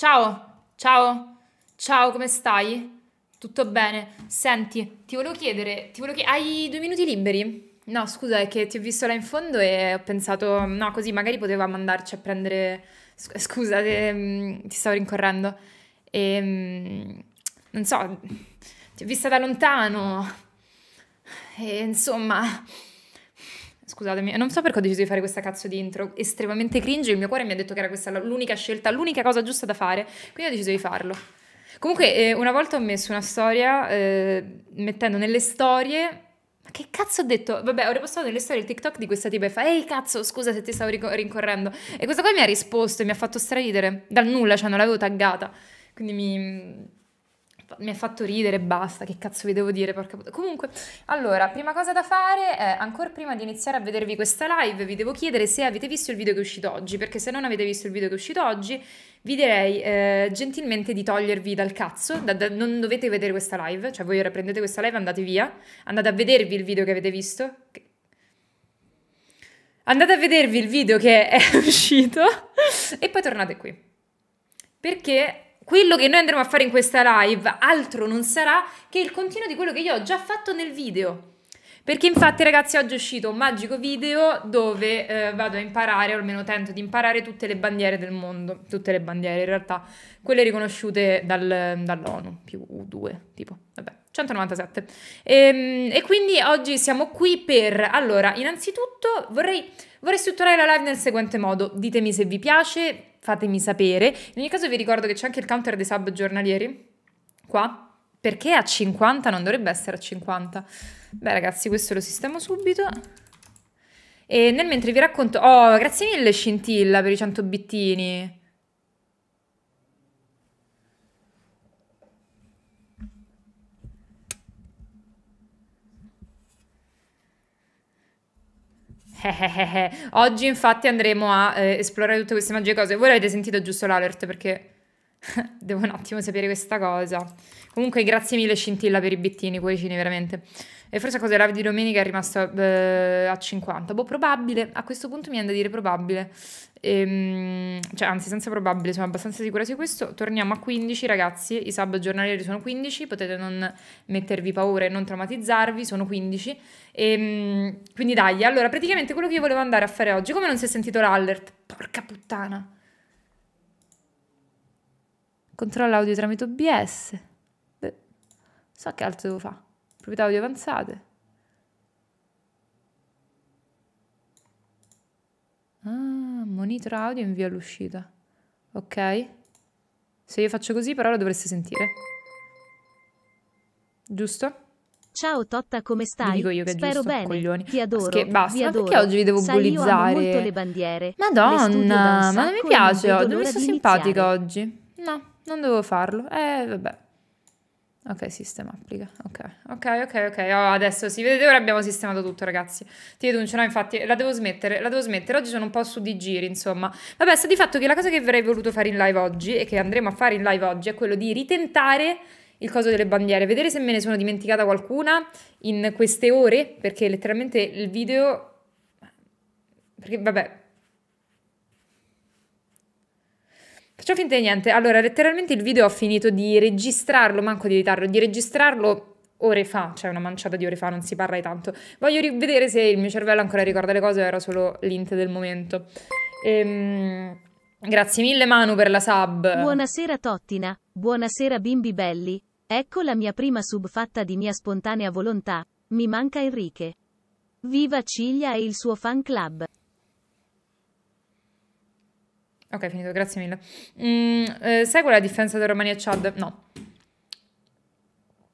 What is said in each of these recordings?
Ciao, ciao, ciao, come stai? Tutto bene? Senti, ti volevo chiedere, ti volevo chied- hai due minuti liberi? No, scusa, è che ti ho visto là in fondo e ho pensato, no, così magari potevamo andarci a prendere... scusa, te, mm, ti stavo rincorrendo. E, ehm, non so, ti ho vista da lontano. E insomma scusatemi, non so perché ho deciso di fare questa cazzo di intro, estremamente cringe, il mio cuore mi ha detto che era questa l'unica scelta, l'unica cosa giusta da fare, quindi ho deciso di farlo. Comunque, eh, una volta ho messo una storia eh, mettendo nelle storie ma che cazzo ho detto? Vabbè, ho ripostato nelle storie il TikTok di questa tipa e fa Ehi cazzo, scusa se ti stavo rincorrendo. E questa qua mi ha risposto e mi ha fatto straridere. Dal nulla, cioè non l'avevo taggata. Quindi mi mi ha fatto ridere, basta, che cazzo vi devo dire, porca puttana. Comunque, allora, prima cosa da fare è, ancora prima di iniziare a vedervi questa live, vi devo chiedere se avete visto il video che è uscito oggi, perché se non avete visto il video che è uscito oggi, vi direi eh, gentilmente di togliervi dal cazzo, da, da, non dovete vedere questa live, cioè voi ora prendete questa live, e andate via, andate a vedervi il video che avete visto, che... andate a vedervi il video che è uscito e poi tornate qui. Perché quello che noi andremo a fare in questa live altro non sarà che il continuo di quello che io ho già fatto nel video. Perché infatti ragazzi oggi è uscito un magico video dove eh, vado a imparare, o almeno tento di imparare tutte le bandiere del mondo, tutte le bandiere in realtà, quelle riconosciute dal, dall'ONU, più due, tipo, vabbè, 197. E, ehm, e, quindi oggi siamo qui per, allora, innanzitutto vorrei, vorrei strutturare la live nel seguente modo, ditemi se vi piace, fatemi sapere. In ogni caso vi ricordo che c'è anche il counter dei sub giornalieri, qua, perché a 50 non dovrebbe essere a 50? Beh ragazzi, questo lo sistemo subito. E nel mentre vi racconto... Oh, grazie mille Scintilla per i 100 bittini. Oggi infatti andremo a eh, esplorare tutte queste magie cose. Voi avete sentito giusto l'alert perché devo un attimo sapere questa cosa. Comunque grazie mille Scintilla per i bittini, cuoricini veramente. E forse a cosa live di domenica è rimasto eh, a 50. Boh, probabile. A questo punto mi viene da dire probabile. Ehm, cioè, anzi, senza probabile, sono abbastanza sicura di questo. Torniamo a 15, ragazzi. I sub giornalieri sono 15, potete non mettervi paura e non traumatizzarvi, sono 15. Ehm, quindi dai, allora, praticamente quello che io volevo andare a fare oggi, come non si è sentito l'allert? Porca puttana. Controlla audio tramite OBS. Beh, so che altro devo fare. Proprietà audio avanzate. Ah monitor audio invia all'uscita. Ok? Se io faccio così però lo dovreste sentire. Giusto? Ciao Totta, come stai? Vi dico io che Spero giusto, bene. Coglioni. Ti adoro. Che basta, adoro. perché oggi vi devo Sai, bullizzare? Io molto le bandiere. Madonna, le ma non mi piace, non mi sono simpatica oggi. No, non devo farlo. Eh, vabbè. Ok, sistema applica. Ok, ok, ok, ok. Oh, adesso si sì, vedete, ora abbiamo sistemato tutto, ragazzi. Ti denuncio, no, infatti, la devo smettere, la devo smettere. Oggi sono un po' su di giri, insomma. Vabbè, sta di fatto che la cosa che avrei voluto fare in live oggi e che andremo a fare in live oggi è quello di ritentare il coso delle bandiere, vedere se me ne sono dimenticata qualcuna in queste ore, perché letteralmente il video perché vabbè Faccio finta di niente. Allora, letteralmente il video ho finito di registrarlo, manco di ritardo, di registrarlo ore fa, cioè una manciata di ore fa, non si parla di tanto. Voglio vedere se il mio cervello ancora ricorda le cose o era solo l'int del momento. Ehm... Grazie mille Manu per la sub. Buonasera Tottina, buonasera bimbi belli. Ecco la mia prima sub fatta di mia spontanea volontà. Mi manca Enrique. Viva Ciglia e il suo fan club. Ok, finito, grazie mille. Mm, eh, sai qual è la differenza tra Romania e Chad? No.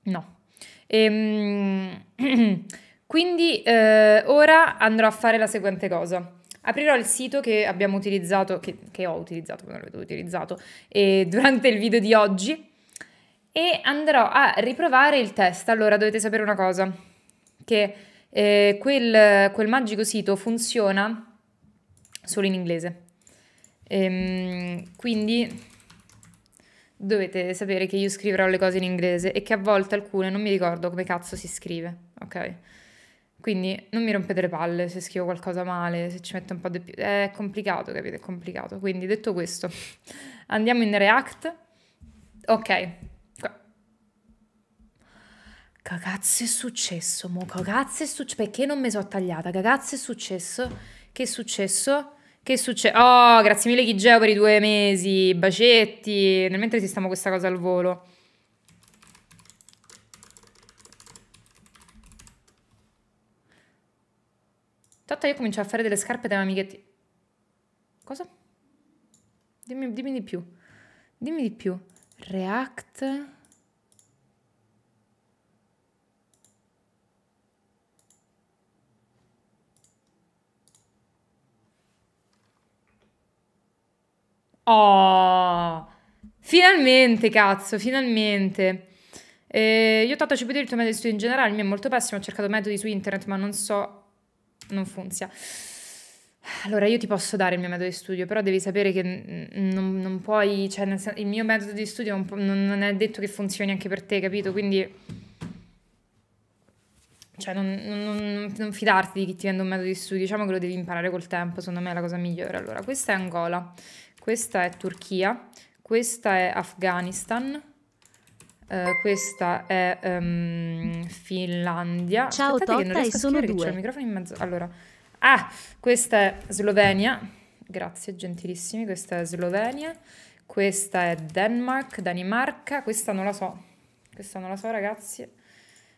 No. Ehm, quindi eh, ora andrò a fare la seguente cosa. Aprirò il sito che abbiamo utilizzato, che, che ho utilizzato, non l'avete utilizzato, eh, durante il video di oggi e andrò a riprovare il test. Allora, dovete sapere una cosa, che eh, quel, quel magico sito funziona solo in inglese. Ehm, quindi dovete sapere che io scriverò le cose in inglese e che a volte alcune non mi ricordo come cazzo si scrive, ok? Quindi non mi rompete le palle se scrivo qualcosa male, se ci metto un po' di più. È complicato, capite? È complicato. Quindi detto questo, andiamo in React. Ok. Cagazzo è successo, mo cagazzo è successo. Perché non mi sono tagliata? Cagazzo è successo. Che è successo? Che succede? Oh, grazie mille Ghigeo per i due mesi, bacetti, nel mentre sistemo questa cosa al volo. Tanto io comincio a fare delle scarpe da amichetti. Cosa? Dimmi, dimmi di più. Dimmi di più. React... Oh, finalmente, cazzo, finalmente. Eh, io ho tanto ci poter il tuo metodo di studio in generale, il mio è molto pessimo, ho cercato metodi su internet, ma non so, non funziona. Allora, io ti posso dare il mio metodo di studio, però devi sapere che non, non puoi, cioè, il mio metodo di studio non, non, è detto che funzioni anche per te, capito? Quindi... Cioè, non, non fidarti di chi ti vende un metodo di studio, diciamo che lo devi imparare col tempo, secondo me è la cosa migliore. Allora, questa è Angola questa è Turchia, questa è Afghanistan, eh, questa è um, Finlandia. Ciao Aspettate Totta e sono due. il microfono in mezzo. Allora, ah, questa è Slovenia, grazie gentilissimi, questa è Slovenia, questa è Denmark, Danimarca, questa non la so, questa non la so ragazzi,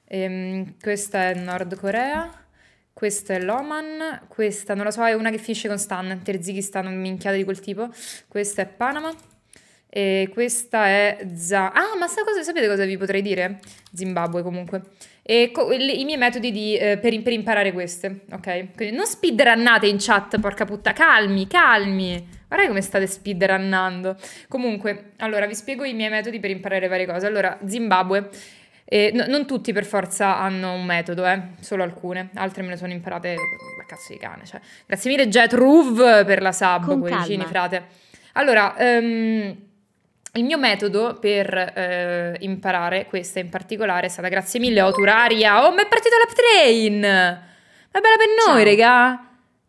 ehm, questa è Nord Corea. Questo è l'Oman, questa non la so, è una che finisce con Stan, Terzikistan, un minchiata di quel tipo. Questa è Panama. E questa è Za. Ah, ma sta cosa, sapete cosa vi potrei dire? Zimbabwe comunque. E co i miei metodi di, eh, per, per, imparare queste, ok? Quindi non speedrunnate in chat, porca puttana, calmi, calmi. Guardate come state speedrunnando. Comunque, allora vi spiego i miei metodi per imparare varie cose. Allora, Zimbabwe. E no, non tutti per forza hanno un metodo, eh? solo alcune, altre me le sono imparate a cazzo di cane. Cioè. Grazie mille Jet Roof per la sub, cuoricini frate. Allora, um, il mio metodo per uh, imparare questa in particolare è stata grazie mille Oturaria. Oh, ma è partito l'uptrain! Ma bella per noi, Ciao. regà!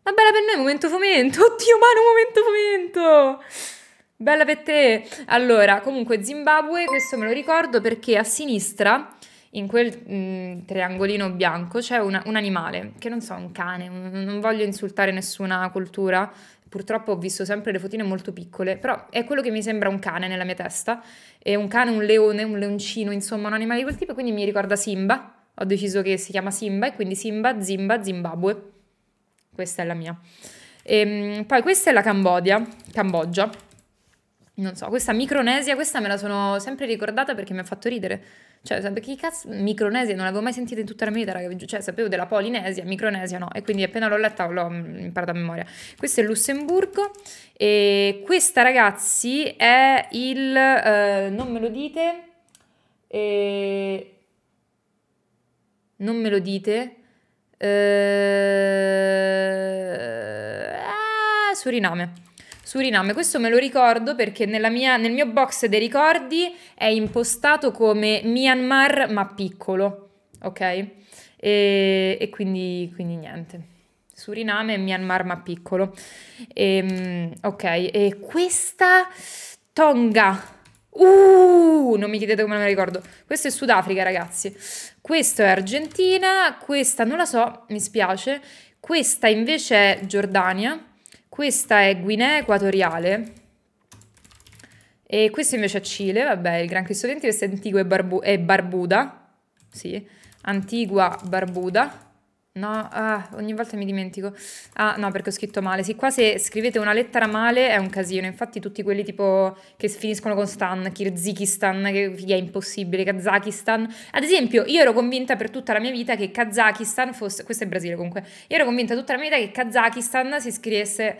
Ma bella per noi, momento fomento! Oddio, mano, momento fomento! Bella per te! Allora, comunque Zimbabwe, questo me lo ricordo perché a sinistra, in quel mh, mm, triangolino bianco, c'è una, un animale, che non so, un cane, un, non voglio insultare nessuna cultura, purtroppo ho visto sempre le fotine molto piccole, però è quello che mi sembra un cane nella mia testa, è un cane, un leone, un leoncino, insomma un animale di quel tipo, quindi mi ricorda Simba, ho deciso che si chiama Simba e quindi Simba, Zimba, Zimbabwe, questa è la mia. E, ehm, poi questa è la Cambodia, Cambogia non so, questa Micronesia, questa me la sono sempre ricordata perché mi ha fatto ridere. Cioè, sempre cazzo, Micronesia, non l'avevo mai sentita in tutta la mia vita, raga. Cioè, sapevo della Polinesia, Micronesia no. E quindi appena l'ho letta l'ho mm, imparata a memoria. Questo è il Lussemburgo. E questa, ragazzi, è il... Eh, non me lo dite... Eh, non me lo dite... Eh, ah, Suriname. Suriname. Questo me lo ricordo perché mia, nel mio box dei ricordi è impostato come Myanmar ma piccolo, ok? E, e quindi, quindi niente. Suriname e Myanmar ma piccolo. E, ehm, ok, e questa Tonga. Uh, non mi chiedete come me la ricordo. Questo è Sudafrica, ragazzi. Questo è Argentina, questa non la so, mi spiace. Questa invece è Giordania. Questa è Guinea Equatoriale. E questo invece è Cile, vabbè, il Gran Cristo d'Interesse è Antigua e Barbuda. Sì, Antigua, Barbuda. No, ah, ogni volta mi dimentico. Ah, no, perché ho scritto male. Sì, qua se scrivete una lettera male è un casino. Infatti tutti quelli tipo che finiscono con Stan, Kirghizistan, che figa è impossibile, Kazakistan. Ad esempio, io ero convinta per tutta la mia vita che Kazakistan fosse... Questo è Brasile comunque. Io ero convinta tutta la mia vita che Kazakistan si scrivesse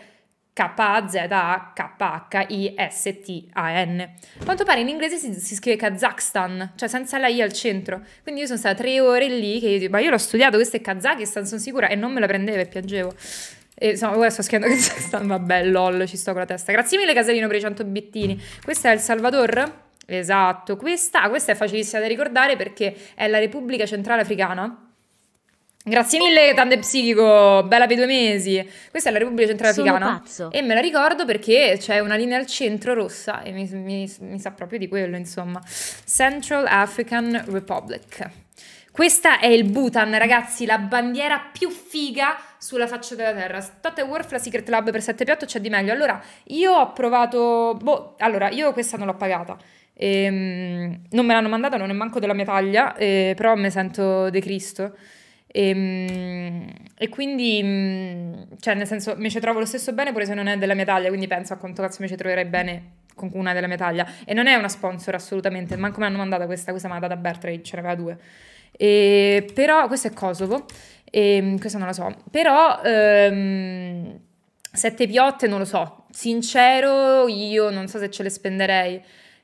K-A-Z-A-K-H-I-S-T-A-N. A quanto pare in inglese si, si, scrive Kazakhstan, cioè senza la I al centro. Quindi io sono stata tre ore lì che io dico, ma io l'ho studiato, questo è Kazakhstan, sono sicura, e non me la prendevo e piangevo. E insomma, ora sto scrivendo Kazakhstan, vabbè, lol, ci sto con la testa. Grazie mille Casalino per i 100 bittini. Questo è El Salvador? Esatto, questa, questa è facilissima da ricordare perché è la Repubblica Centrale Africana Grazie mille, Tandem Psichico, bella per due mesi. Questa è la Repubblica Centrale Sono Africana. Pazzo. E me la ricordo perché c'è una linea al centro rossa e mi, mi, mi, sa proprio di quello, insomma. Central African Republic. Questa è il Bhutan, ragazzi, la bandiera più figa sulla faccia della terra. Totte Worth, la Secret Lab per 7.8 c'è di meglio. Allora, io ho provato... Boh, allora, io questa non l'ho pagata. Ehm, non me l'hanno mandata, non è manco della mia taglia, eh, però me sento de Cristo. E, ehm, e, quindi, mm, cioè, nel senso, mi ci trovo lo stesso bene pure se non è della mia taglia, quindi penso a quanto cazzo mi ci troverei bene con una della mia taglia. E non è una sponsor assolutamente, manco me l'hanno mandata questa, questa me l'ha data Bertrade, ce n'aveva due. E, però, questo è Kosovo, e, ehm, questo non lo so. Però, ehm, sette piotte non lo so, sincero, io non so se ce le spenderei.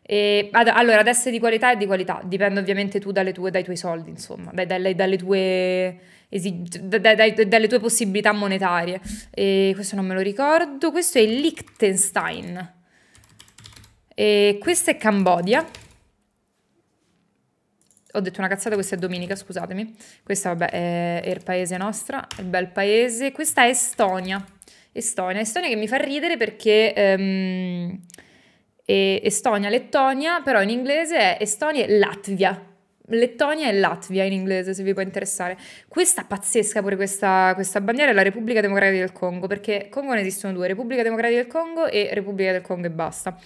E, ad, allora, ad essere di qualità è di qualità, dipende ovviamente tu tue, dai tuoi soldi, insomma, dai, dalle, dalle, tue esig- dalle tue possibilità monetarie. E questo non me lo ricordo. Questo è Liechtenstein. E questa è Cambodia. Ho detto una cazzata, questa è Dominica, scusatemi. Questa, vabbè, è, è il paese nostro, è il bel paese. Questa è Estonia. Estonia. Estonia che mi fa ridere perché... Um, e Estonia, Lettonia, però in inglese è Estonia e Latvia. Lettonia e Latvia in inglese, se vi può interessare. Questa pazzesca pure questa, questa bandiera è la Repubblica Democratica del Congo, perché Congo ne esistono due, Repubblica Democratica del Congo e Repubblica del Congo e basta.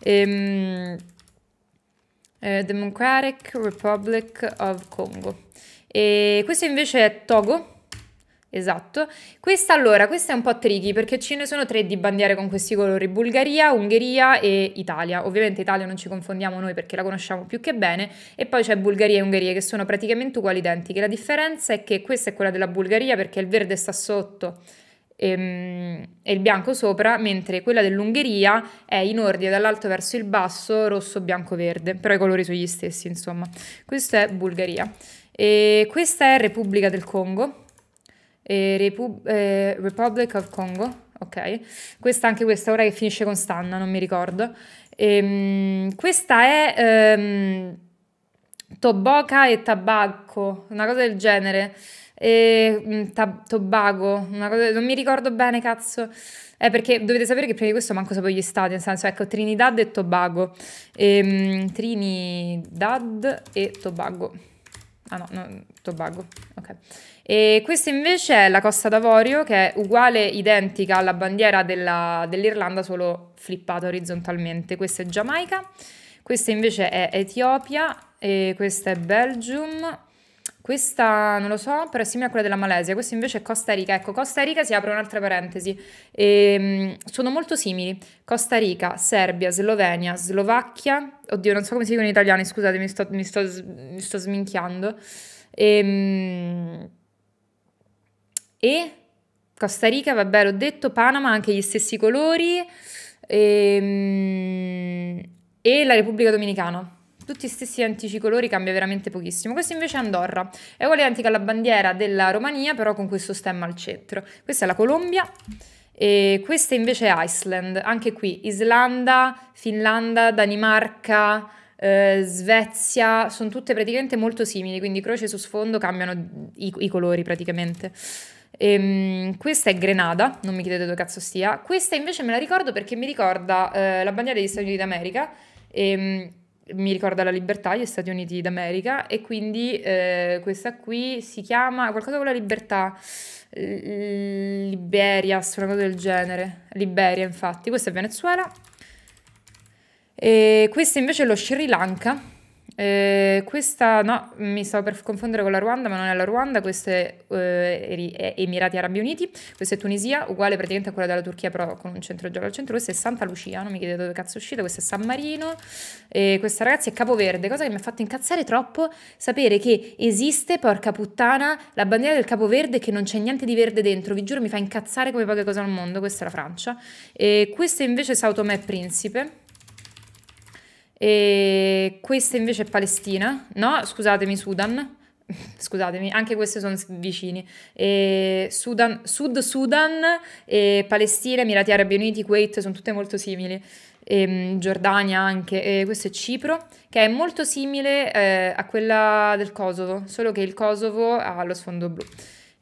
Ehm, eh, Democratic Republic of Congo. E questo invece è Togo, Esatto. Questa allora, questa è un po' tricky perché ce ne sono tre di bandiere con questi colori, Bulgaria, Ungheria e Italia. Ovviamente Italia non ci confondiamo noi perché la conosciamo più che bene e poi c'è Bulgaria e Ungheria che sono praticamente uguali identiche. La differenza è che questa è quella della Bulgaria perché il verde sta sotto e, ehm, e il bianco sopra, mentre quella dell'Ungheria è in ordine dall'alto verso il basso, rosso, bianco, verde, però i colori sono gli stessi, insomma. Questa è Bulgaria. E questa è Repubblica del Congo, e eh, Repub- eh, Republic of Congo. Ok, questa, anche questa ora che finisce con Stanna, non mi ricordo. Ehm, questa è ehm, Toboca e Tabacco, una cosa del genere. E, mm, tab- tobago, una cosa, non mi ricordo bene, cazzo. È eh, perché dovete sapere che prima di questo manco sapevo gli stati, nel senso, ecco, Trinidad e Tobago. Ehm, Trinidad e Tobago. Ah no, no Tobago, ok. E questa invece è la Costa d'Avorio che è uguale, identica alla bandiera della, dell'Irlanda, solo flippata orizzontalmente. Questa è Giamaica, questa invece è Etiopia, e questa è Belgium, questa non lo so, però è simile a quella della Malesia, questa invece è Costa Rica. Ecco, Costa Rica si apre un'altra parentesi. E, ehm, sono molto simili. Costa Rica, Serbia, Slovenia, Slovacchia. Oddio, non so come si dicono in italiano, scusate, mi sto, mi sto, mi sto sminchiando. E, ehm, e Costa Rica, vabbè, l'ho detto, Panama, anche gli stessi colori. E, ehm, e la Repubblica Dominicana. Tutti gli stessi antici colori, cambia veramente pochissimo. Questo invece è Andorra, è uguale antica alla bandiera della Romania, però con questo stemma al centro. Questa è la Colombia. E questa invece è Iceland, anche qui Islanda, Finlanda, Danimarca, eh, Svezia, sono tutte praticamente molto simili, quindi croce su sfondo cambiano i, i colori praticamente. Ehm, questa è Grenada, non mi chiedete dove cazzo stia. Questa invece me la ricordo perché mi ricorda eh, la bandiera degli Stati Uniti d'America. Ehm, mi ricorda la libertà gli Stati Uniti d'America e quindi eh, questa qui si chiama qualcosa con la libertà Liberia, una cosa del genere Liberia infatti, questa è Venezuela e questa invece è lo Sri Lanka eh, questa no, mi stavo per confondere con la Ruanda, ma non è la Ruanda, questo è eh, Emirati Arabi Uniti, questa è Tunisia, uguale praticamente a quella della Turchia, però con un centro giallo al centro, questa è Santa Lucia, non mi chiedete dove cazzo è uscita, questa è San Marino, eh, questa ragazzi è Capoverde, cosa che mi ha fatto incazzare troppo sapere che esiste, porca puttana, la bandiera del Capoverde che non c'è niente di verde dentro, vi giuro mi fa incazzare come poche cose al mondo, questa è la Francia, questa invece è Sao Tomé e Principe e questa invece è Palestina, no, scusatemi, Sudan. Scusatemi, anche queste sono vicini. E Sudan, Sud Sudan, e Palestina, Emirati Arabi Uniti, Kuwait sono tutte molto simili. E, ehm, Giordania anche, e questo è Cipro, che è molto simile eh, a quella del Kosovo, solo che il Kosovo ha lo sfondo blu.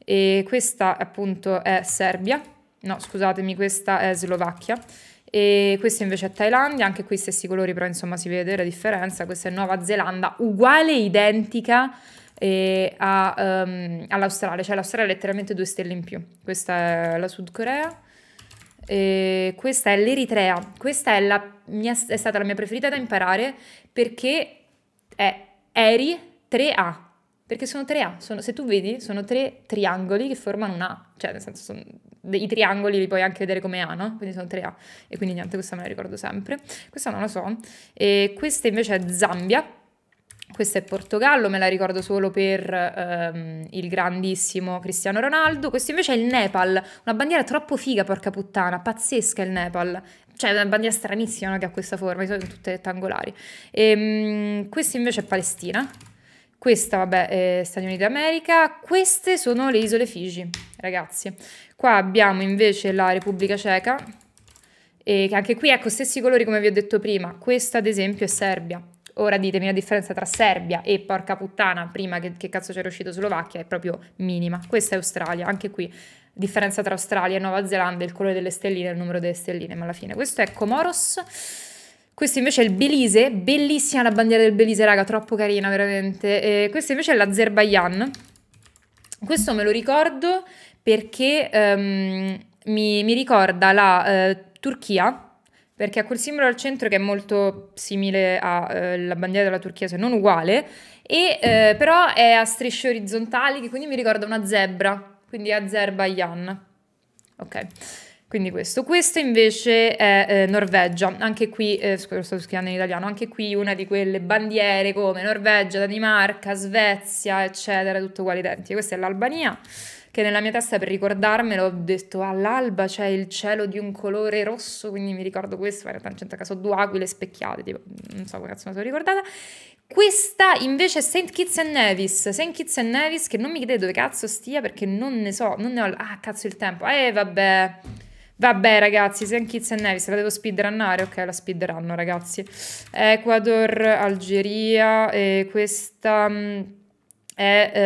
E questa appunto è Serbia, no scusatemi, questa è Slovacchia. E questo invece è Thailandia, anche qui stessi colori, però insomma si vede la differenza. Questa è Nuova Zelanda, uguale, identica eh, a, um, all'Australia, cioè l'Australia è letteralmente due stelle in più. Questa è la Sud Corea. Eh, questa è l'Eritrea, questa è, la mia, è stata la mia preferita da imparare perché è Eri 3A, perché sono 3A, sono, se tu vedi sono tre triangoli che formano un A, cioè nel senso sono i triangoli li puoi anche vedere come A, no? Quindi sono 3A. E quindi niente, questa me la ricordo sempre. Questa non la so. E questa invece è Zambia. Questa è Portogallo, me la ricordo solo per ehm, il grandissimo Cristiano Ronaldo. Questo invece è il Nepal, una bandiera troppo figa, porca puttana, pazzesca il Nepal. Cioè, è una bandiera stranissima no? che ha questa forma, di tutte rettangolari. E, mh, questo invece è Palestina, questa, vabbè, è Stati Uniti d'America. Queste sono le isole Figi, ragazzi. Qua abbiamo invece la Repubblica Ceca, e anche qui, ecco, stessi colori come vi ho detto prima. Questa, ad esempio, è Serbia. Ora ditemi la differenza tra Serbia e porca puttana, prima che, che cazzo c'era uscito Slovacchia, è proprio minima. Questa è Australia, anche qui differenza tra Australia e Nuova Zelanda, il colore delle stelline, il numero delle stelline, ma alla fine questo è Comoros. Questo invece è il Belize, bellissima la bandiera del Belize, raga, troppo carina veramente. Eh, questo invece è l'Azerbaijan. Questo me lo ricordo perché um, mi, mi, ricorda la eh, Turchia, perché ha quel simbolo al centro che è molto simile alla eh, bandiera della Turchia, se non uguale, e, eh, però è a strisce orizzontali, che quindi mi ricorda una zebra, quindi Azerbaijan. Ok. Quindi questo. Questo invece è eh, Norvegia, anche qui, eh, scusa, sto scrivendo in italiano, anche qui una di quelle bandiere come Norvegia, Danimarca, Svezia, eccetera, tutto uguali identiche. Questa è l'Albania, che nella mia testa per ricordarmelo ho detto all'alba ah, c'è il cielo di un colore rosso, quindi mi ricordo questo, ma in realtà non c'entra caso due aquile specchiate, tipo, non so come cazzo me la sono ricordata. Questa invece è St. Kitts and Nevis. St. Kitts and Nevis, che non mi chiedete dove cazzo stia perché non ne so, non ne ho... Ah, cazzo il tempo. Eh, vabbè... Vabbè ragazzi, se anche and Nevis la devo speedrunnare, ok la speedrunno ragazzi. Ecuador, Algeria, e questa mm, è um,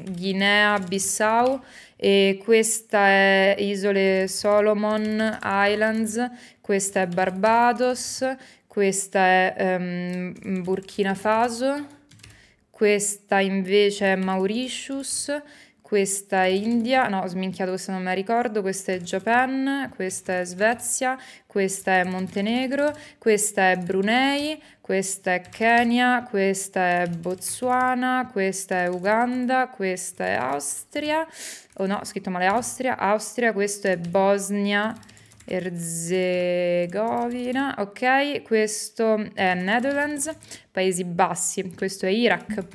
ehm, Guinea-Bissau e questa è Isole Solomon Islands, questa è Barbados, questa è um, Burkina Faso, questa invece è Mauritius questa è India, no ho sminchiato questa non me ricordo, questa è Japan, questa è Svezia, questa è Montenegro, questa è Brunei, questa è Kenya, questa è Botswana, questa è Uganda, questa è Austria, oh no ho scritto male Austria, Austria, questo è Bosnia, Erzegovina, ok, questo è Netherlands, Paesi Bassi, questo è Iraq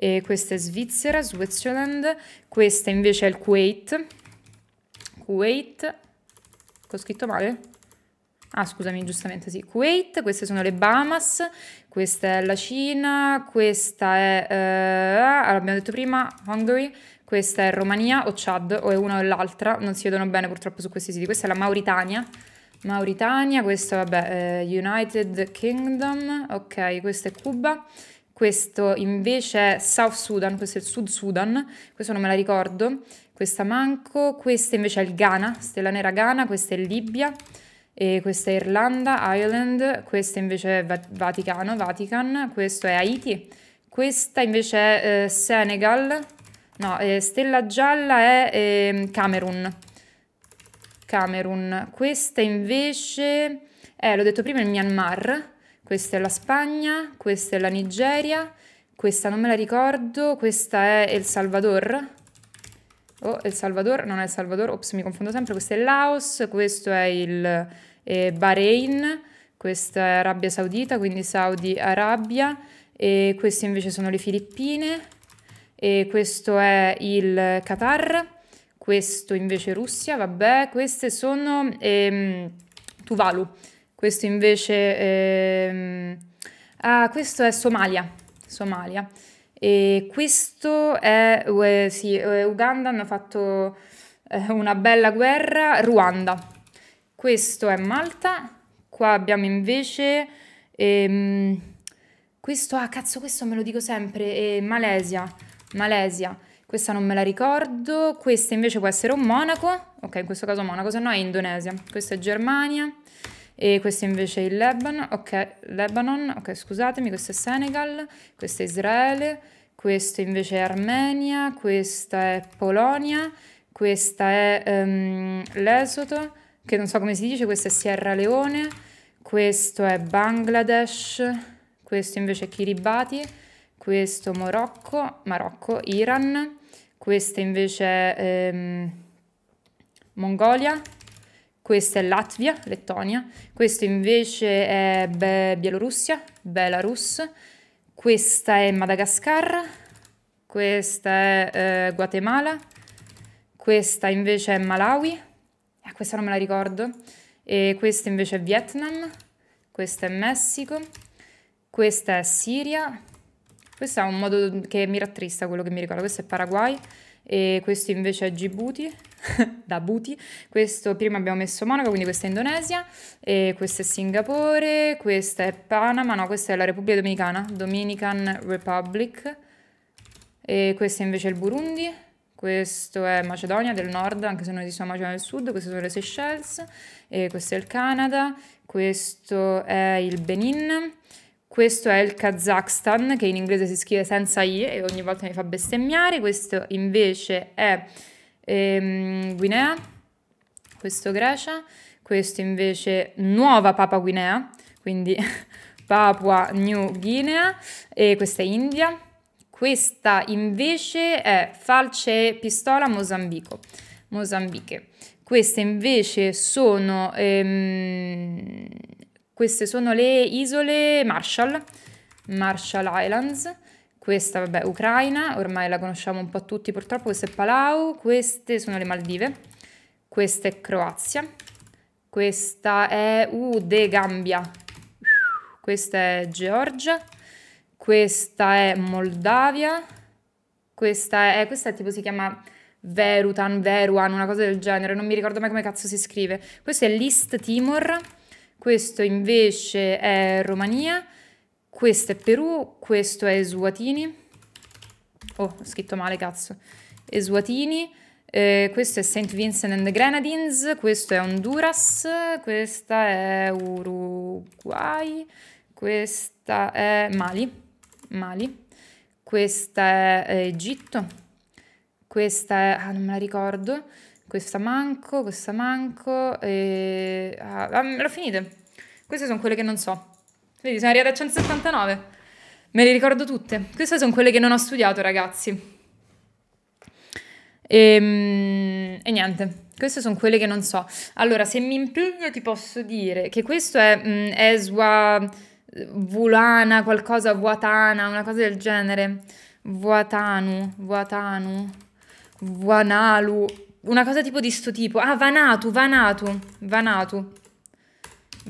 e questa è Svizzera, Switzerland, questa invece è il Kuwait, Kuwait, ho scritto male? Ah, scusami, giustamente sì, Kuwait, queste sono le Bahamas, questa è la Cina, questa è, eh, ah, l'abbiamo detto prima, Hungary, questa è Romania o Chad, o è una o l'altra, non si vedono bene purtroppo su questi siti, questa è la Mauritania, Mauritania, questa vabbè, eh, United Kingdom, ok, questa è Cuba, questo invece è South Sudan, questo è il Sud Sudan, questo non me la ricordo, questa manco, questa invece è il Ghana, Stella Nera Ghana, questa è Libia, e questa è Irlanda, Ireland, questa invece è Vaticano, Vatican, questo è Haiti, questa invece è eh, Senegal, no, eh, Stella Gialla è eh, Camerun, Camerun, questa invece è, l'ho detto prima, il Myanmar, questa è la Spagna, questa è la Nigeria, questa non me la ricordo, questa è El Salvador. Oh, El Salvador, non è El Salvador, ops, mi confondo sempre, questo è Laos, questo è il eh, Bahrain, questa è Arabia Saudita, quindi Saudi Arabia, e queste invece sono le Filippine, e questo è il Qatar, questo invece Russia, vabbè, queste sono ehm, Tuvalu questo invece... Ehm... ah, questo è Somalia. Somalia. E questo è... Uh, sì, uh, Uganda hanno fatto uh, una bella guerra. Ruanda. Questo è Malta. Qua abbiamo invece... Ehm... questo, ah cazzo, questo me lo dico sempre, eh, Malesia, Malesia, questa non me la ricordo, questa invece può essere un Monaco, ok in questo caso Monaco, se no è Indonesia, questa è Germania, e questo invece è il Lebanon, ok, Lebanon, ok scusatemi, questo è Senegal, questo è Israele, questo invece è Armenia, questa è Polonia, questa è um, Lesotho, che non so come si dice, questa è Sierra Leone, questo è Bangladesh, questo invece è Kiribati, questo Morocco, Marocco, Iran, questa invece è um, Mongolia, questa è Latvia, Lettonia, questo invece è Be Bielorussia, Belarus, questa è Madagascar, questa è eh, Guatemala, questa invece è Malawi, eh, questa non me la ricordo, e questa invece è Vietnam, questa è Messico, questa è Siria, questo è un modo che mi rattrista quello che mi ricordo, questo è Paraguay, e questo invece è Djibouti, da Buti. Questo prima abbiamo messo Monaco, quindi questa è Indonesia, e questa è Singapore, questa è Panama, no, questa è la Repubblica Dominicana, Dominican Republic, e questo è il Burundi, questo è Macedonia del Nord, anche se non esiste una Macedonia del Sud, queste sono le Seychelles, e questo è il Canada, questo è il Benin, questo è il Kazakhstan, che in inglese si scrive senza i e ogni volta mi fa bestemmiare, questo invece è ehm, Guinea, questo Grecia, questo invece Nuova Papua Guinea, quindi Papua New Guinea, e questa è India. Questa invece è Falce Pistola Mozambico, Mozambiche. Queste invece sono, ehm, queste sono le isole Marshall, Marshall Islands. Questa, vabbè, Ucraina, ormai la conosciamo un po' tutti purtroppo, questa è Palau, queste sono le Maldive, questa è Croazia, questa è uh, De Gambia, questa è Georgia, questa è Moldavia, questa è, eh, questa è tipo si chiama Verutan, Veruan, una cosa del genere, non mi ricordo mai come cazzo si scrive. Questo è l'East Timor, questo invece è Romania, questo è Perù, questo è Eswatini. Oh, ho scritto male, cazzo. Eswatini. Eh, questo è St. Vincent and the Grenadines, questo è Honduras, questa è Uruguay, questa è Mali, Mali. questa è eh, Egitto, questa è... Ah, non me la ricordo, questa manco, questa manco, e... Eh, ah, ah, me l'ho finita, Queste sono quelle che non so. Vedi, sono arrivata a 179. Me le ricordo tutte. Queste sono quelle che non ho studiato, ragazzi. E, ehm, e niente, queste sono quelle che non so. Allora, se mi impegno ti posso dire che questo è mh, mm, Eswa Vulana, qualcosa, Vuatana, una cosa del genere. Vuatanu, Vuatanu, Vuanalu, una cosa tipo di sto tipo. Ah, Vanatu, Vanatu, Vanatu.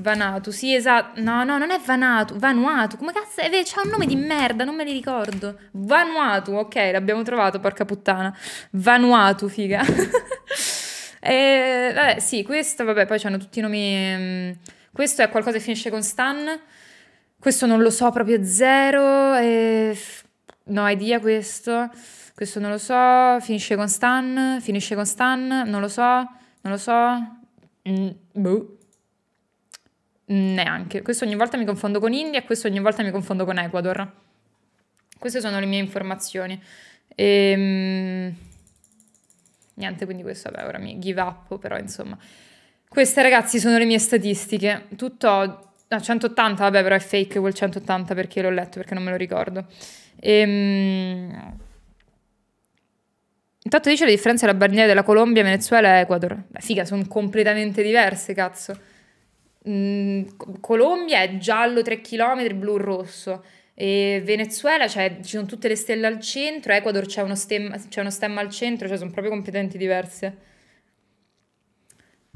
Vanatu, sì, esatto. No, no, non è Vanatu, Vanuatu. Come cazzo? È vero, c'ha un nome di merda, non me li ricordo. Vanuatu, ok, l'abbiamo trovato, porca puttana. Vanuatu, figa. e, vabbè, sì, questo, vabbè, poi c'hanno tutti i nomi... Mm, questo è qualcosa che finisce con Stan. Questo non lo so proprio zero. E... No idea questo. Questo non lo so. Finisce con Stan. Finisce con Stan. Non lo so. Non lo so. Mm, boh neanche. Questo ogni volta mi confondo con India e questo ogni volta mi confondo con Ecuador. Queste sono le mie informazioni. Ehm... Niente, quindi questo, vabbè, ora mi give up, però insomma. Queste ragazzi sono le mie statistiche. Tutto... No, 180, vabbè, però è fake quel 180 perché l'ho letto, perché non me lo ricordo. Ehm... Intanto dice la differenza della bandiera della Colombia, Venezuela e Ecuador. Beh, figa, sono completamente diverse, cazzo. Mm, Colombia è giallo 3 km, blu rosso. E Venezuela, cioè, ci sono tutte le stelle al centro, Ecuador c'è uno, stem, c'è uno stemma al centro, cioè sono proprio competenti diverse.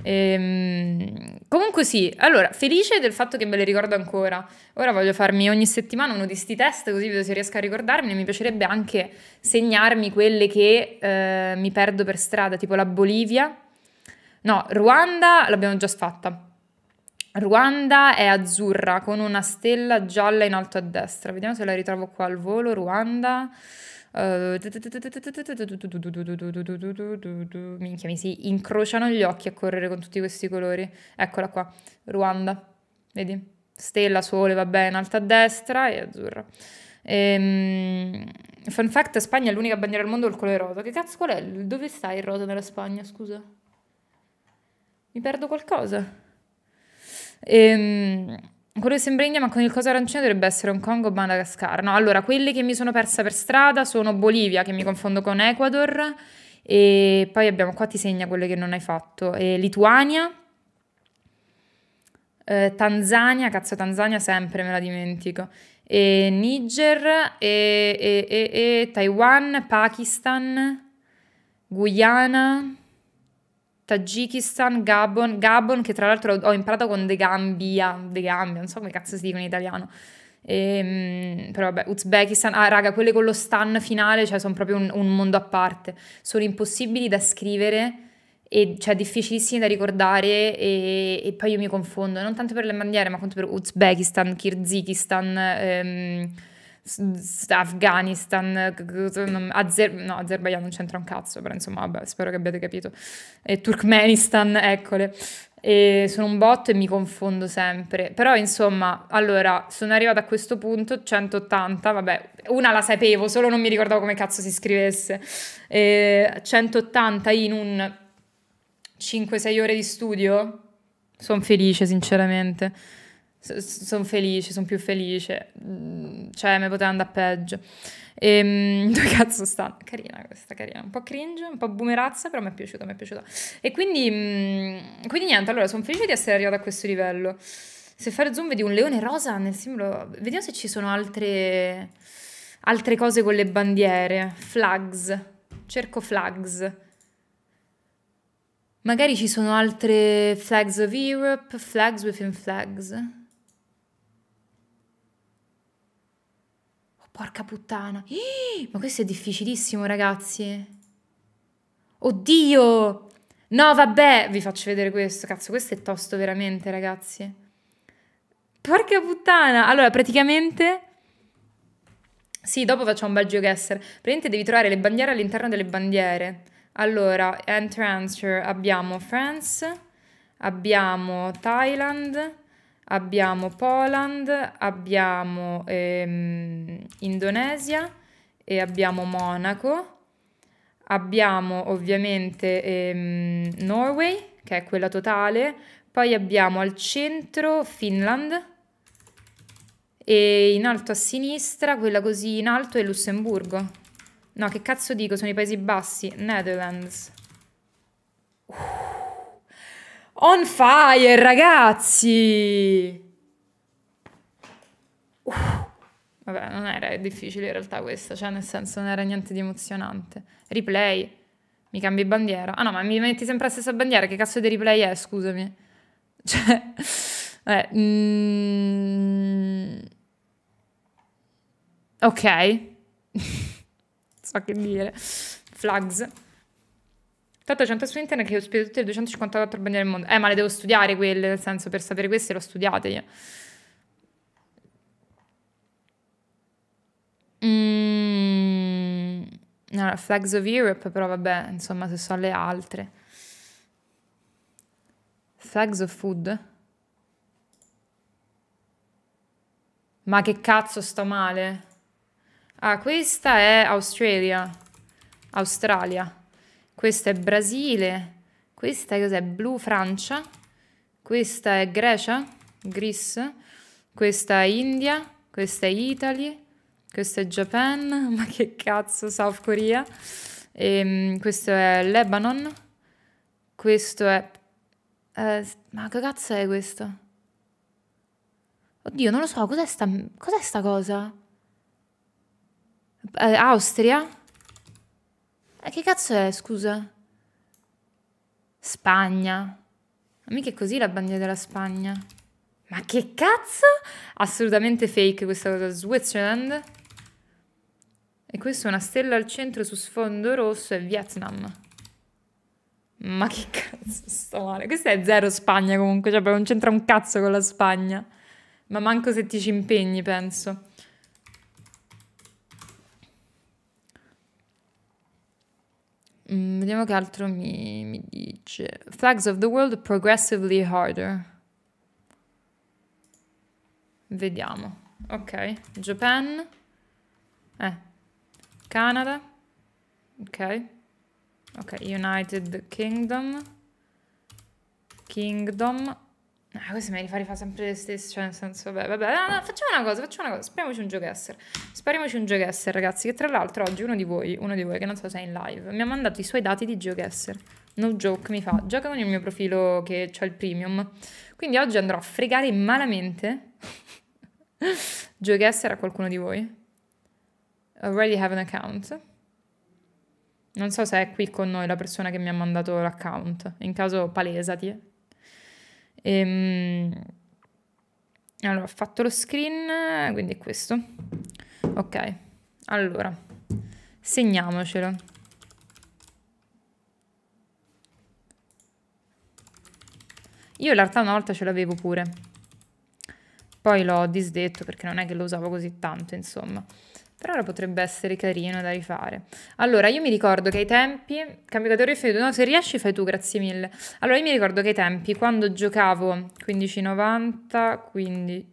Ehm, comunque sì, allora, felice del fatto che me le ricordo ancora. Ora voglio farmi ogni settimana uno di sti test, così vedo se riesco a ricordarmene. Mi piacerebbe anche segnarmi quelle che eh, mi perdo per strada, tipo la Bolivia. No, Ruanda l'abbiamo già fatta. Ruanda è azzurra con una stella gialla in alto a destra. Vediamo se la ritrovo qua al volo. Ruanda. Eh, minchia, mi si incrociano gli occhi a correre con tutti questi colori. Eccola qua, Ruanda. Vedi? Stella, sole, va bene, in alto a destra e azzurra. Ehm, fun fact, Spagna è l'unica bandiera al mondo col colore rosa. Che cazzo qual è? Dove sta il rosa della Spagna, scusa? Mi perdo qualcosa? Ehm, quello che sembra India, ma con il coso arancione dovrebbe essere Hong Kong o Madagascar. No, allora, quelli che mi sono persa per strada sono Bolivia, che mi confondo con Ecuador, e poi abbiamo qua ti segna quelle che non hai fatto. E Lituania, eh, Tanzania, cazzo Tanzania sempre me la dimentico, e Niger, e, e, e, e Taiwan, Pakistan, Guyana, Tagikistan, Gabon, Gabon che tra l'altro ho imparato con De Gambia, De Gambia, non so come cazzo si dice in italiano. E, ehm, però vabbè, Uzbekistan, ah raga, quelle con lo stan finale, cioè sono proprio un, un mondo a parte, sono impossibili da scrivere e cioè difficilissimi da ricordare e, e poi io mi confondo, non tanto per le bandiere, ma quanto per Uzbekistan, Kirghizistan, ehm, Afghanistan, Azer- no, Azerbaijan non c'entra un cazzo, però insomma, vabbè, spero che abbiate capito. E Turkmenistan, eccole. E sono un botto e mi confondo sempre. Però insomma, allora, sono arrivata a questo punto, 180, vabbè, una la sapevo, solo non mi ricordavo come cazzo si scrivesse. E 180 in un 5-6 ore di studio. Sono felice, sinceramente sono felice, sono più felice, mm, cioè mi poteva andare peggio. Ehm, e, dove cazzo sta? Carina questa, carina, un po' cringe, un po' boomerazza, però mi è piaciuta, mi è piaciuta. E quindi, mm, quindi niente, allora sono felice di essere arrivata a questo livello. Se fare zoom vedi un leone rosa nel simbolo, vediamo se ci sono altre, altre cose con le bandiere, flags, cerco flags. Magari ci sono altre flags of Europe, flags within flags. Porca puttana. ma questo è difficilissimo, ragazzi. Oddio! No, vabbè, vi faccio vedere questo. Cazzo, questo è tosto veramente, ragazzi. Porca puttana! Allora, praticamente... Sì, dopo facciamo un bel geoguesser. Praticamente devi trovare le bandiere all'interno delle bandiere. Allora, entrance abbiamo France, abbiamo Thailand, abbiamo Poland, abbiamo ehm, Indonesia e abbiamo Monaco, abbiamo ovviamente ehm, Norway che è quella totale, poi abbiamo al centro Finland e in alto a sinistra quella così in alto è Lussemburgo. No, che cazzo dico, sono i Paesi Bassi, Netherlands. Uff. On fire, ragazzi! Uh, vabbè, non era difficile in realtà questa, cioè nel senso non era niente di emozionante. Replay, mi cambi bandiera. Ah no, ma mi metti sempre la stessa bandiera, che cazzo di replay è, scusami. Cioè, vabbè, mm... ok, so che dire. Flags. Tanto 100 studenti hanno che ospita tutte le 254 bandiere del mondo. Eh, ma le devo studiare quelle, nel senso, per sapere queste lo studiate. Mm. Allora, Flags of Europe, però vabbè, insomma, se so le altre. Flags of Food? Ma che cazzo sto male? Ah, questa è Australia. Australia. Questa è Brasile. Questa cos'è? Blu Francia. Questa è Grecia. Gris. Questa è India. Questa è Italy, Questa è Japan. Ma che cazzo, South Korea. E, ehm, questo è Lebanon. Questo è... Eh, ma che cazzo è questo? Oddio, non lo so, cos'è sta, cos'è sta cosa? Eh, Austria? Eh, che cazzo è, scusa? Spagna. Ma mica è così la bandiera della Spagna. Ma che cazzo? Assolutamente fake questa cosa. Switzerland. E questa è una stella al centro su sfondo rosso È Vietnam. Ma che cazzo sto male. Questa è zero Spagna comunque, cioè non c'entra un cazzo con la Spagna. Ma manco se ti ci impegni, penso. Mm, vediamo che altro mi, mi dice. Flags of the World Progressively Harder. Vediamo. Ok, Japan. Eh. Canada. Ok. Ok, United Kingdom. Kingdom. Ah, questo mi rifà, sempre le stesse, cioè nel senso, vabbè, vabbè, no, no, facciamo una cosa, facciamo una cosa, spariamoci un giochesser, spariamoci un giochesser ragazzi, che tra l'altro oggi uno di voi, uno di voi che non so se è in live, mi ha mandato i suoi dati di giochesser, no joke mi fa, gioca con il mio profilo che c'è il premium, quindi oggi andrò a fregare malamente giochesser a qualcuno di voi, already have an account, non so se è qui con noi la persona che mi ha mandato l'account, in caso palesati, Ehm, allora, ho fatto lo screen, quindi è questo. Ok, allora, segniamocelo. Io in realtà una volta ce l'avevo pure. Poi l'ho disdetto perché non è che lo usavo così tanto, insomma. Però ora potrebbe essere carino da rifare. Allora, io mi ricordo che ai tempi... Cambicatore feudo... No, se riesci fai tu, grazie mille. Allora, io mi ricordo che ai tempi, quando giocavo 1590, quindi...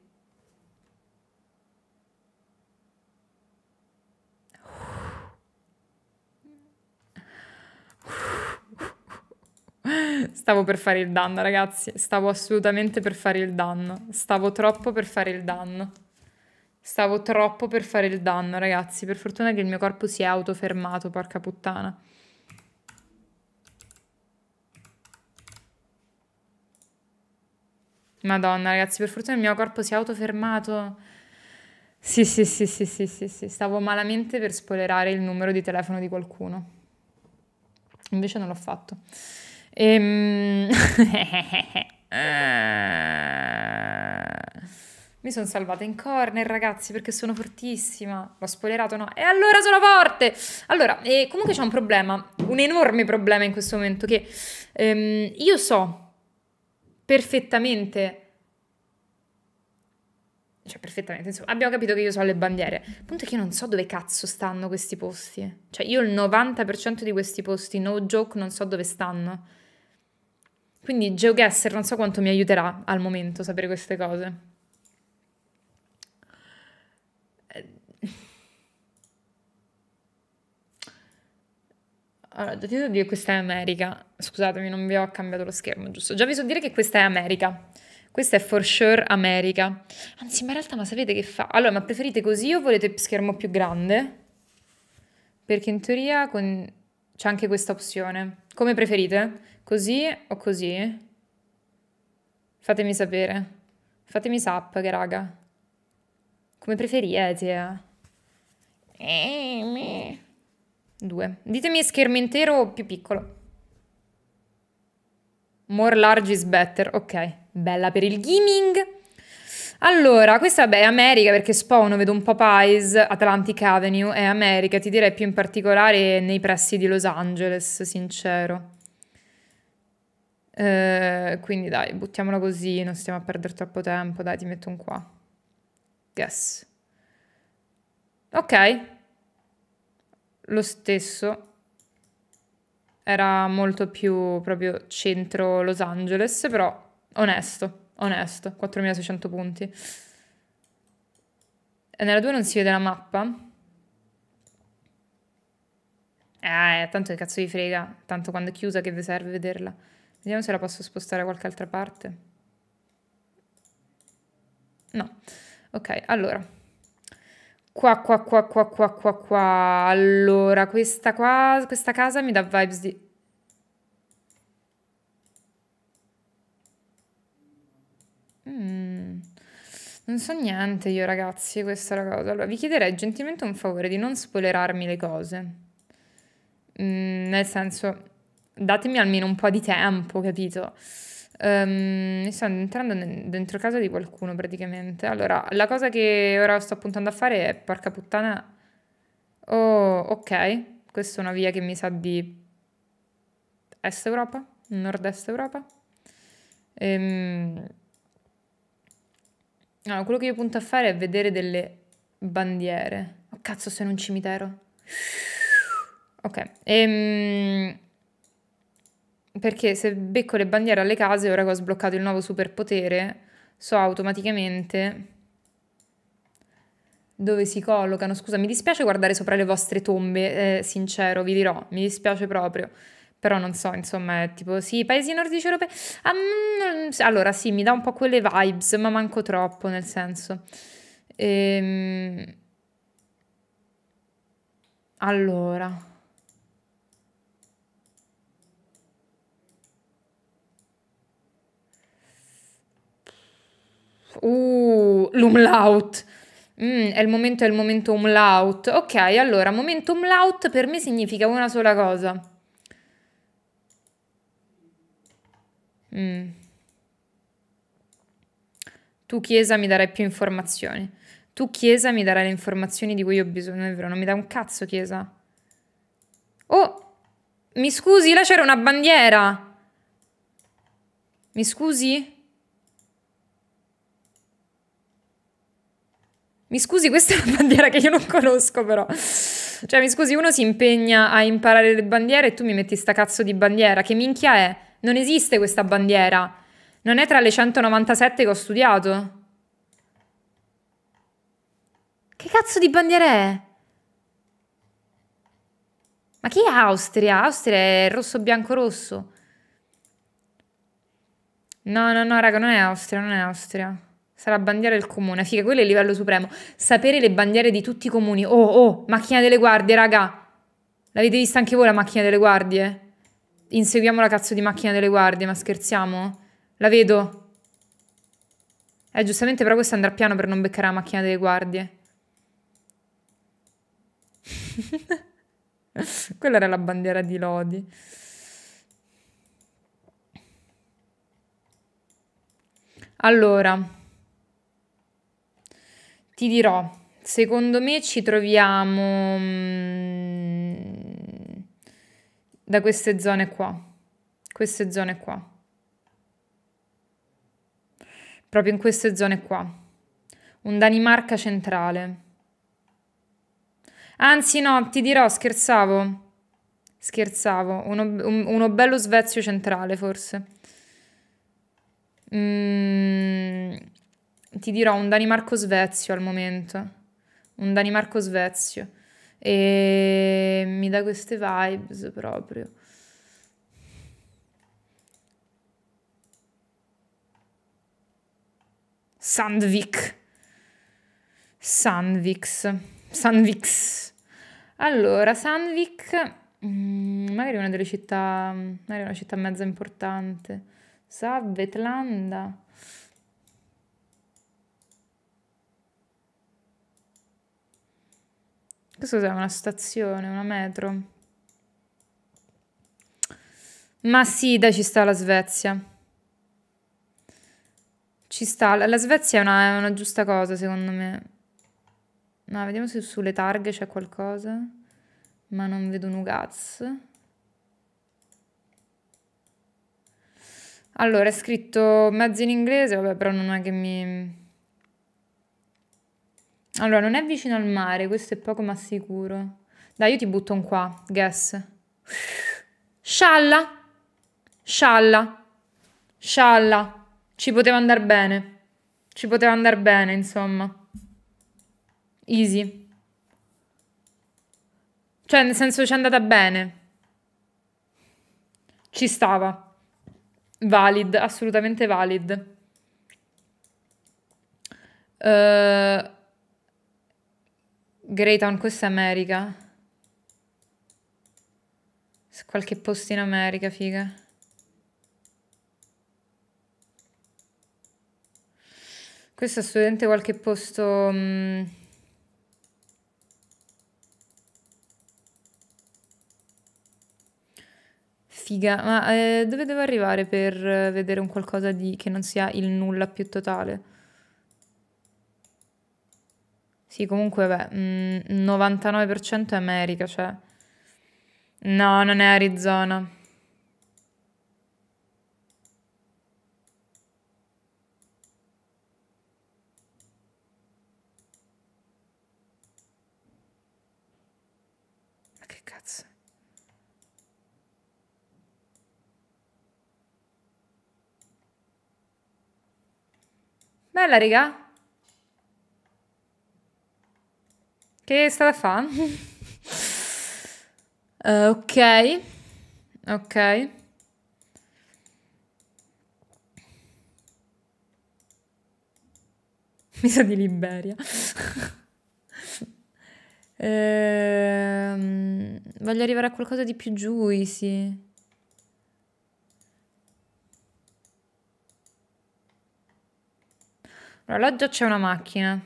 Stavo per fare il danno, ragazzi. Stavo assolutamente per fare il danno. Stavo troppo per fare il danno. Stavo troppo per fare il danno, ragazzi. Per fortuna che il mio corpo si è autofermato, porca puttana. Madonna, ragazzi, per fortuna il mio corpo si è autofermato. Sì, sì, sì, sì, sì, sì, sì. Stavo malamente per spoilerare il numero di telefono di qualcuno. Invece non l'ho fatto. Ehm... Eh. Mi sono salvata in corner, ragazzi, perché sono fortissima. L'ho spoilerato, no? E allora sono forte! Allora, e comunque c'è un problema, un enorme problema in questo momento, che ehm, io so perfettamente... Cioè, perfettamente, insomma, abbiamo capito che io so le bandiere. Il punto è che io non so dove cazzo stanno questi posti. Cioè, io il 90% di questi posti, no joke, non so dove stanno. Quindi GeoGuessr non so quanto mi aiuterà al momento sapere queste cose. Allora, già ti so dire che questa è America. Scusatemi, non vi ho cambiato lo schermo, giusto? Già vi so dire che questa è America. Questa è for sure America. Anzi, ma in realtà, ma sapete che fa? Allora, ma preferite così o volete schermo più grande? Perché in teoria con... c'è anche questa opzione. Come preferite? Così o così? Fatemi sapere. Fatemi sap, che raga. Come preferite? Eh, 2. Ditemi schermo intero o più piccolo. More large is better, ok. Bella per il gaming. Allora, questa beh, è America perché Spawn vedo un po' Pies, Atlantic Avenue è America, ti direi più in particolare nei pressi di Los Angeles, sincero. Eh, quindi dai, buttiamola così, non stiamo a perdere troppo tempo, dai, ti metto un qua. Guess. Ok, lo stesso era molto più proprio centro Los Angeles, però onesto, onesto, 4600 punti. E nella 2 non si vede la mappa? Eh, tanto che cazzo di frega, tanto quando è chiusa che vi serve vederla. Vediamo se la posso spostare a qualche altra parte. No. Ok, allora. Qua, qua, qua, qua, qua, qua, qua. Allora, questa qua, questa casa mi dà vibes di... Mm. Non so niente io ragazzi, questa è la cosa. Allora, vi chiederei gentilmente un favore di non spoilerarmi le cose. Mm, nel senso, datemi almeno un po' di tempo, capito? Um, ehm, sto entrando dentro casa di qualcuno praticamente. Allora, la cosa che ora sto puntando a fare è, porca puttana, oh, ok, questa è una via che mi sa di Est Europa, Nord-Est Europa. Ehm... Allora, quello che io punto a fare è vedere delle bandiere. Oh, cazzo, sono in un cimitero. Ok, ehm... Perché se becco le bandiere alle case, ora che ho sbloccato il nuovo superpotere, so automaticamente dove si collocano. Scusa, mi dispiace guardare sopra le vostre tombe, eh, sincero, vi dirò, mi dispiace proprio. Però non so, insomma, è tipo, sì, paesi nordici europei... Um, allora, sì, mi dà un po' quelle vibes, ma manco troppo, nel senso. Ehm... Allora... Uh, l'umlaut. Mm, è il momento, è il momento umlaut. Ok, allora, momento umlaut per me significa una sola cosa. Mm. Tu chiesa mi darai più informazioni. Tu chiesa mi darai le informazioni di cui ho bisogno, è vero, non mi dà un cazzo chiesa. Oh, mi scusi, là c'era una bandiera. Mi scusi? Mi scusi, questa è una bandiera che io non conosco però. Cioè, mi scusi, uno si impegna a imparare le bandiere e tu mi metti sta cazzo di bandiera. Che minchia è? Non esiste questa bandiera. Non è tra le 197 che ho studiato. Che cazzo di bandiera è? Ma chi è Austria? Austria è rosso-bianco-rosso. No, no, no, raga, non è Austria, non è Austria. Sarà bandiera del comune, figa, quello è il livello supremo. Sapere le bandiere di tutti i comuni. Oh, oh, macchina delle guardie, raga. L'avete vista anche voi la macchina delle guardie? Inseguiamo la cazzo di macchina delle guardie, ma scherziamo? La vedo. Eh, giustamente però questo andrà piano per non beccare la macchina delle guardie. Quella era la bandiera di Lodi. Allora... Ti dirò, secondo me ci troviamo mm, da queste zone qua. Queste zone qua. Proprio in queste zone qua. Un Danimarca centrale. Anzi no, ti dirò, scherzavo. Scherzavo, uno, un, uno bello Svezio centrale forse. Mm, ti dirò un Danimarco-Svezio al momento. Un Danimarco-Svezio. E mi dà queste vibes proprio. Sandvik. Sandviks. Sandviks. Allora, Sandvik mm, magari una delle città, magari una città mezza importante. Sa, Vetlanda. Che cos'è una stazione, una metro? Ma sì, dai, ci sta la Svezia. Ci sta. La Svezia è una, è una giusta cosa, secondo me. No, vediamo se sulle targhe c'è qualcosa. Ma non vedo Nugaz. Allora, è scritto mezzo in inglese, vabbè, però non è che mi... Allora, non è vicino al mare, questo è poco ma sicuro. Dai, io ti butto un qua, guess. Scialla! Scialla! Scialla! Ci poteva andare bene. Ci poteva andare bene, insomma. Easy. Cioè, nel senso ci è andata bene. Ci stava. Valid, assolutamente valid. Ehm... Uh Great on questa è America. Su qualche posto in America, figa. Questo è studente qualche posto... Mh... Mm, figa, ma eh, dove devo arrivare per eh, vedere un qualcosa di... che non sia il nulla più totale? Sì, comunque, beh, mh, 99% è America, cioè. No, non è Arizona. Ma che cazzo? Bella, raga. Che strada fa? uh, ok. Ok. Mi sa di Liberia. ehm, voglio arrivare a qualcosa di più juicy. Allora, là c'è una macchina.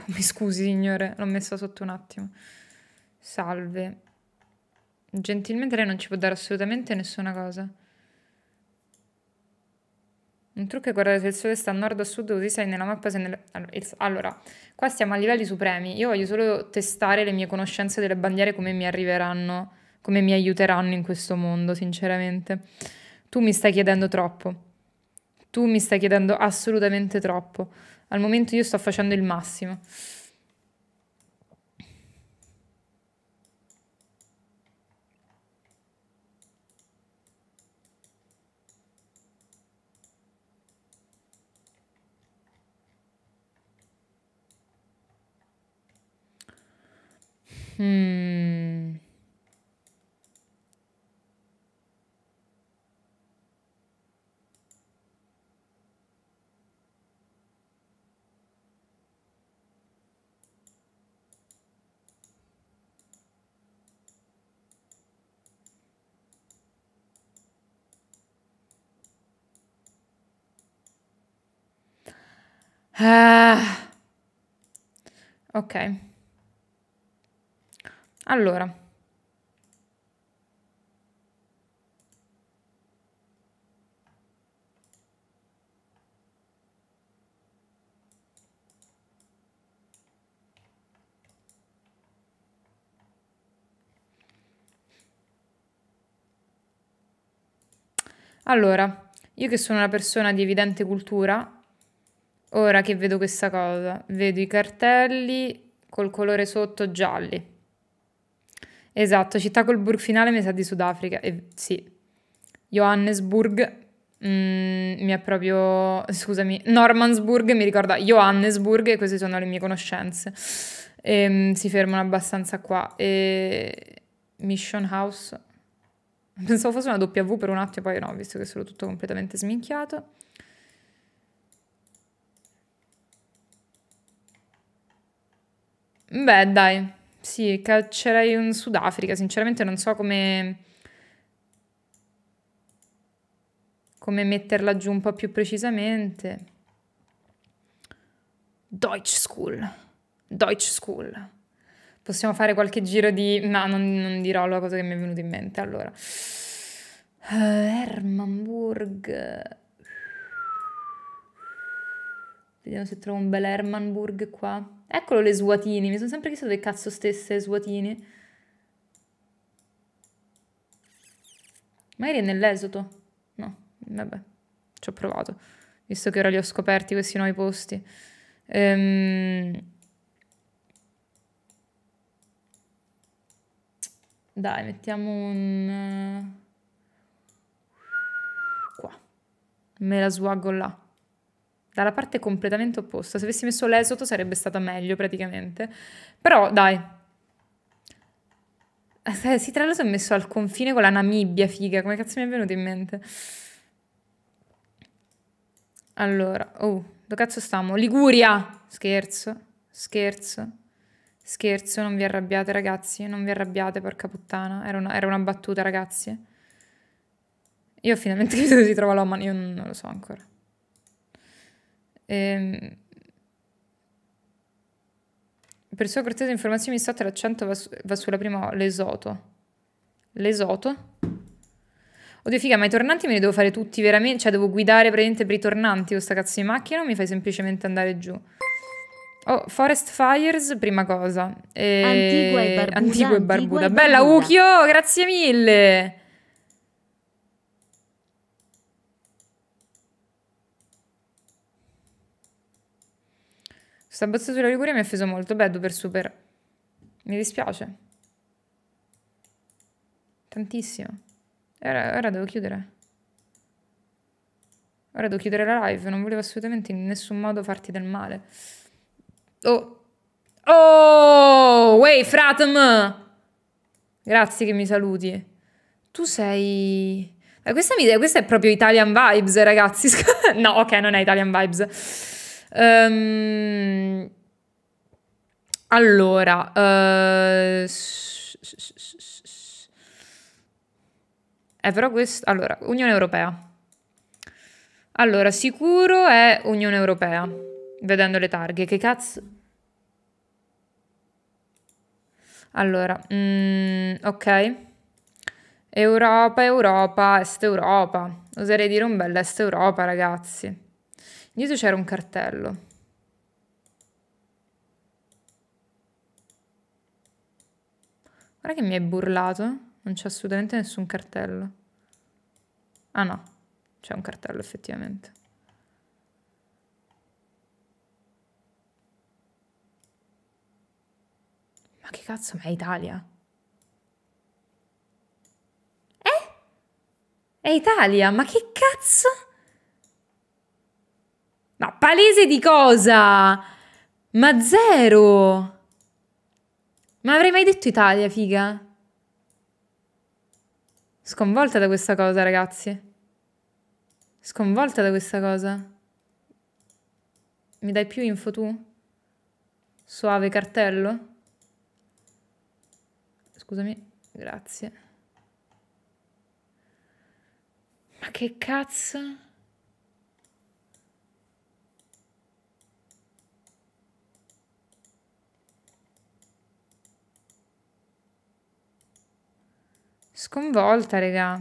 Mi scusi, signore, l'ho messa sotto un attimo. Salve. Gentilmente lei non ci può dare assolutamente nessuna cosa. Un trucco è guardare se il sole sta a nord o a sud, così sei nella mappa se nel... Allora, qua siamo a livelli supremi. Io voglio solo testare le mie conoscenze delle bandiere, come mi arriveranno, come mi aiuteranno in questo mondo, sinceramente. Tu mi stai chiedendo troppo. Tu mi stai chiedendo assolutamente troppo. Al momento io sto facendo il massimo. Mm. Ah. Ok. Allora. Allora, io che sono una persona di evidente cultura, Ora che vedo questa cosa, vedo i cartelli col colore sotto gialli. Esatto, città col burg finale mi sa di Sudafrica. Eh, sì. Johannesburg mm, mi ha proprio... scusami, Normansburg mi ricorda Johannesburg e queste sono le mie conoscenze. E, ehm, si fermano abbastanza qua. E... Mission House. Pensavo fosse una W per un attimo, poi no, visto che sono tutto completamente sminchiato. Beh, dai, sì, caccerei un Sudafrica. Sinceramente non so come... come metterla giù un po' più precisamente. Deutsch School. Deutsch School. Possiamo fare qualche giro di... No, non, non dirò la cosa che mi è venuta in mente. Allora... Uh, eh, Hermanburg. Vediamo se trovo un bel Hermanburg qua. Eccolo le Suatini, mi sono sempre chiesto dove cazzo stesse Suatini. Magari è nell'esoto. No, vabbè, ci ho provato, visto che ora li ho scoperti questi nuovi posti. Ehm... Dai, mettiamo un... Eh, qua. Me la swaggo là dalla parte completamente opposta. Se avessi messo l'esoto sarebbe stata meglio praticamente. Però dai. Eh, sì, tra l'altro ho messo al confine con la Namibia, figa. Come cazzo mi è venuto in mente? Allora, oh, dove cazzo stiamo? Liguria! Scherzo, scherzo, scherzo, non vi arrabbiate ragazzi, non vi arrabbiate, porca puttana. Era una, era una battuta ragazzi. Io ho finalmente capito dove si trova l'Oman, io non lo so ancora. Ehm, per sua cortesa informazione mi state l'accento va, su, va sulla prima l'esoto. L'esoto? Oddio figa, ma i tornanti me li devo fare tutti veramente, cioè devo guidare praticamente per i tornanti questa cazzo di macchina o mi fai semplicemente andare giù? Oh, Forest Fires, prima cosa. E... Antigua e Barbuda. Antigua e Barbuda. Antigua e Barbuda. Bella Ukio, oh, grazie mille! Questa bozza Liguria mi ha offeso molto. Beh, per super. Mi dispiace. Tantissimo. Ora, ora devo chiudere. Ora devo chiudere la live. Non volevo assolutamente in nessun modo farti del male. Oh. Oh! Wey, fratem! Grazie che mi saluti. Tu sei... questa, mi... questa è proprio Italian Vibes, ragazzi. no, ok, non è Italian Vibes. Um, allora, uh, eh, però questo, allora, Unione Europea. Allora, sicuro è Unione Europea, vedendo le targhe. Che cazzo? Allora, mm, ok. Europa, Europa, Est Europa. Oserei dire un bel Est Europa, ragazzi. Dietro c'era un cartello. Guarda che mi hai burlato. Non c'è assolutamente nessun cartello. Ah no, c'è un cartello effettivamente. Ma che cazzo, ma è Italia? Eh? È Italia? Ma che cazzo? Ma palese di cosa? Ma zero! Ma avrei mai detto Italia, figa? Sconvolta da questa cosa, ragazzi. Sconvolta da questa cosa. Mi dai più info tu? Suave cartello? Scusami, grazie. Ma che cazzo? Sconvolta, raga.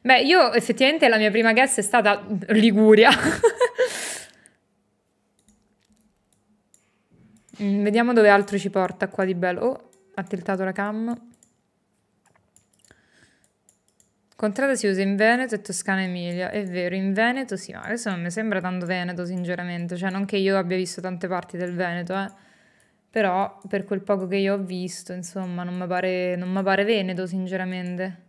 Beh, io effettivamente la mia prima guess è stata Liguria. Mm, vediamo dove altro ci porta qua di bello. Oh, ha tiltato la cam. Contrada si usa in Veneto e Toscana Emilia. È vero, in Veneto sì, ma questo non mi sembra tanto Veneto, sinceramente. Cioè, non che io abbia visto tante parti del Veneto, eh però per quel poco che io ho visto, insomma, non mi pare, non mi pare Veneto, sinceramente.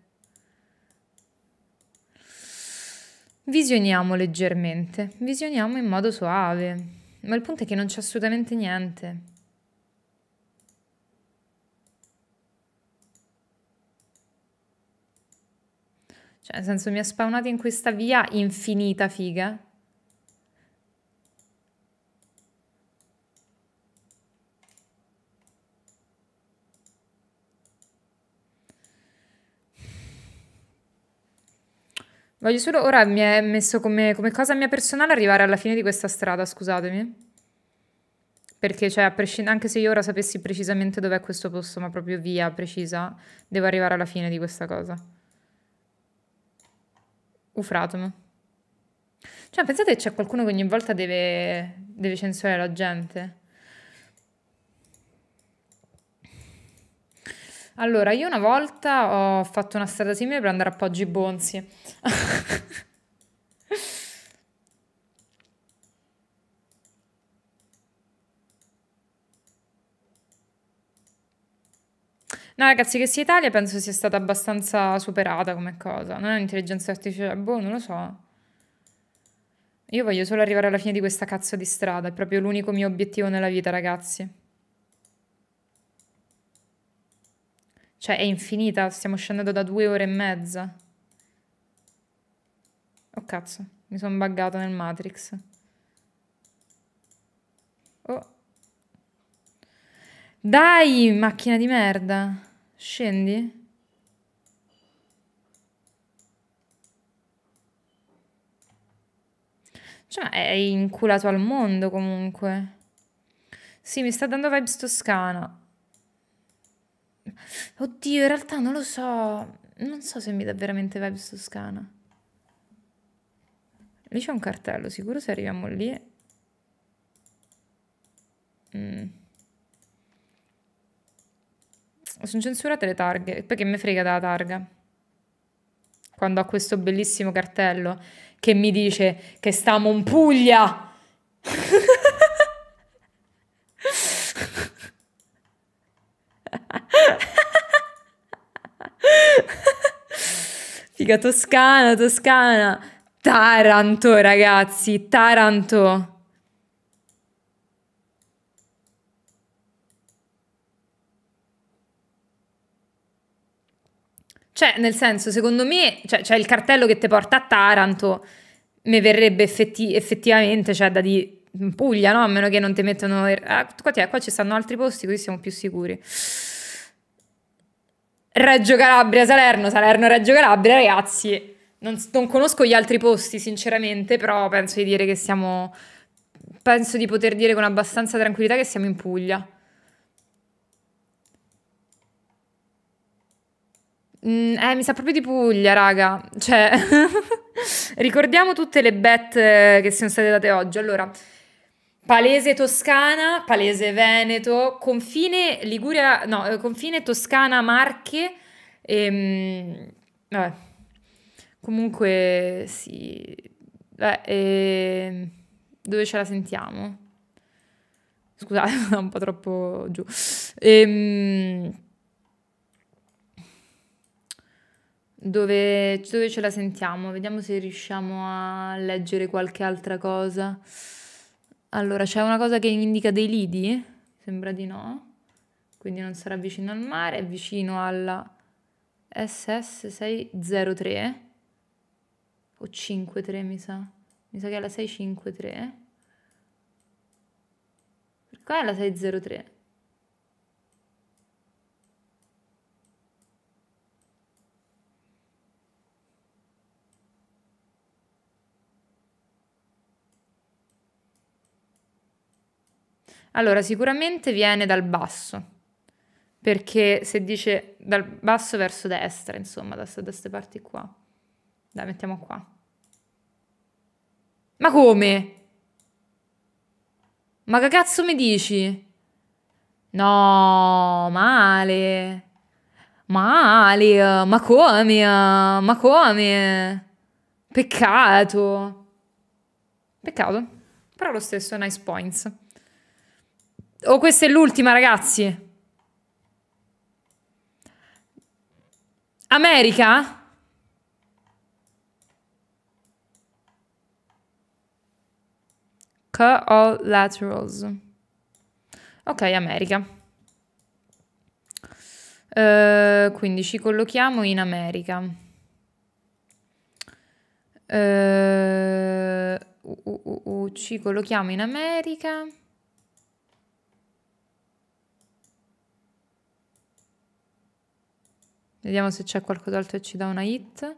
Visioniamo leggermente, visioniamo in modo suave, ma il punto è che non c'è assolutamente niente. Cioè, nel senso, mi ha spawnato in questa via infinita figa Voglio solo... Ora mi è messo come, come cosa mia personale arrivare alla fine di questa strada, scusatemi. Perché, cioè, a prescind- anche se io ora sapessi precisamente dov'è questo posto, ma proprio via precisa, devo arrivare alla fine di questa cosa. Ufratomo. Cioè, pensate che c'è qualcuno che ogni volta deve, deve censurare la gente? Allora, io una volta ho fatto una strada simile per andare a Poggi Bonzi. No, ragazzi, che sia Italia penso sia stata abbastanza superata come cosa. Non è un'intelligenza artificiale, boh, non lo so. Io voglio solo arrivare alla fine di questa cazzo di strada, è proprio l'unico mio obiettivo nella vita, ragazzi. Cioè è infinita, stiamo scendendo da due ore e mezza. Oh cazzo, mi sono buggato nel Matrix. Oh. Dai, macchina di merda. Scendi. Cioè, è inculato al mondo comunque. Sì, mi sta dando vibes toscana. Oddio, in realtà non lo so. Non so se mi dà veramente vibes toscana. Lì c'è un cartello, sicuro se arriviamo lì. Mm. Sono censurate le targhe, perché mi frega dalla targa. Quando ho questo bellissimo cartello che mi dice che stiamo in Puglia. Dica Toscana, Toscana. Taranto, ragazzi, Taranto. Cioè, nel senso, secondo me, cioè, cioè il cartello che ti porta a Taranto mi verrebbe effetti- effettivamente, cioè, da di Puglia, no? A meno che non ti mettano... Ah, eh, qua, qua ci stanno altri posti, così siamo più sicuri. Reggio Calabria, Salerno, Salerno, Reggio Calabria, ragazzi. Non, non, conosco gli altri posti, sinceramente, però penso di dire che siamo. Penso di poter dire con abbastanza tranquillità che siamo in Puglia. Mm, eh, mi sa proprio di Puglia, raga. Cioè, ricordiamo tutte le bet eh, che sono state date oggi. Allora, Palese Toscana, Palese Veneto, confine Liguria, no, eh, confine Toscana Marche. Ehm, vabbè. Comunque sì. Beh, eh, dove ce la sentiamo? Scusate, sono un po' troppo giù. Ehm, dove, dove ce la sentiamo? Vediamo se riusciamo a leggere qualche altra cosa. Allora, c'è una cosa che indica dei lidi? Sembra di no. Quindi non sarà vicino al mare, è vicino alla SS603 o 53 mi sa. Mi sa che è la 653. Qua è la 603. Allora, sicuramente viene dal basso, perché se dice dal basso verso destra, insomma, da queste parti qua. Dai, mettiamo qua. Ma come? Ma che cazzo mi dici? No, male. Male, ma come? Ma come? Peccato. Peccato. Però lo stesso, nice points oh, questa è l'ultima, ragazzi. America? Collaterals. Ok, America. Uh, eh, quindi eh, ci collochiamo in America. Uh, uh, ci collochiamo in America. Vediamo se c'è qualcos'altro che ci dà una hit.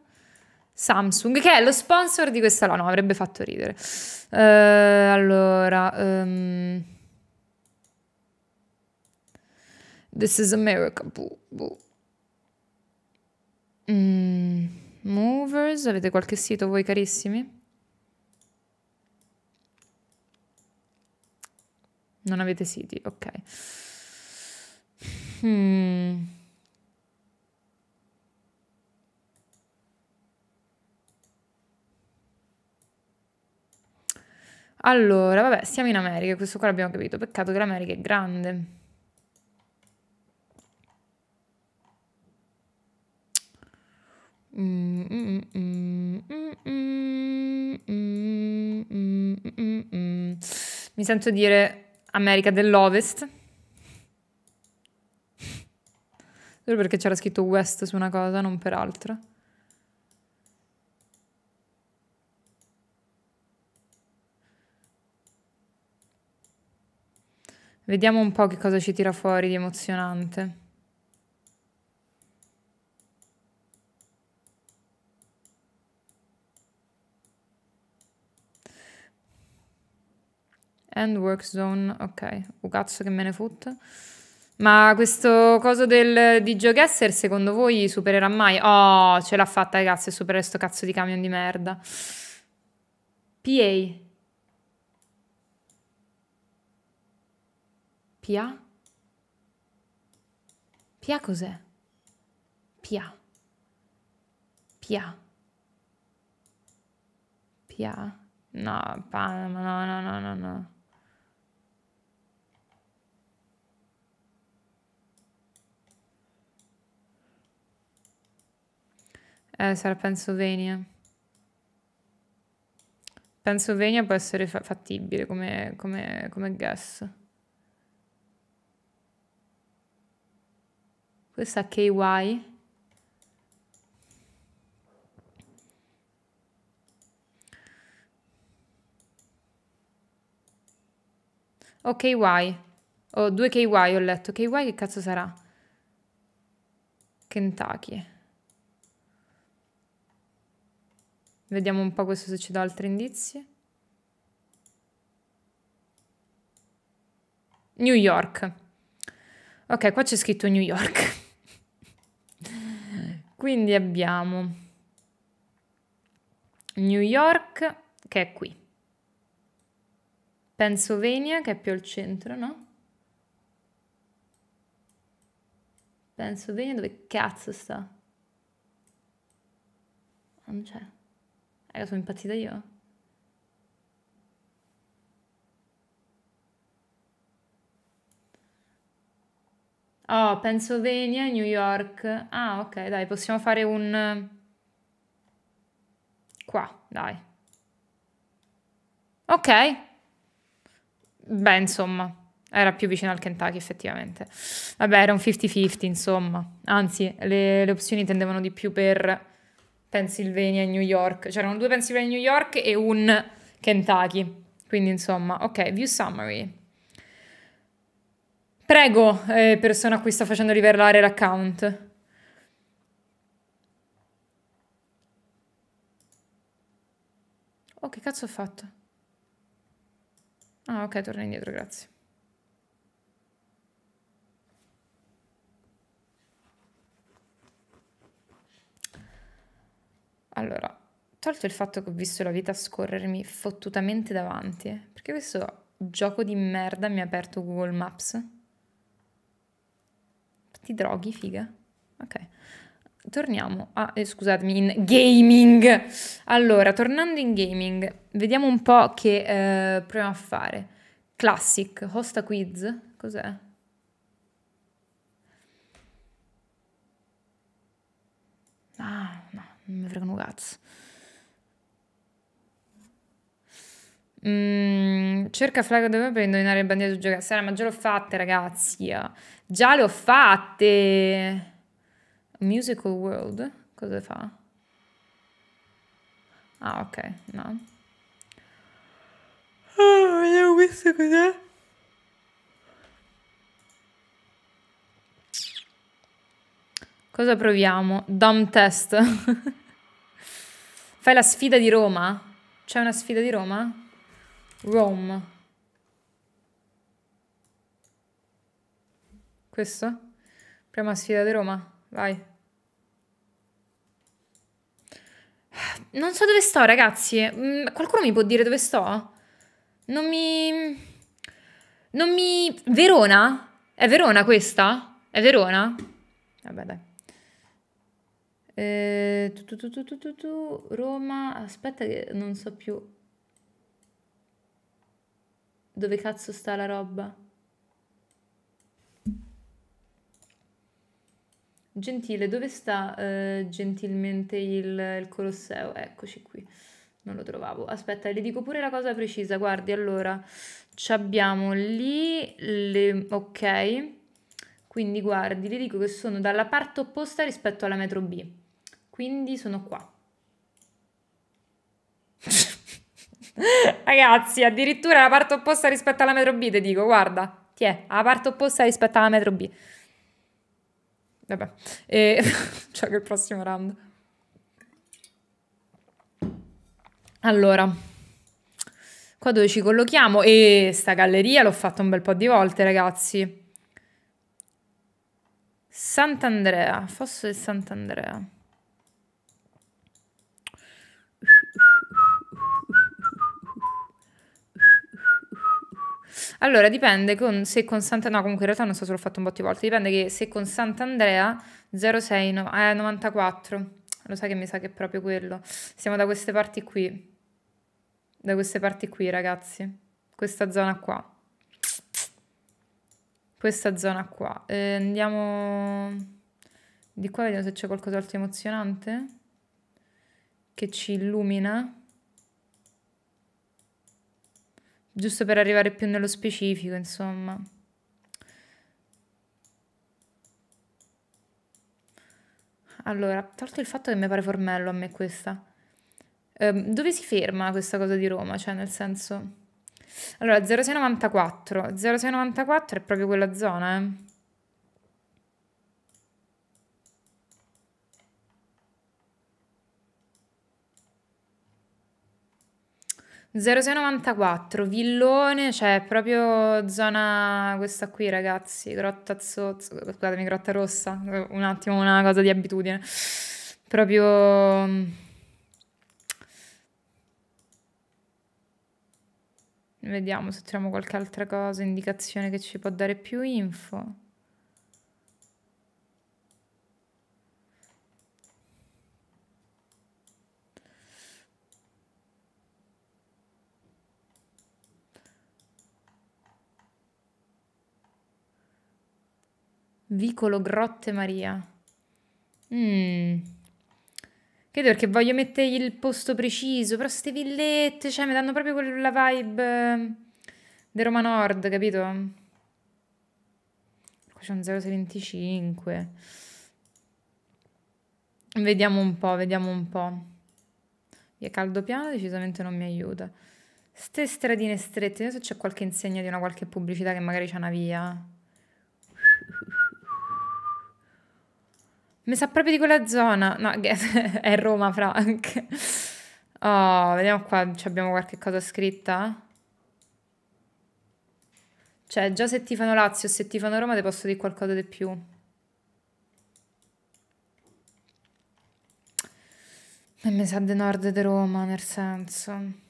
Samsung, che è lo sponsor di questa là, no, avrebbe fatto ridere. Uh, allora... Um... This is America. Buh, buh. Mm. movers, avete qualche sito voi carissimi? Non avete siti, ok. Hmm. Allora, vabbè, siamo in America, questo qua l'abbiamo capito. Peccato che l'America è grande. Mi sento dire America dell'Ovest. Solo perché c'era scritto West su una cosa, non per altro. Vediamo un po' che cosa ci tira fuori di emozionante. End work zone, ok, un cazzo che me ne fotte. Ma questo coso del, di GeoGuessr secondo voi supererà mai? Oh, ce l'ha fatta ragazzi, supererà sto cazzo di camion di merda. PA, Pia? Pia cos'è? Pia. Pia. Pia. No, Panama, no, no, no, no, no. Eh, sarà Pennsylvania. Pennsylvania può essere fattibile come, come, come guess. Questa KY O KY. O 2KY ho letto. KY che cazzo sarà? Kentucky. Vediamo un po' questo se ci dà altri indizi. New York. Ok, qua c'è scritto New York. Quindi abbiamo New York che è qui, Pennsylvania che è più al centro, no? Pennsylvania dove cazzo sta? Non c'è. Raga, sono impazzita io. Oh, Pennsylvania, New York. Ah, ok, dai, possiamo fare un... Eh, qua, dai. Ok. Beh, insomma, era più vicino al Kentucky effettivamente. Vabbè, era un 50-50, insomma. Anzi, le, le opzioni tendevano di più per Pennsylvania e New York. C'erano due Pennsylvania e New York e un Kentucky. Quindi, insomma, ok, view summary. Prego, eh, persona a cui sta facendo rivelare l'account. Oh, che cazzo ho fatto? Ah, ok, torna indietro, grazie. Allora, tolto il fatto che ho visto la vita scorrermi fottutamente davanti, eh, perché questo gioco di merda mi ha aperto Google Maps. Ti droghi, figa? Ok. Torniamo a, eh, scusatemi, in gaming. Allora, tornando in gaming, vediamo un po' che eh, proviamo a fare. Classic, hosta quiz, cos'è? Ah, no, non mi frega un cazzo. Mm, cerca flag dove per indovinare il bandito su giocare. Sara, ma già l'ho fatta, ragazzi. Già le ho fatte. Musical World, cosa fa? Ah, ok, no. Oh, vediamo questo cos'è. Cosa proviamo? Dumb test. Fai la sfida di Roma? C'è una sfida di Roma? Rome. Questo? Prima sfida di Roma, vai. Non so dove sto, ragazzi. Mm, qualcuno mi può dire dove sto? Non mi... Non mi... Verona? È Verona questa? È Verona? Vabbè, dai. Eh, tu, tu, tu, Roma, aspetta che non so più dove cazzo sta la roba. Gentile, dove sta eh, gentilmente il, il Colosseo? Eccoci qui, non lo trovavo. Aspetta, le dico pure la cosa precisa, guardi, allora, ci abbiamo lì, le, ok, quindi guardi, le dico che sono dalla parte opposta rispetto alla metro B, quindi sono qua. Ragazzi, addirittura la parte opposta rispetto alla metro B, te dico, guarda, ti è, la parte opposta rispetto alla metro B. Vabbè, e gioco il prossimo round. Allora, qua dove ci collochiamo? E sta galleria l'ho fatta un bel po' di volte, ragazzi. Sant'Andrea, Fosso del Sant'Andrea. Allora, dipende con, se con Sant'Andrea, no comunque in realtà non so se l'ho fatto un botto di volte, dipende che se con Sant'Andrea 06 no, eh, 94, lo sai che mi sa che è proprio quello. Siamo da queste parti qui, da queste parti qui ragazzi, questa zona qua. Questa zona qua. Eh, andiamo di qua, vediamo se c'è qualcos'altro emozionante che ci illumina. giusto per arrivare più nello specifico, insomma. Allora, tolto il fatto che mi pare formello a me questa. Ehm, dove si ferma questa cosa di Roma? Cioè, nel senso... Allora, 0694. 0694 è proprio quella zona, eh. 0694, Villone, cioè proprio zona questa qui ragazzi, Grotta Zozzo, scusatemi, Grotta Rossa, un attimo una cosa di abitudine, proprio... Mm, vediamo se troviamo qualche altra cosa, indicazione che ci può dare più info. Vicolo Grotte Maria. Mm. Credo perché voglio mettergli il posto preciso, però queste villette, cioè, mi danno proprio quella vibe ehm, di Roma Nord, capito? Qua c'è un 0,75. Vediamo un po', vediamo un po'. Via caldo piano decisamente non mi aiuta. Ste stradine strette, non so se c'è qualche insegna di una qualche pubblicità che magari c'è una via. Mi sa proprio di quella zona. No, è Roma, Frank. Oh, vediamo qua, abbiamo qualche cosa scritta. Cioè, già se ti fanno Lazio se ti fanno Roma ti posso dire qualcosa di più. E mi sa di nord di Roma, nel senso...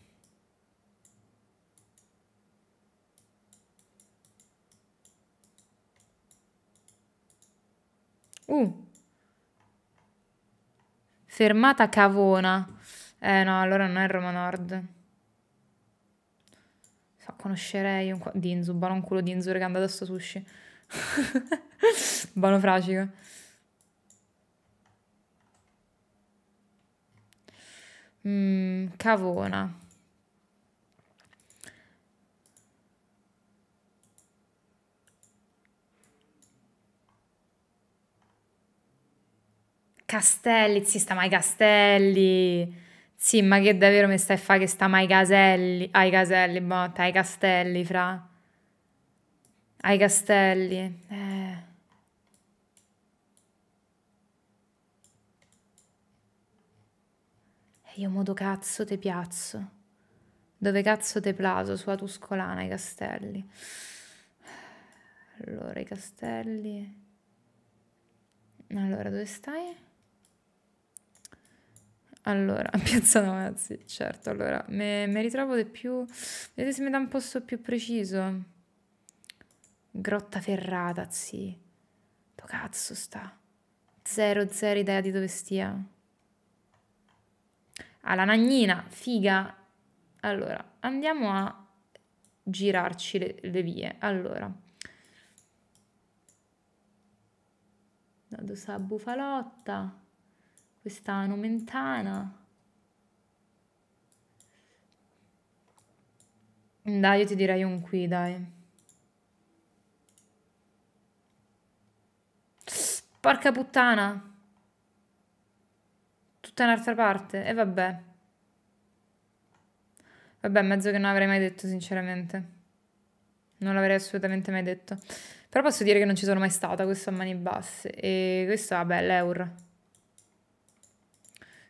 Uh, Fermata Cavona. Eh no, allora non è Roma Nord. So, conoscerei un qua. Dinzu, buono un culo Dinzu, raga, andate a sto sushi. buono fracico. Mm, Cavona. Castelli, si sta mai Castelli. Sì, ma che davvero mi stai a fare che sta mai caselli, ai caselli, botta, ai castelli, fra. Ai castelli. Eh. io modo cazzo te piazzo. Dove cazzo te plaso? Sua Tuscolana, i castelli. Allora, i castelli... Allora, dove stai? Allora, Piazza Noazzi, certo, allora, mi ritrovo di più... Vedete se mi dà un posto più preciso? Grotta Ferrata, sì. Dove cazzo sta? Zero, zero idea di dove stia. Ah, la Nagnina, figa. Allora, andiamo a girarci le, le vie. Allora. Dove sta Bufalotta? questa nomentana. Dai, io ti direi un qui, dai. Porca puttana. Tutta un'altra parte. E vabbè. Vabbè, mezzo che non avrei mai detto, sinceramente. Non l'avrei assolutamente mai detto. Però posso dire che non ci sono mai stata, questo a mani basse. E questo, vabbè, l'euro.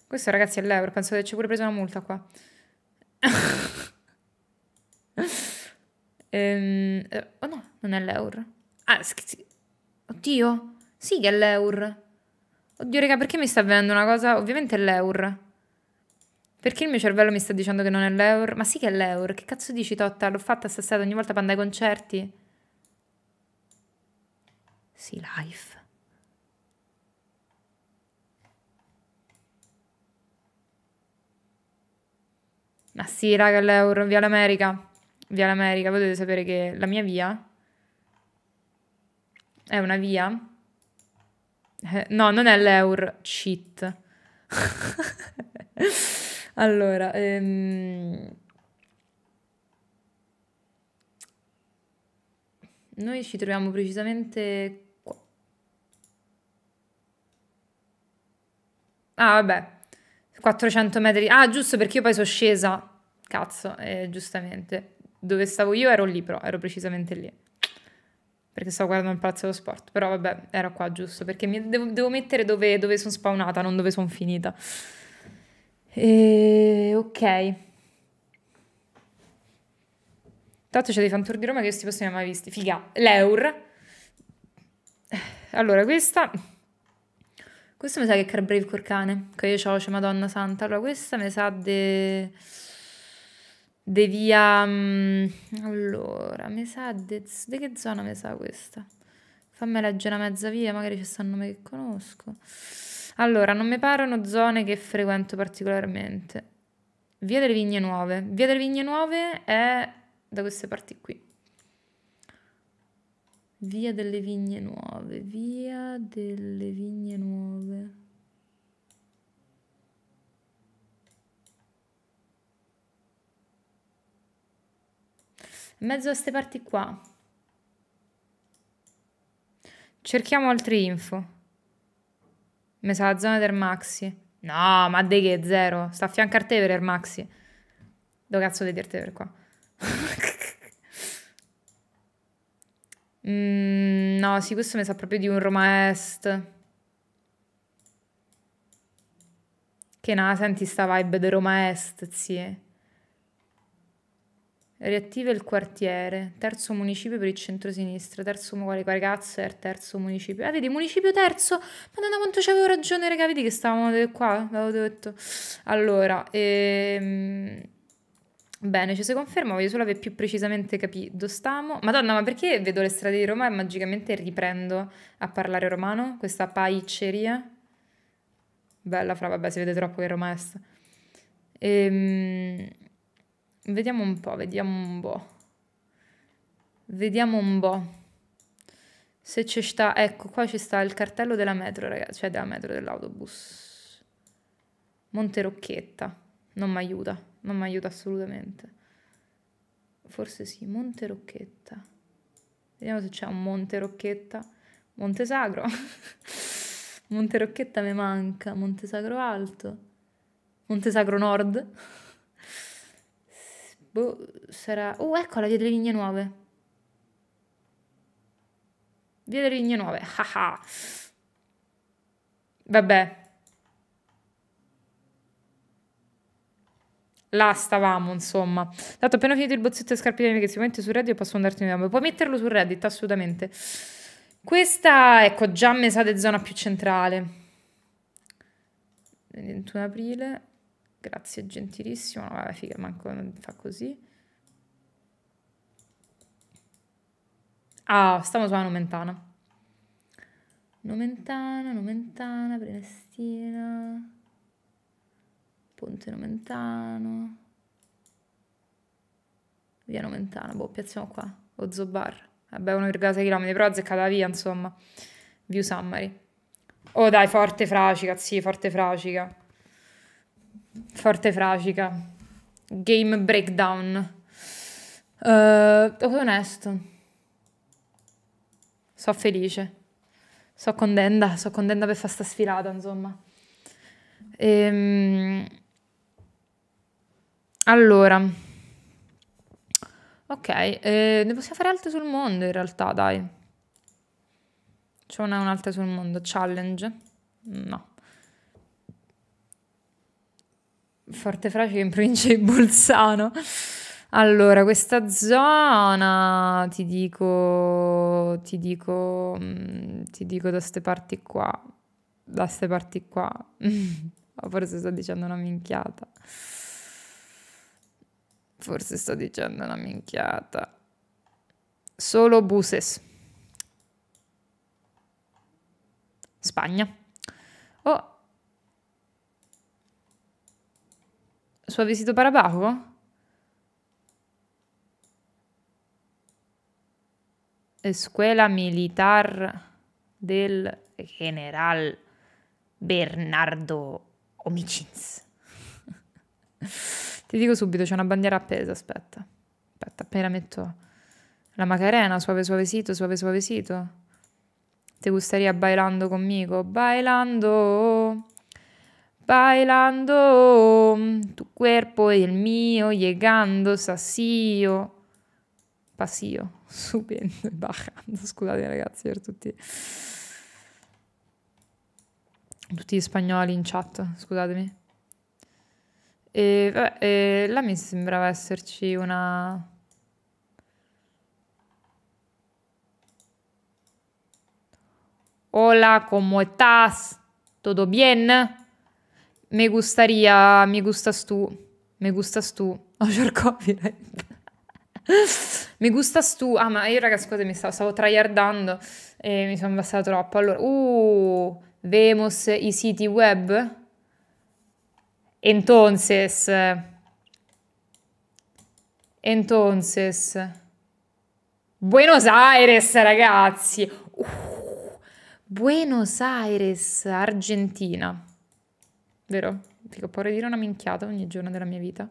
Questo ragazzi è l'euro, penso di averci pure preso una multa qua. ehm, eh, oh no, non è l'euro. Ah, scherzi. Oddio, sì che è l'euro. Oddio raga, perché mi sta avvenendo una cosa? Ovviamente è l'euro. Perché il mio cervello mi sta dicendo che non è l'euro? Ma sì che è l'euro. Che cazzo dici Totta? L'ho fatta stasera ogni volta quando ai concerti. Sì, life. Ma ah, sì, raga, l'euro, via l'America. Via l'America, voi dovete sapere che la mia via è una via. Eh, no, non è l'euro, cheat. allora, ehm... noi ci troviamo precisamente qua. Ah, vabbè. 400 metri. Ah, giusto perché io poi sono scesa. Cazzo, eh, giustamente. Dove stavo io ero lì, però ero precisamente lì. Perché stavo guardando il palazzo dello sport. Però vabbè, era qua giusto. Perché mi devo, devo mettere dove, dove sono spawnata, non dove sono finita. E... Ok. Tanto c'è dei fantour di Roma che io sti posti non li ho mai visti. Figa, l'Eur. Allora, questa questo mi sa che è Carbrave Corcane, che io ho, c'è Madonna Santa. Allora, questa mi sa de... de via... Mm, allora, mi sa de... de che zona mi sa questa? Fammi leggere una mezza via, magari ci stanno nome che conosco. Allora, non mi parano zone che frequento particolarmente. Via delle Vigne Nuove. Via delle Vigne Nuove è da queste parti qui. Via delle Vigne Nuove, Via delle Vigne Nuove. In mezzo a queste parti qua. Cerchiamo altri info. Mi sa la zona del Maxi. No, ma de che zero. Sta a fianco a Tevere il Maxi. Dove cazzo vedi il Tevere qua? Mm, no, sì, questo mi sa proprio di un Roma Est. Che na, senti sta vibe di Roma Est, zie. Riattiva il quartiere, terzo municipio per il centro-sinistra, terzo quale ragazzo è il terzo municipio. Ah, vedi, municipio terzo? Madonna quanto c'avevo ragione, raga, vedi che stavamo qua, l'avevo detto. Allora, ehm... Bene, ci si conferma, voglio solo avere più precisamente capito. dove Stiamo... Madonna, ma perché vedo le strade di Roma e magicamente riprendo a parlare romano? Questa paicceria? Bella fra, vabbè, si vede troppo che Roma è. Ehm... Vediamo un po', vediamo un po'. Vediamo un po'. Se ci sta... Ecco, qua ci sta il cartello della metro, ragazzi. Cioè della metro, dell'autobus. Monte Rocchetta, Non mi aiuta non mi aiuta assolutamente. Forse sì, Monte Rocchetta. Vediamo se c'è un Monte Rocchetta. Monte Sacro. Monte Rocchetta mi manca. Monte Sacro Alto. Monte Sacro Nord. Boh, sarà... Oh, ecco la via delle Vigne Nuove. Via delle Vigne Nuove. Vabbè, là stavamo, insomma. Dato appena finito il bozzetto e scarpinelli che sicuramente su Reddit posso andarti in Puoi metterlo su Reddit, assolutamente. Questa, ecco, già di zona più centrale. 21 aprile. Grazie, gentilissimo. No, vabbè, figa, manco non fa così. Ah, stiamo sulla Nomentana. Nomentana, Nomentana, Prenestina. Ponte Nomentano, via Nomentano, boh, piazziamo qua, Ozzo Bar, vabbè 1,6 km, però azzeccata via, insomma, view summary. Oh dai, forte fracica, sì, forte fracica. Forte fracica. Game breakdown. Uh, onesto. So felice. So contenta, so contenta per fare sta sfilata, insomma. Ehm... Allora, ok, eh, ne possiamo fare altre sul mondo in realtà, dai. C'è una, un'altra sul mondo, challenge? No. Forte Frace in provincia di Bolzano. Allora, questa zona ti dico, ti dico, mm, ti dico da ste parti qua, da ste parti qua. Oh, forse sto dicendo una minchiata. Forse sto dicendo una minchiata. Solo buses. Spagna. Oh. Su visito Parabaco? Escuela Militar del General Bernardo Omicins. Ti dico subito, c'è una bandiera appesa, aspetta. Aspetta, appena metto la Macarena, suave suave sito, suave suave sito. Te gustaría bailando conmigo? Bailando. Bailando, tu cuerpo e il mio, llegando, sassio. Passio, subendo e bajando. Scusate ragazzi per tutti, tutti gli spagnoli in chat, scusatemi. E, vabbè, e là mi sembrava esserci una... Hola, ¿cómo estás? ¿Todo bien? Me gustaría, mi gustas tu. me gustas tú. Ho oh, il copyright. mi gustas tu. Ah, ma io ragazzi, scusate, mi stavo, stavo tryhardando e mi sono abbassata troppo. Allora, uh, vemos i siti web? Entonces, entonces, Buenos Aires, ragazzi. Uh, Buenos Aires, Argentina. Vero? Fico, vorrei dire una minchiata ogni giorno della mia vita.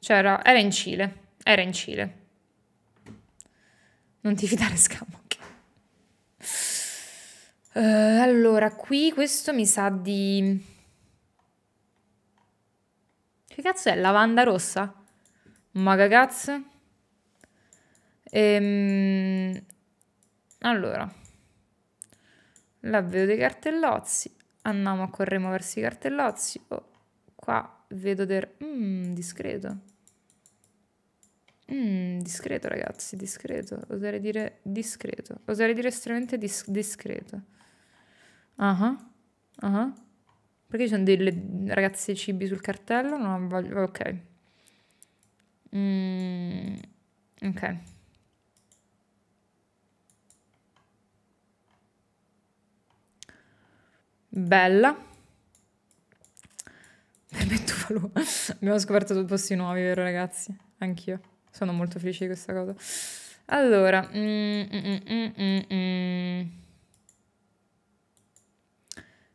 C'era, era in Cile. Era in Cile. Non ti fidare scammo. Uh, eh, allora, qui questo mi sa di... Che cazzo è? Lavanda rossa? Ma che cazzo? Ehm... Allora. Là vedo dei cartellozzi. Andiamo a corremo verso i cartellozzi. Oh, qua vedo del... Mmm, discreto. Mm, discreto ragazzi, discreto. Oserei dire discreto. Oserei dire estremamente dis- discreto. Ah, uh-huh. uh-huh. Perché ci sono delle ragazze cibi sul cartello? Non voglio... Ok. Mm, ok. Bella. Per Abbiamo scoperto tutti posti nuovi, vero ragazzi? Anch'io. Sono molto felice di questa cosa. Allora, mm mm mm, mm, mm, mm,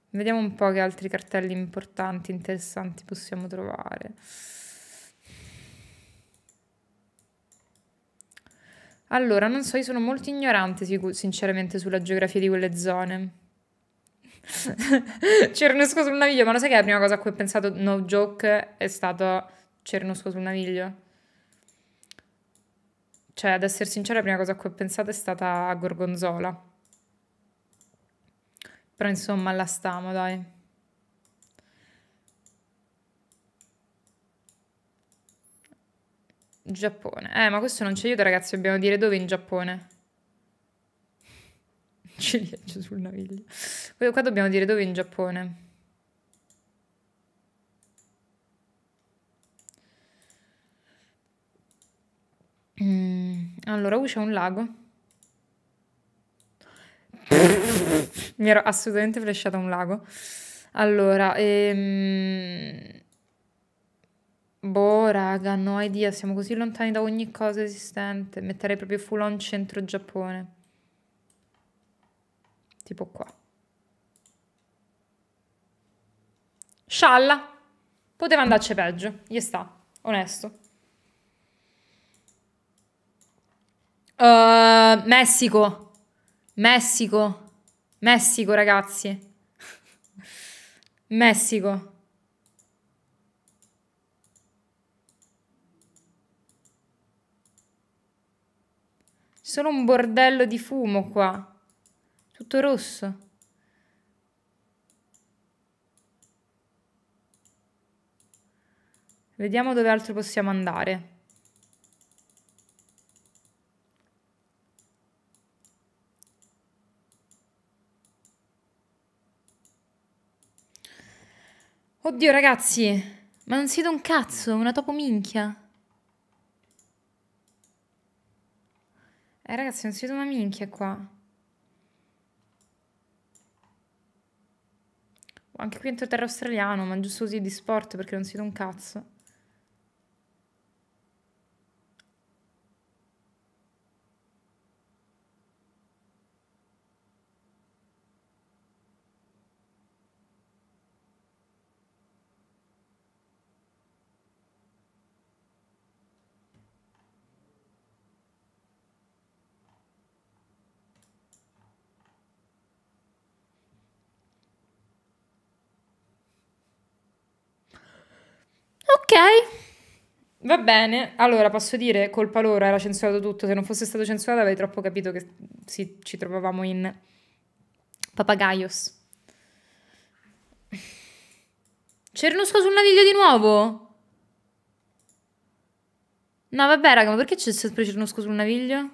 vediamo un po' che altri cartelli importanti, interessanti possiamo trovare. Allora, non so, io sono molto ignorante sinceramente sulla geografia di quelle zone. Cernusco sul naviglio, ma lo sai che la prima cosa a cui ho pensato, no joke, è stato Cernusco sul naviglio? Cioè, ad essere sincera, la prima cosa a cui ho pensato è stata a gorgonzola. Però insomma, la stiamo, dai. Giappone. Eh, ma questo non ci aiuta, ragazzi. Dobbiamo dire dove in Giappone. Ciliegio sul naviglio. Qua dobbiamo dire dove in Giappone. Mm, allora, U c'è un lago. Mi ero assolutamente flashata un lago. Allora, ehm... Boh, raga, no idea, siamo così lontani da ogni cosa esistente. Metterei proprio full on centro Giappone. Tipo qua. Scialla. Poteva andarci peggio, gli sta, onesto. Uh, Messico. Messico. Messico, ragazzi. Messico. Solo un bordello di fumo qua. Tutto rosso. Vediamo dove altro possiamo andare. Oddio ragazzi, ma non siete un cazzo, una topo minchia. Eh ragazzi, non siete una minchia qua. Anche qui è entroterra australiano, ma giusto così di sport perché non siete un cazzo. Va bene, allora posso dire colpa loro, era censurato tutto, se non fosse stato censurato avrei troppo capito che si, ci trovavamo in Papagaios. Cernusco sul naviglio di nuovo? No, vabbè, raga, ma perché c'è sempre Cernusco sul naviglio?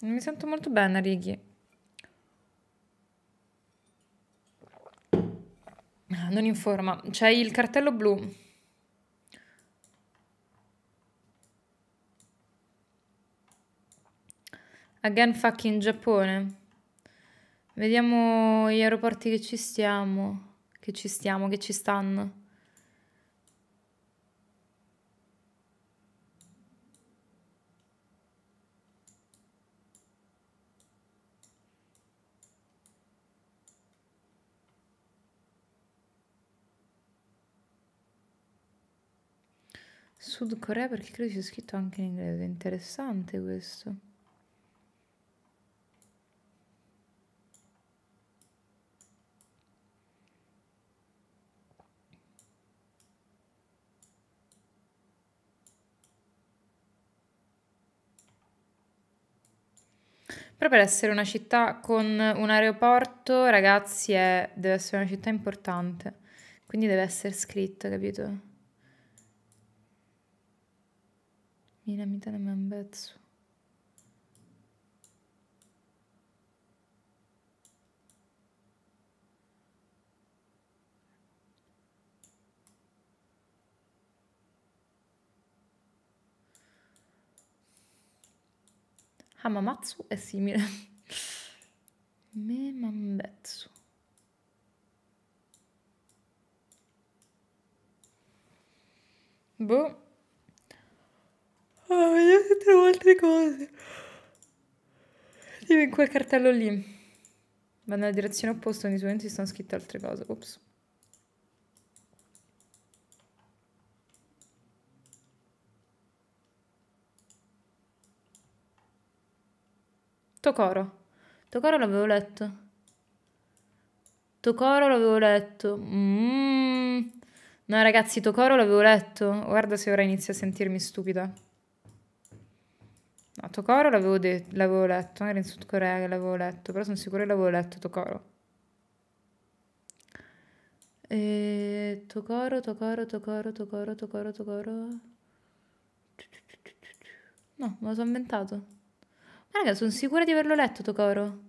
Non mi sento molto bene, Righi. Ah, non in forma. C'è il cartello blu. Again fucking Giappone. Vediamo gli aeroporti che ci stiamo. Che ci stiamo, che ci stanno. Sud Corea perché credo sia scritto anche in inglese, interessante questo. Però per essere una città con un aeroporto, ragazzi, è, deve essere una città importante. Quindi deve essere scritto, capito? Yine bir tane Membetsu. Hamamatsu è simile. Memambetsu. Boh. Oh, io sentivo altre cose. Tipo in quel cartello lì. Ma nella direzione opposta nei suoi stanno scritte altre cose. Ops. Tocoro. Tocoro l'avevo letto. Tocoro l'avevo letto. Mm. No ragazzi, Tocoro l'avevo letto. Guarda se ora inizio a sentirmi stupida. No, Tokoro l'avevo, de- l'avevo letto, era in Sud Corea che l'avevo letto, però sono sicura che l'avevo letto Tokoro. E... Tokoro, Tokoro, Tokoro, Tokoro, Tokoro, Tokoro. No, me lo sono inventato. Ma raga, sono sicura di averlo letto Tokoro.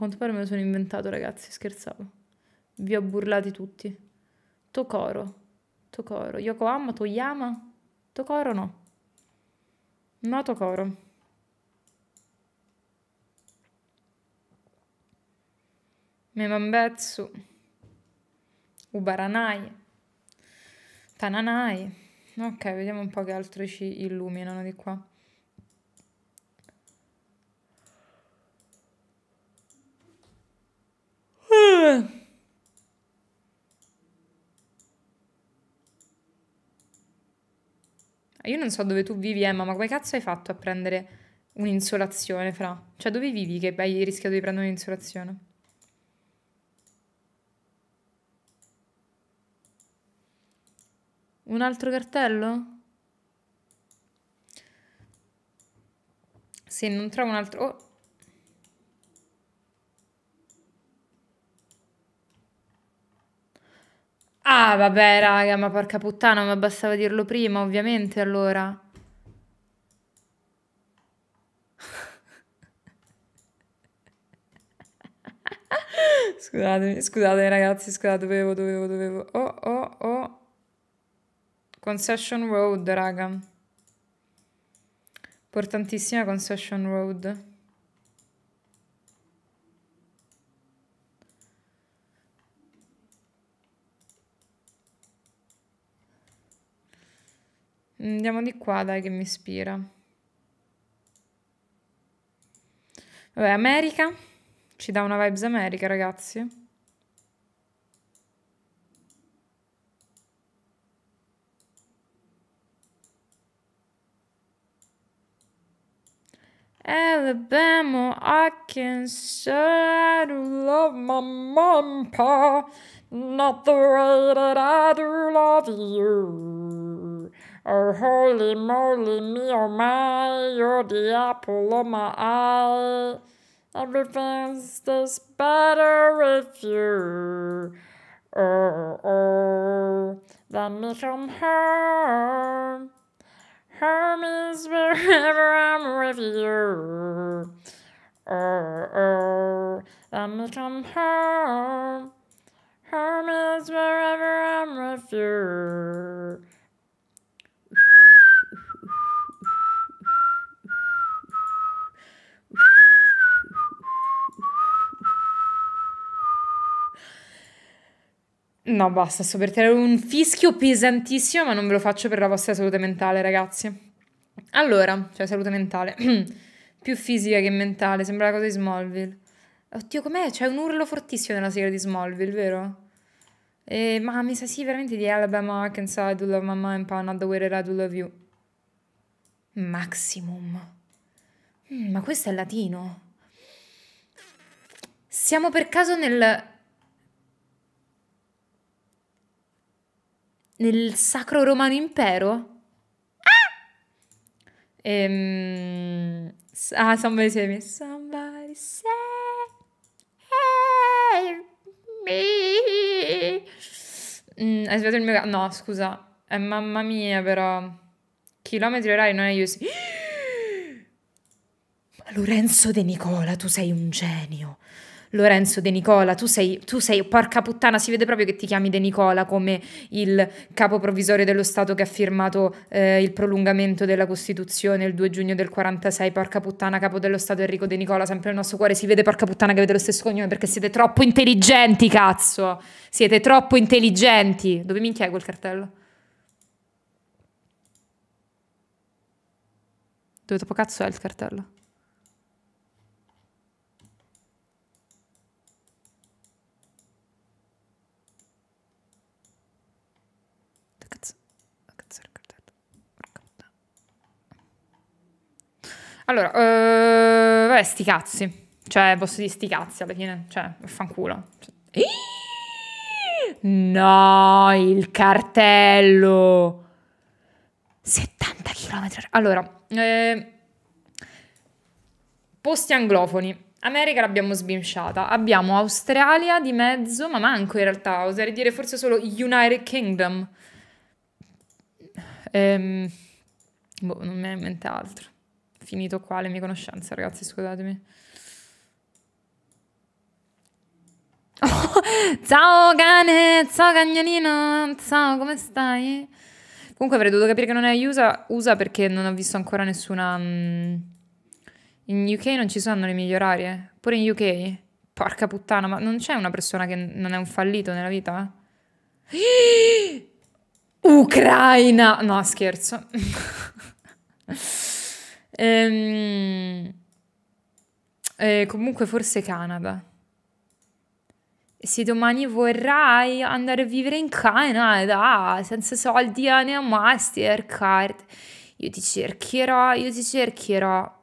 quanto pare me lo sono inventato, ragazzi, scherzavo. Vi ho burlati tutti. Tokoro. Tokoro. Yokohama, Toyama? Tokoro no. No Tokoro. Memambetsu. Ubaranai. Tananai. Ok, vediamo un po' che altro ci illuminano di qua. Ah, io non so dove tu vivi, Emma, ma come cazzo hai fatto a prendere un'insolazione, fra? Cioè, dove vivi che hai rischiato di prendere un'insolazione? Un altro cartello? Se non trovo un altro... Oh. Ah, vabbè, raga, ma porca puttana, ma bastava dirlo prima, ovviamente, allora. Scusatemi, scusatemi ragazzi, scusate, dovevo, dovevo, dovevo. Oh, oh, oh. Concession Road, raga. Importantissima Concession Road. Mm, andiamo di qua, dai, che mi ispira. Vabbè, America. Ci dà una vibes America, ragazzi. Alabama, Arkansas, I do love my mom, pa. Not the way that I do love you. Oh, holy moly, me oh my, you're the apple of my eye. Everything's just better with you. Oh, oh, let me come home. Home is wherever I'm with you. Oh, oh, let me come home. Home is wherever I'm with you. No, basta, sto per soppertirei un fischio pesantissimo, ma non ve lo faccio per la vostra salute mentale, ragazzi. Allora, cioè salute mentale. Più fisica che mentale, sembra la cosa di Smallville. Oddio, com'è? C'è un urlo fortissimo nella sigla di Smallville, vero? E, ma mi sa sì veramente di Alabama, Arkansas, I do love my mind, but not the way that I do love you. Maximum. Mm, ma questo è latino. Siamo per caso nel nel Sacro Romano Impero? Ah! Ehm, ah, somebody save me. Somebody save me. Mm, hai sbagliato il mio... No, scusa. Eh, mamma mia, però. Chilometri orari non è giusto. Lorenzo De Nicola, tu sei un genio. Lorenzo De Nicola, tu sei, tu sei, porca puttana, si vede proprio che ti chiami De Nicola come il capo provvisorio dello Stato che ha firmato eh, il prolungamento della Costituzione il 2 giugno del 46, porca puttana, capo dello Stato Enrico De Nicola, sempre nel nostro cuore, si vede porca puttana che avete lo stesso cognome perché siete troppo intelligenti, cazzo, siete troppo intelligenti. Dove minchia è quel cartello? Dove troppo cazzo è il cartello? Allora, eh, vabbè, sti cazzi. Cioè, posso dire sti cazzi alla fine. Cioè, fanculo. Cioè. No, il cartello. 70 km. Allora, eh, posti anglofoni. America l'abbiamo sbinciata, abbiamo Australia di mezzo, ma manco in realtà, oserei dire forse solo United Kingdom. Ehm, boh, non mi è in mente altro finito qua le mie conoscenze, ragazzi, scusatemi. ciao cane, ciao cagnolino, ciao, come stai? Comunque avrei dovuto capire che non è USA, USA perché non ho visto ancora nessuna... Mm, in UK non ci sono le migli orarie, pure in UK. Porca puttana, ma non c'è una persona che non è un fallito nella vita? Ucraina! No, scherzo. Ehm, eh, comunque forse Canada. Se domani vorrai andare a vivere in Canada senza soldi eh, né a Mastercard, io ti cercherò, io ti cercherò.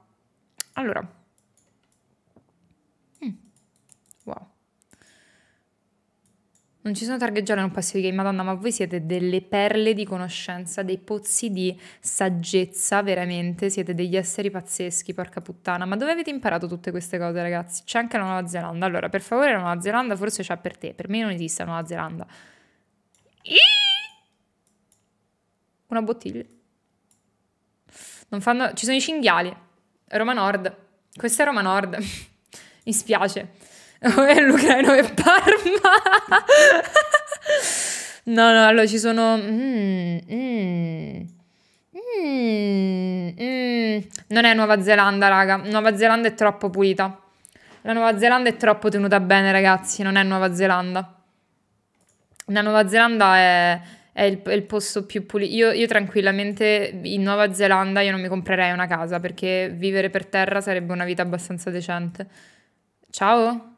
Allora, Non ci sono target journal, non posso dire, madonna, ma voi siete delle perle di conoscenza, dei pozzi di saggezza, veramente, siete degli esseri pazzeschi, porca puttana. Ma dove avete imparato tutte queste cose, ragazzi? C'è anche la Nuova Zelanda. Allora, per favore, la Nuova Zelanda forse c'è per te, per me non esiste la Nuova Zelanda. Una bottiglia. Non Fanno... Ci sono i cinghiali. Roma Nord. Questa è Roma Nord. Mi spiace. è l'Ucraino e Parma. no, no, allora ci sono... Mm, mm. Mm, mm. Non è Nuova Zelanda, raga. Nuova Zelanda è troppo pulita. La Nuova Zelanda è troppo tenuta bene, ragazzi. Non è Nuova Zelanda. La Nuova Zelanda è, è, il, è il, posto più pulito. Io, io, tranquillamente in Nuova Zelanda io non mi comprerei una casa perché vivere per terra sarebbe una vita abbastanza decente. Ciao!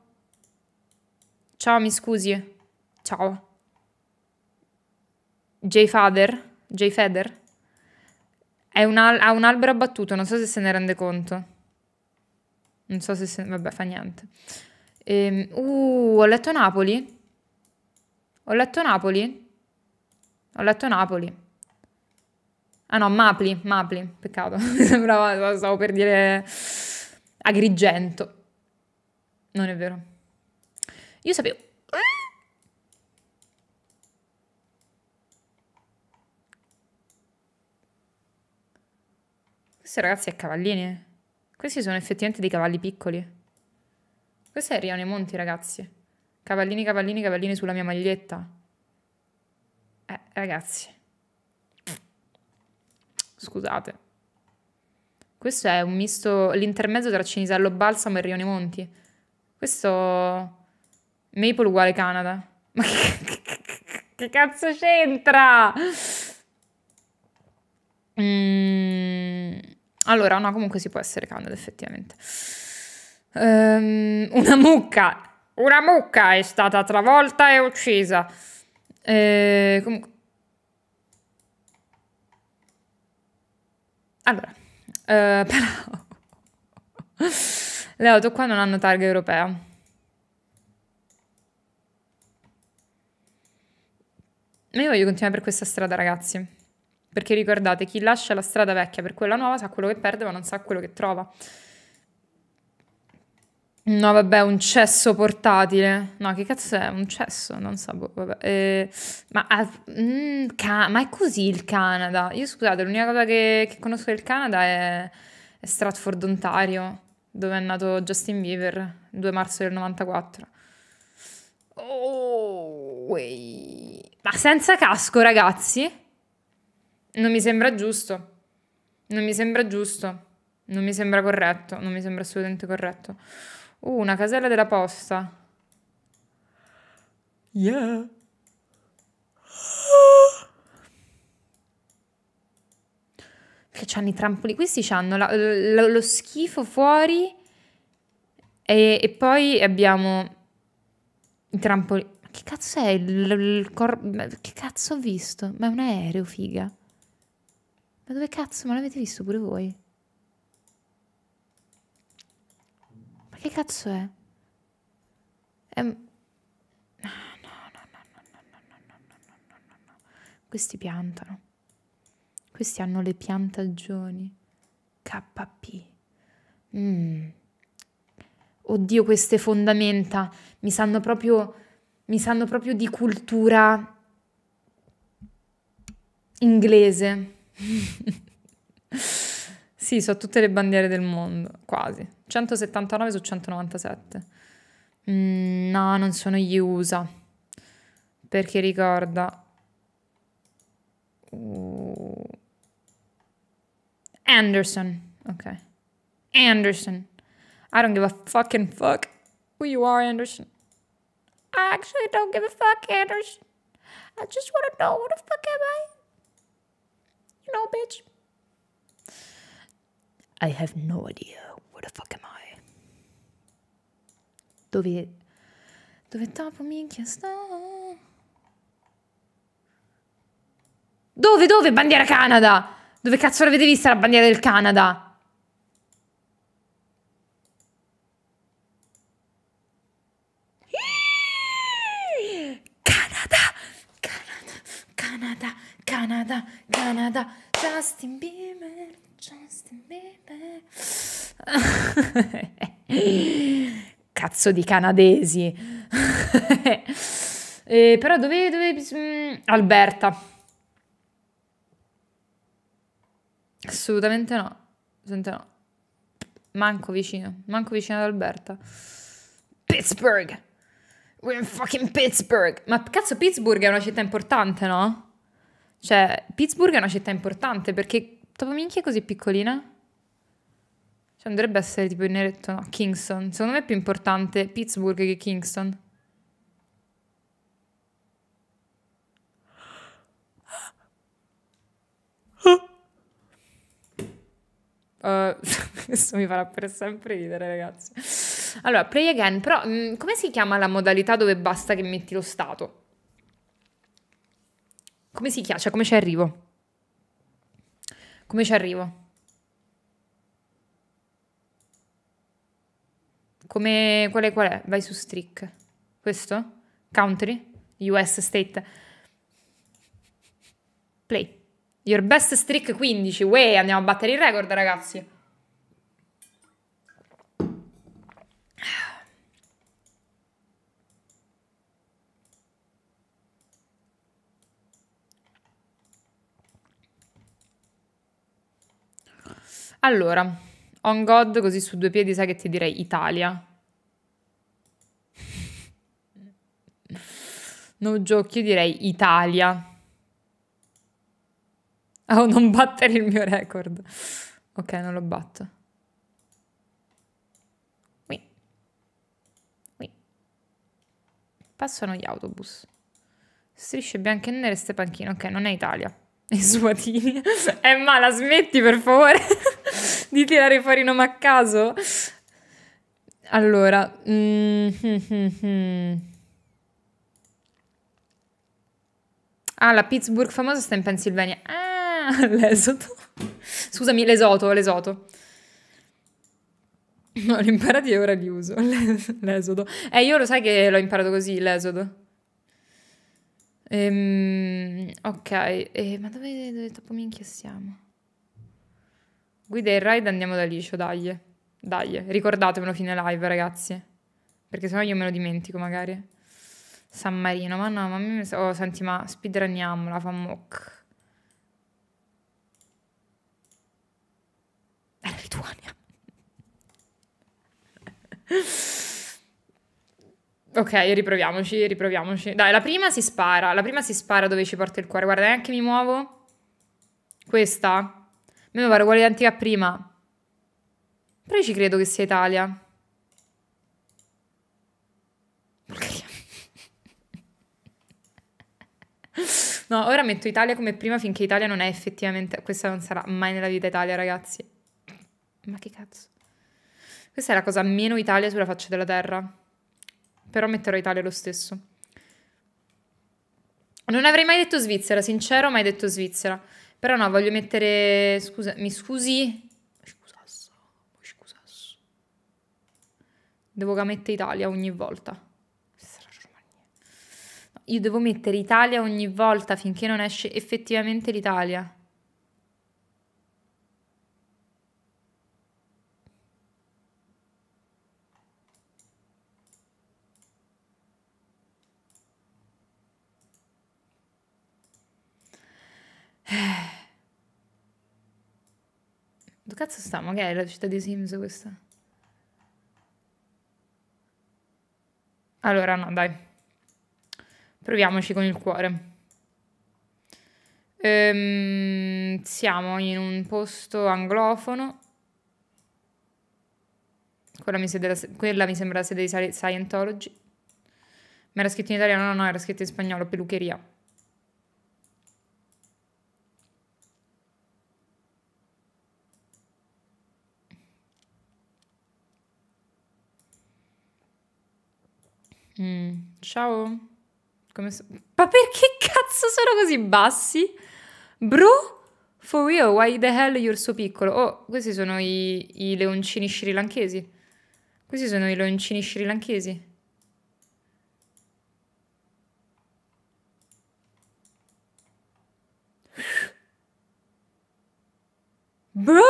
Ciao, mi scusi. Ciao. J. Father? J. Feder? Un al- ha un albero abbattuto, non so se se ne rende conto. Non so se... se- vabbè, fa niente. Ehm, uh, ho letto Napoli? Ho letto Napoli? Ho letto Napoli. Ah no, Mapli, Mapli, peccato. Sembrava, stavo per dire Agrigento. Non è vero. Io sapevo... Questi ragazzi è cavallini. Eh. Questi sono effettivamente dei cavalli piccoli. Questo è Rione Monti, ragazzi. Cavallini, cavallini, cavallini sulla mia maglietta. Eh, ragazzi. Scusate. Questo è un misto... L'intermezzo tra Cinisello Balsamo e Rione Monti. Questo... Maple uguale Canada. Ma che, che cazzo c'entra? Mm, allora, no, comunque si può essere Canada effettivamente. Um, una mucca. Una mucca è stata travolta e uccisa. Eh, comunque... Allora, eh, però... Le auto qua non hanno targa europea. Ma io voglio continuare per questa strada, ragazzi. Perché ricordate, chi lascia la strada vecchia per quella nuova sa quello che perde, ma non sa quello che trova. No, vabbè, un cesso portatile. No, che cazzo è? Un cesso? Non so. Boh, eh, ma, ah, mm, can- ma, è così il Canada? Io scusate, l'unica cosa che, che conosco del Canada è, è Stratford, Ontario, dove è nato Justin Bieber, 2 marzo del 94. Oh, wey. Ma senza casco, ragazzi? Non mi sembra giusto. Non mi sembra giusto. Non mi sembra corretto. Non mi sembra assolutamente corretto. Uh, una casella della posta. Yeah. Che c'hanno i trampoli? Questi hanno lo schifo fuori e, e poi abbiamo i trampoli che cazzo è il, il cor- che cazzo ho visto? Ma è un aereo, figa. Ma dove cazzo? Ma l'avete visto pure voi? Ma che cazzo è? È... No, no, no, no, no, no, no, no, no, no, no, no. Questi piantano. Questi hanno le piantagioni. KP. Mm. Oddio, queste fondamenta mi sanno proprio mi sanno proprio di cultura inglese. sì, so tutte le bandiere del mondo, quasi. 179 su 197. Mm, no, non sono gli USA. Perché ricorda... Uh, Anderson. Ok. Anderson. I don't give a fucking fuck who you are, Anderson. I actually don't give a fuck, Anders. I just want to know what the fuck am I? You know, bitch. I have no idea what the fuck am I. Dove. Dove Topo minchia sta? Dove, dove, bandiera Canada? Dove cazzo l'avete vista la bandiera del Canada? Canada, Canada, Justin Bieber, Justin Bieber. Cazzo di canadesi. eh, però dove, dove... Mm, Alberta. Assolutamente no. Assolutamente no. Manco vicino. Manco vicino ad Alberta. Pittsburgh. We're in fucking Pittsburgh. Ma cazzo, Pittsburgh è una città importante, no? Cioè, Pittsburgh è una città importante perché Minchia è così piccolina. Cioè, dovrebbe essere tipo in eretto, no, Kingston. Secondo me è più importante Pittsburgh che Kingston. Uh, questo mi farà per sempre ridere, ragazzi. Allora, play again, però mh, mm, come si chiama la modalità dove basta che metti lo stato? Come si chiama? Cioè, come ci arrivo? Come ci arrivo? Come... Qual è, qual è? Vai su streak. Questo? Country? US State? Play. Your best streak 15. Uè, andiamo a battere il record, ragazzi. Allora, on God, così su due piedi, sai che ti direi Italia. No joke, io direi Italia. Oh, non battere il mio record. Ok, non lo batto. Qui. Qui. Passano gli autobus. Strisce bianche e nere ste panchine. Ok, non è Italia. E Suatini. Eh, ma la smetti per favore. di tirare fuori nome a caso? Allora, mm, mm, ah, la Pittsburgh famosa sta in Pennsylvania. Ah, l'esoto. Scusami, l'esoto, l'esoto. No, l'ho imparati e ora li uso. L'esodo. Eh, io lo sai che l'ho imparato così, l'esodo. Ehm, ok, eh, ma dove, dove tappo minchia siamo? Guida il ride, andiamo da liscio, dai. Dai, ricordatemelo fine live, ragazzi. Perché sennò io me lo dimentico, magari. San Marino, ma no, ma mi... Oh, senti, ma speedrunniamola, famoc. È la Lituania. Ok, riproviamoci, riproviamoci. Dai, la prima si spara. La prima si spara dove ci porta il cuore. Guarda, neanche mi muovo. Questa mi pare uguale identica a prima. Però io ci credo che sia Italia. No, ora metto Italia come prima finché Italia non è effettivamente... Questa non sarà mai nella vita Italia, ragazzi. Ma che cazzo. Questa è la cosa meno Italia sulla faccia della terra. Però metterò Italia lo stesso. Non avrei mai detto Svizzera, sincero, mai detto Svizzera. Però no, voglio mettere... Scusa, mi scusi? Scusasso, scusasso. Devo che mette Italia ogni volta. Io devo mettere Italia ogni volta finché non esce effettivamente l'Italia. cazzo sta? Magari è la città di Sims questa. Allora, no, dai. Proviamoci con il cuore. Ehm, siamo in un posto anglofono. Quella mi, sembra la sede di Scientology. Ma era scritto in italiano? No, no, era scritto in spagnolo, pelucheria. Mm, ciao. So- Ma perché cazzo sono così bassi? Bro? For real, why the hell you're so piccolo? Oh, questi sono i, i leoncini srilanchesi. Questi sono i leoncini srilanchesi. Bro?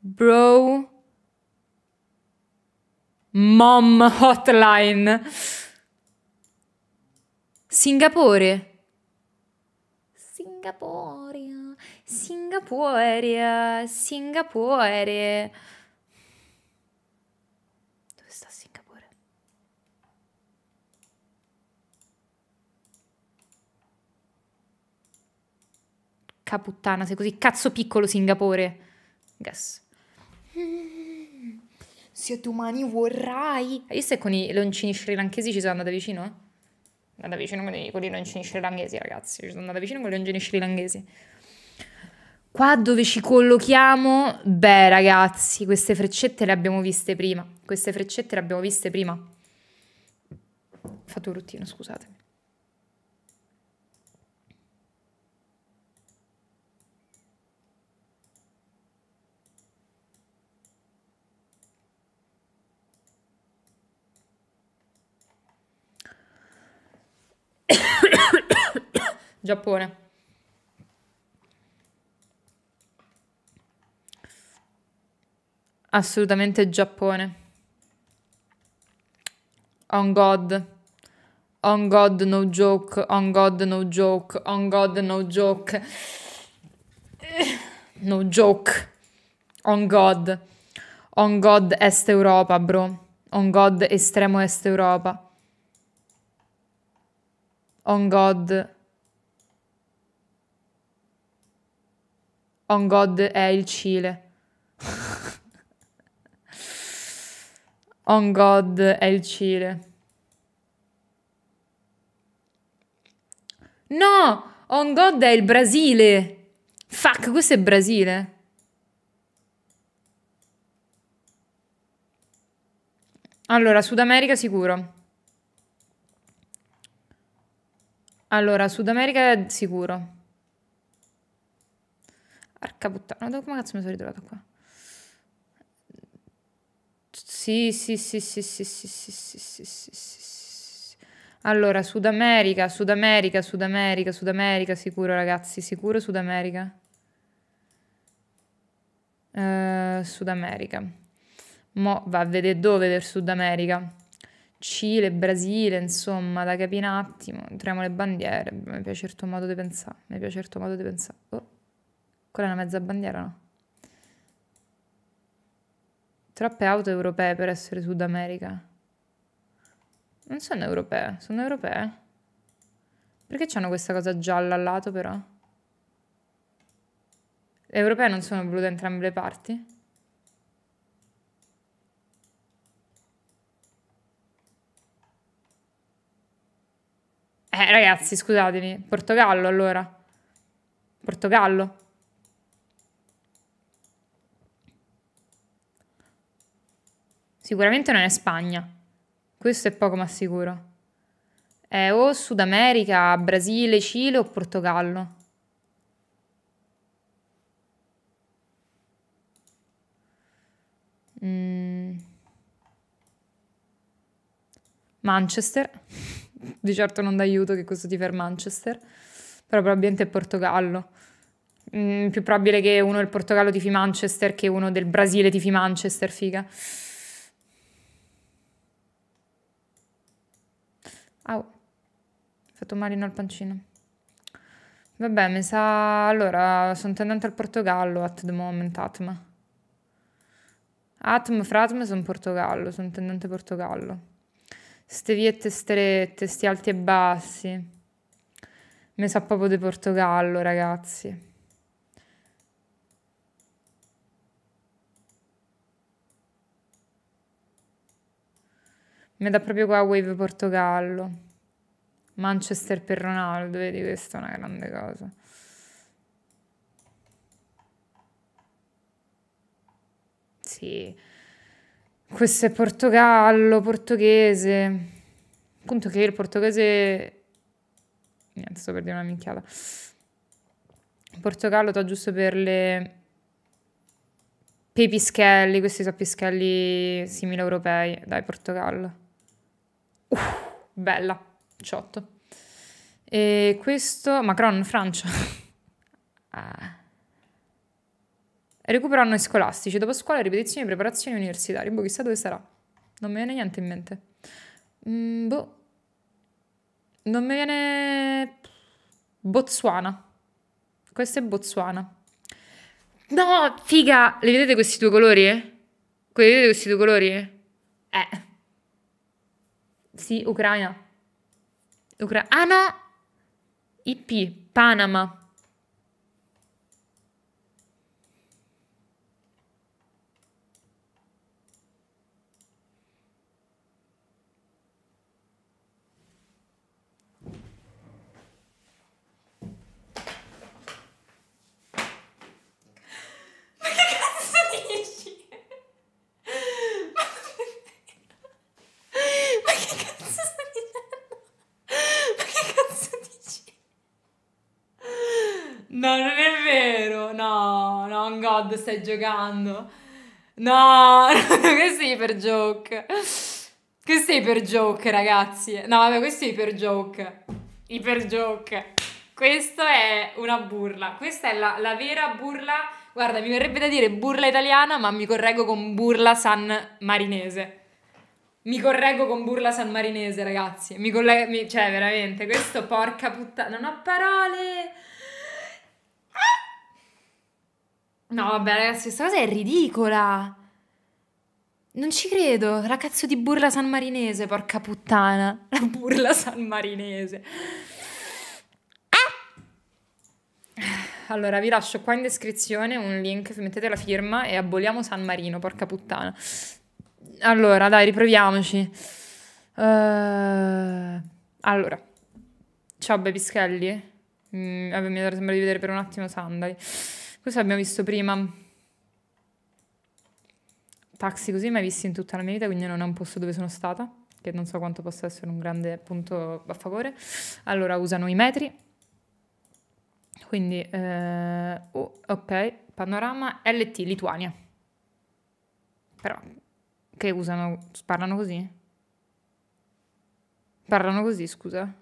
Bro? Mom Hotline. Singapore. Singapore. Singapore. Singapore. Dove sta Singapore? Caputtana, sei così cazzo piccolo Singapore. Guess. Se mani vorrai. Hai visto che con i leoncini srilanchesi ci sono andata vicino? Eh? Andata vicino con i, con i leoncini srilanchesi, ragazzi. Ci sono andata vicino con i leoncini srilanchesi. Qua dove ci collochiamo, beh ragazzi, queste freccette le abbiamo viste prima. Queste freccette le abbiamo viste prima. Ho fatto un rottino, scusatemi. Giappone. Assolutamente Giappone. On God. On God no joke, on God no joke, on God no joke. No joke. On God. On God Est Europa, bro. On God Estremo Est Europa. On God. On God è il Cile. On God è il Cile. No! On God è il Brasile. Fuck, questo è Brasile. Allora, Sud America sicuro. Allora, Sud America è sicuro. Arca puttana, come cazzo mi sono ritrovata qua? Sì, sì, sì, sì, sì, sì, sì, sì, sì, sì, sì. Allora, Sud America, Sud America, Sud America, Sud America, sicuro ragazzi, sicuro Sud America. Uh, Sud America. Mo va a vedere dove del Sud America. Cile, Brasile, insomma, da capire un attimo, entriamo le bandiere, mi piace il tuo modo di pensare, mi piace il tuo modo di pensare. Oh, quella è una mezza bandiera, no? Troppe auto europee per essere Sud America. Non sono europee, sono europee. Perché c'hanno questa cosa gialla al lato però? Le europee non sono blu da entrambe le parti? Eh, ragazzi, scusatemi. Portogallo, allora. Portogallo. Sicuramente non è Spagna. Questo è poco ma sicuro. È o Sud America, Brasile, Cile o Portogallo. Mm. Manchester di certo non d'aiuto che questo tifa il Manchester, però probabilmente è Portogallo. Mm, più probabile che uno del Portogallo tifi Manchester che uno del Brasile tifi Manchester, figa. Au, ho fatto malino al pancino. Vabbè, mi sa... Allora, sono tendente al Portogallo at the moment, Atma. Atm, Fratm sono Portogallo, sono tendente Portogallo. Ste viette strette, sti alti e bassi. Me sa proprio di Portogallo, ragazzi. Mi dà proprio qua Wave Portogallo. Manchester per Ronaldo, vedi, questa è una grande cosa. Sì. Questo è Portogallo, portoghese. Appunto che il portoghese... Niente, sto per dire una minchiata. Portogallo to giusto per le... Per i pischelli, questi sono pischelli simili europei. Dai, Portogallo. Uh, bella, 18. E questo... Macron, Francia. ah. Recupero anno scolastici, dopo scuola, ripetizioni, preparazioni universitarie. Boh, chissà dove sarà. Non mi viene niente in mente. Mm, boh. Non mi viene... Botswana. Questo è Botswana. No, figa! Le vedete questi due colori? Le Vedete questi due colori? Eh. Sì, Ucraina. Ucra- ah no! IP, Panama. god, stai giocando. No, questo è per joke. Questo è per joke, ragazzi. No, vabbè, questo è per joke. Iper joke. Questo è una burla. Questa è la, la vera burla. Guarda, mi verrebbe da dire burla italiana, ma mi correggo con burla san marinese. Mi correggo con burla san marinese, ragazzi. Mi collego, mi, cioè, veramente, questo porca puttana. Non ho parole. No, vabbè, ragazzi, questa cosa è ridicola. Non ci credo, la cazzo di burla sanmarinese, porca puttana. La burla sanmarinese. Ah! Allora, vi lascio qua in descrizione un link, mettete la firma e aboliamo San Marino, porca puttana. Allora, dai, riproviamoci. Uh, allora, ciao Bepischelli. Mm, mi sembra di vedere per un attimo Sandali. Questo l'abbiamo visto prima. Taxi così mai visti in tutta la mia vita, quindi non è un posto dove sono stata, che non so quanto possa essere un grande punto a favore. Allora, usano i metri. Quindi, eh, oh, ok, panorama LT, Lituania. Però, che usano, parlano così? Parlano così, scusa.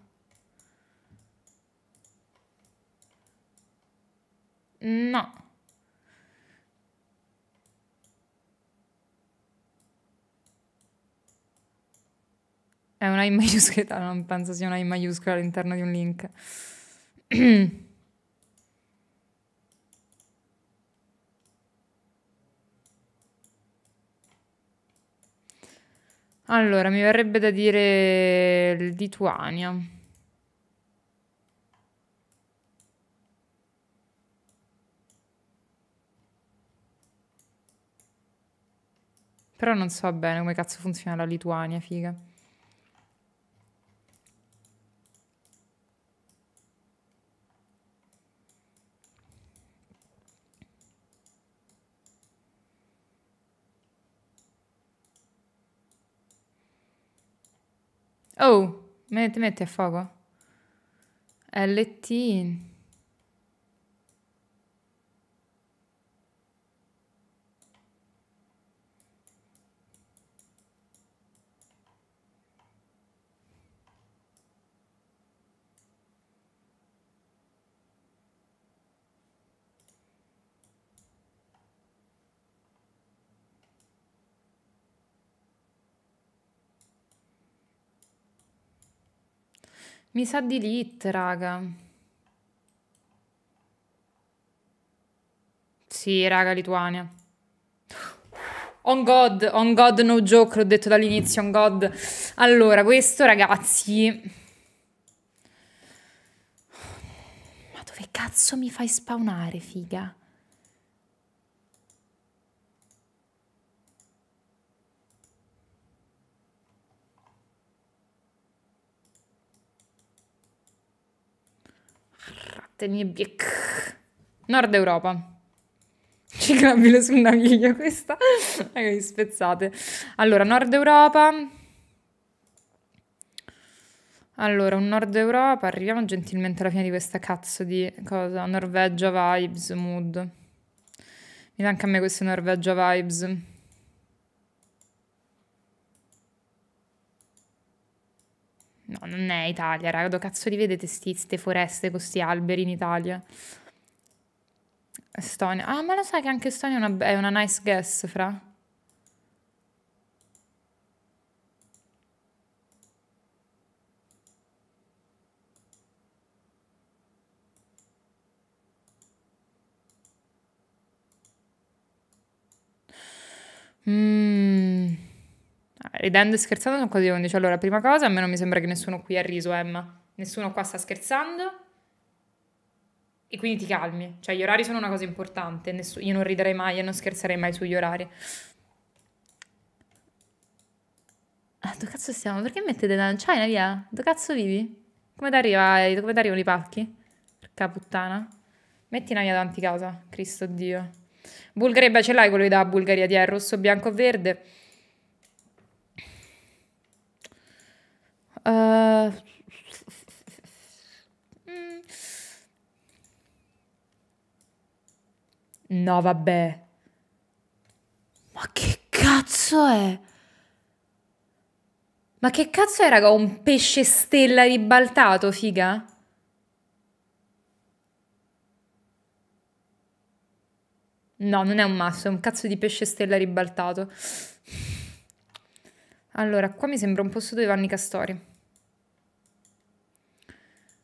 No. È una I maiuscola, non penso sia una I maiuscola all'interno di un link. allora, mi verrebbe da dire Lituania. Però non so bene come cazzo funziona la Lituania, figa. Oh, me ti metti a fuoco? LT. Mi sa di lit, raga. Sì, raga, Lituania. On God, on God, no joke, l'ho detto dall'inizio, on God. Allora, questo, ragazzi... Ma dove cazzo mi fai spawnare, figa? nebbie. Nord Europa. Ciclabile sul naviglio questa. Magari ecco, spezzate. Allora, Nord Europa. Allora, un Nord Europa. Arriviamo gentilmente alla fine di questa cazzo di cosa. Norvegia vibes, mood. Mi dà anche a me queste Norvegia vibes. No, non è Italia, raga, dove cazzo li vedete sti, ste foreste con questi alberi in Italia? Estonia. Ah, ma lo sai che anche Estonia è una, è una nice guess, fra? Mmm ridendo e scherzando sono quasi 11. Allora, prima cosa, a me non mi sembra che nessuno qui ha riso, Emma. Nessuno qua sta scherzando. E quindi ti calmi. Cioè, gli orari sono una cosa importante. Nessu- io non riderei mai e non scherzerei mai sugli orari. Ah, dove cazzo stiamo? Perché mettete da China via? Dove cazzo vivi? Come t'arriva, eh, come t'arrivano i pacchi? Porca puttana. Metti una via davanti casa, Cristo Dio. Bulgaria, beh, ce l'hai quello da Bulgaria, ti è rosso, bianco, verde. Eh, mm. No, vabbè. Ma che cazzo è? Ma che cazzo è, raga? Un pesce stella ribaltato, figa? No, non è un masso, è un cazzo di pesce stella ribaltato. Allora, qua mi sembra un posto dove vanno i castori.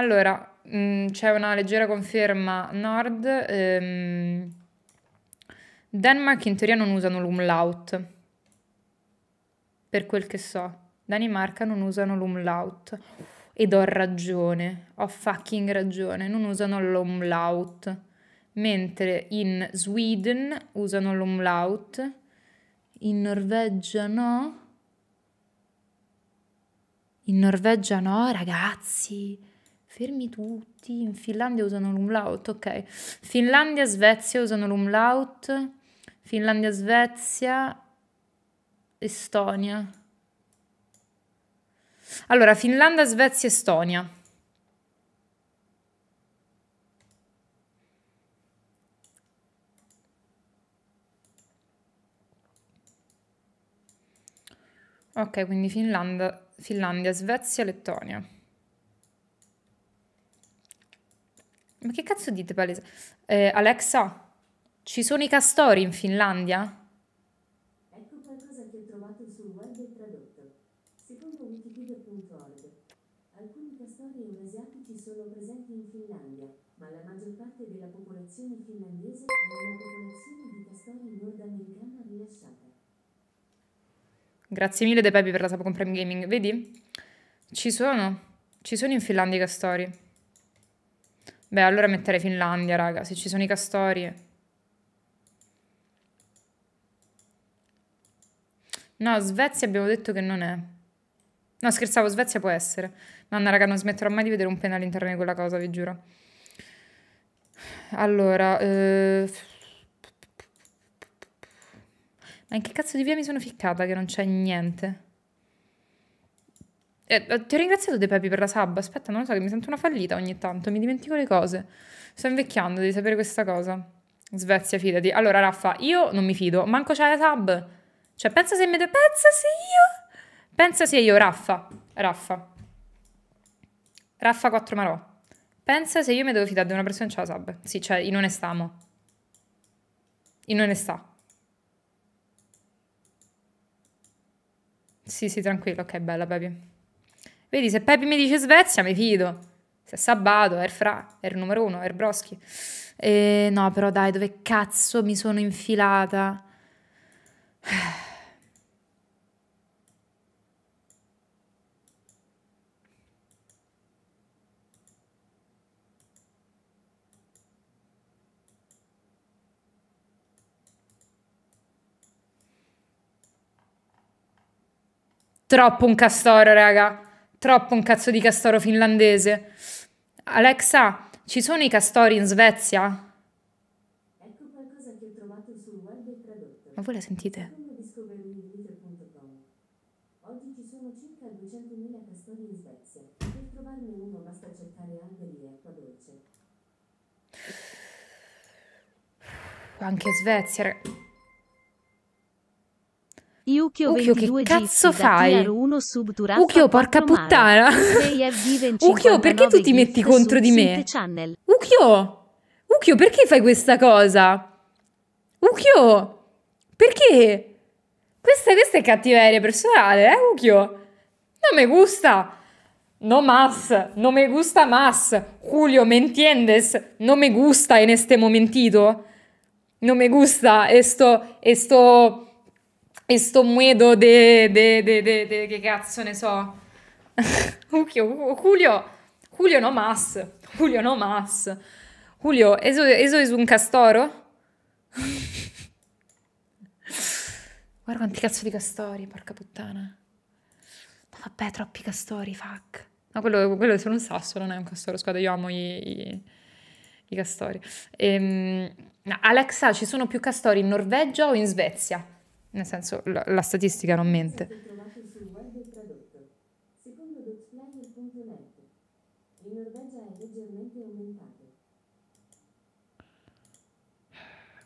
Allora, mh, mm, c'è una leggera conferma nord. Ehm, Denmark in teoria non usano l'umlaut, per quel che so. Danimarca non usano l'umlaut. Ed ho ragione, ho fucking ragione, non usano l'umlaut. Mentre in Sweden usano l'umlaut, in Norvegia no. In Norvegia no, ragazzi fermi tutti. In Finlandia usano l'umlaut, ok. Finlandia, Svezia usano l'umlaut. Finlandia, Svezia, Estonia. Allora, Finlandia, Svezia, Estonia. Ok, quindi Finlandia, Finlandia Svezia, Lettonia. Ma che cazzo dite palese? Eh, Alexa, ci sono i castori in Finlandia? Ecco qualcosa che ho trovato sul web e tradotto. Secondo wikipedia.org, alcuni castori eurasiatici sono presenti in Finlandia, ma la maggior parte della popolazione finlandese è una popolazione di castori nordamericana rilasciata. Grazie mille De Pepe per la Sapo Comprime Gaming. Vedi? Ci sono. Ci sono in Finlandia i castori. Beh, allora mettere Finlandia, raga, se ci sono i castori. No, Svezia abbiamo detto che non è. No, scherzavo, Svezia può essere. Mamma, raga, non smetterò mai di vedere un penale all'interno di quella cosa, vi giuro. Allora, eh... ma in che cazzo di via mi sono ficcata che non c'è niente? Eh, eh, ti ho ringraziato De Pepi per la sub. Aspetta, non lo so, che mi sento una fallita ogni tanto, mi dimentico le cose. Sto invecchiando, devi sapere questa cosa. Svezia, fidati. Allora, Raffa, io non mi fido, manco c'hai la sub. Cioè, pensa se mi... De- pensa se io... Pensa se io, Raffa. Raffa. Raffa 4 Marò. Pensa se io mi devo fidare di una persona che c'ha la sub. Sì, cioè, in onestà, mo. In onestà. Sì, sì, tranquillo. Ok, bella, baby. Vedi, se Pepi mi dice Svezia, mi fido. Se è Sabato, Air Fra, Air numero uno, Air Broschi. E no, però dai, dove cazzo mi sono infilata? Troppo un castoro, raga. Troppo un cazzo di castoro finlandese. Alexa, ci sono i castori in Svezia? Ecco qualcosa che ho trovato sul web e tradotto. Ma voi la sentite? Oggi ci sono circa 200.000 castori in Svezia. Per trovarne uno basta cercare alberi e acqua dolce. Anche Svezia, ragazzi. Ukyo, Ukyo che cazzo fai? Ukyo porca puttana Ukyo perché tu ti metti contro di me? Ukyo Ukyo perché fai questa cosa? Ukyo Perché? Questa, questa è cattiveria personale eh Ukyo Non mi gusta No mas, non mi gusta mas! Julio, ¿me entiendes? Non mi gusta en este momentito. Non mi gusta E sto... E sto muedo de, de, de, de, de che cazzo ne so. Julio, Julio no mas, Julio no mas. Julio, eso, eso es un castoro? Guarda quanti cazzo di castori, porca puttana. No, vabbè, troppi castori, fuck. No, quello, quello è solo un sasso, non è un castoro. Scusate, io amo i, i, i castori. Ehm, Alexa, ci sono più castori in Norvegia o in Svezia? Nel senso, la, la statistica non mente.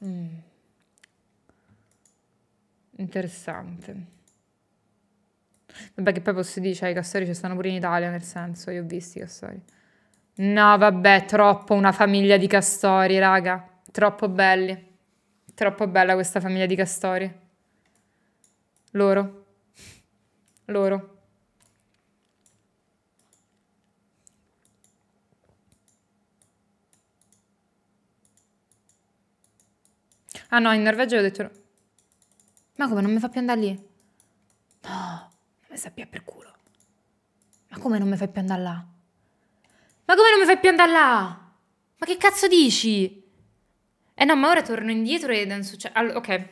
Mm. Interessante. Vabbè, che poi posso dire, cioè, i castori ci stanno pure in Italia, nel senso, io ho visto i castori. No, vabbè, troppo una famiglia di castori, raga. Troppo belli. Troppo bella questa famiglia di castori. Loro. Loro. Ah no, in Norvegia ho detto... Ma come, non mi fa più andare lì? No, mi sa più per culo. Ma come non mi fai più andare là? Ma come non mi fai più andare là? Ma che cazzo dici? Eh no, ma ora torno indietro e danzo... Cioè, all- ok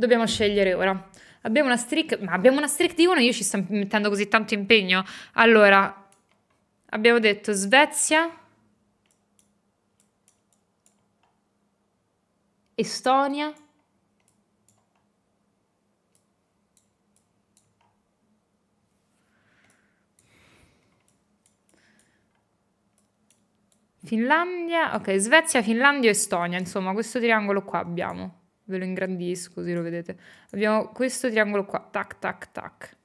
dobbiamo scegliere ora. Abbiamo una streak, ma abbiamo una streak di uno, io ci sto mettendo così tanto impegno. Allora, abbiamo detto Svezia, Estonia, Finlandia, ok, Svezia, Finlandia Estonia, insomma questo triangolo qua abbiamo ve lo ingrandisco così lo vedete. Abbiamo questo triangolo qua, tac tac tac.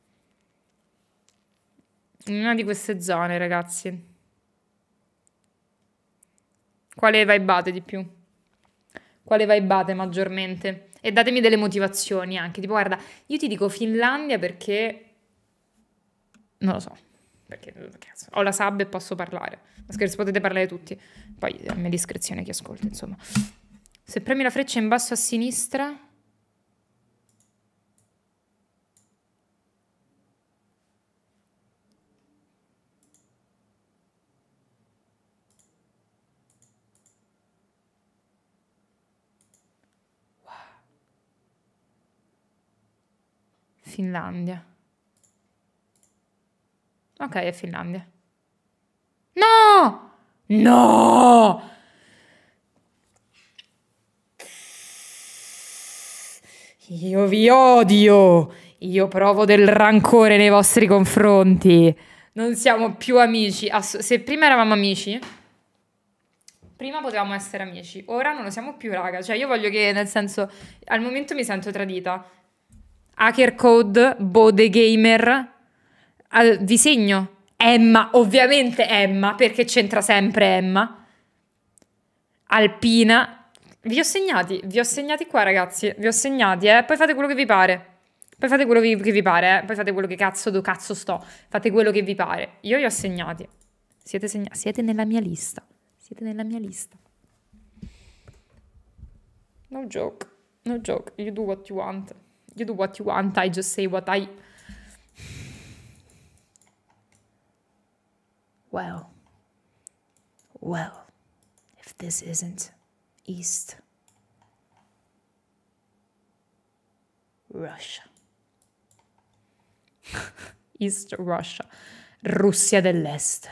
In una di queste zone, ragazzi. Quale vibate di più? Quale vibate maggiormente? E datemi delle motivazioni anche, tipo guarda, io ti dico Finlandia perché... Non lo so, perché cazzo, ho la sub e posso parlare. Ma scherzo, potete parlare tutti. Poi a eh, mia discrezione chi ascolta, insomma. Se premi la freccia in basso a sinistra... Finlandia. Ok, è Finlandia. No! No! Io vi odio, io provo del rancore nei vostri confronti. Non siamo più amici. Ass- se prima eravamo amici, prima potevamo essere amici, ora non lo siamo più, raga. Cioè, io voglio che, nel senso, al momento mi sento tradita. Hacker Code, Bode Gamer, al- vi segno. Emma, ovviamente Emma, perché c'entra sempre Emma. Alpina, vi ho segnati, vi ho segnati qua ragazzi, vi ho segnati, eh. Poi fate quello che vi pare. Poi fate quello che vi pare, eh. Poi fate quello che cazzo do cazzo sto. Fate quello che vi pare. Io li ho segnati. Siete, segna- siete nella mia lista. Siete nella mia lista. No joke. No joke. You do what you want. You do what you want. I just say what I... Well. Well. If this isn't... East Russia. East Russia, Russia dell'Est.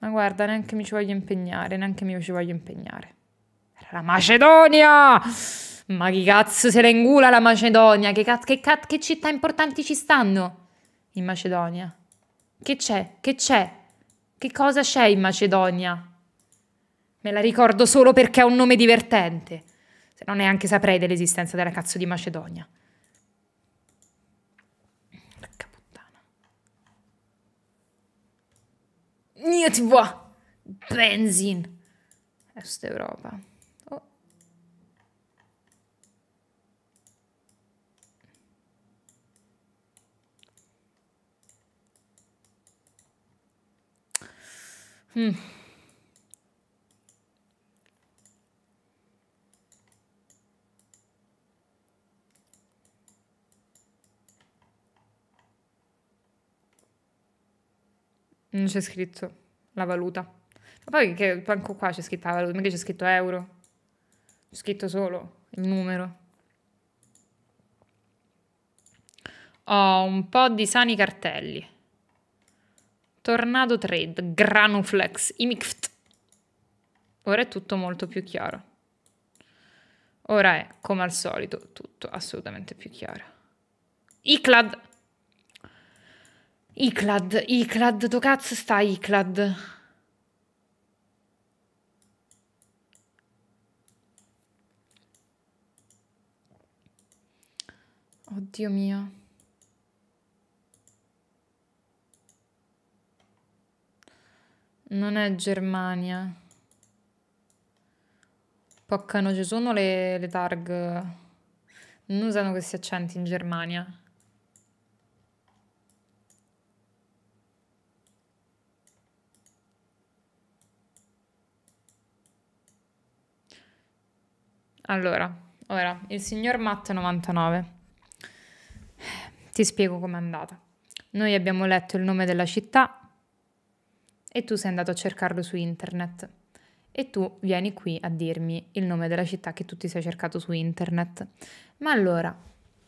Ma guarda, neanche mi ci voglio impegnare, neanche mi ci voglio impegnare. La Macedonia! Ma chi cazzo se la ingula la Macedonia? Che, cazzo, che, cazzo, che città importanti ci stanno in Macedonia? Che c'è? Che c'è? Che cosa c'è in Macedonia? Me la ricordo solo perché è un nome divertente, se no neanche saprei dell'esistenza della cazzo di Macedonia. Porca puttana. Niet voi! Benzin! Est Europa. Mm. Non c'è scritto la valuta. Ma poi che anche qua c'è scritta la valuta, non che c'è scritto euro. C'è scritto solo il numero. Ho un po' di sani cartelli. Tornado Trade, Granuflex, Imicft. Ora è tutto molto più chiaro. Ora è, come al solito, tutto assolutamente più chiaro. Iclad. Iclad, Iclad, dove cazzo sta Iclad? Oddio mio. Non è Germania. Poccano, ci sono le, le targ. Non usano questi accenti in Germania. Allora, ora, il signor Matt 99. Ti spiego com'è andata. Noi abbiamo letto il nome della città e tu sei andato a cercarlo su internet. E tu vieni qui a dirmi il nome della città che tu ti sei cercato su internet. Ma allora,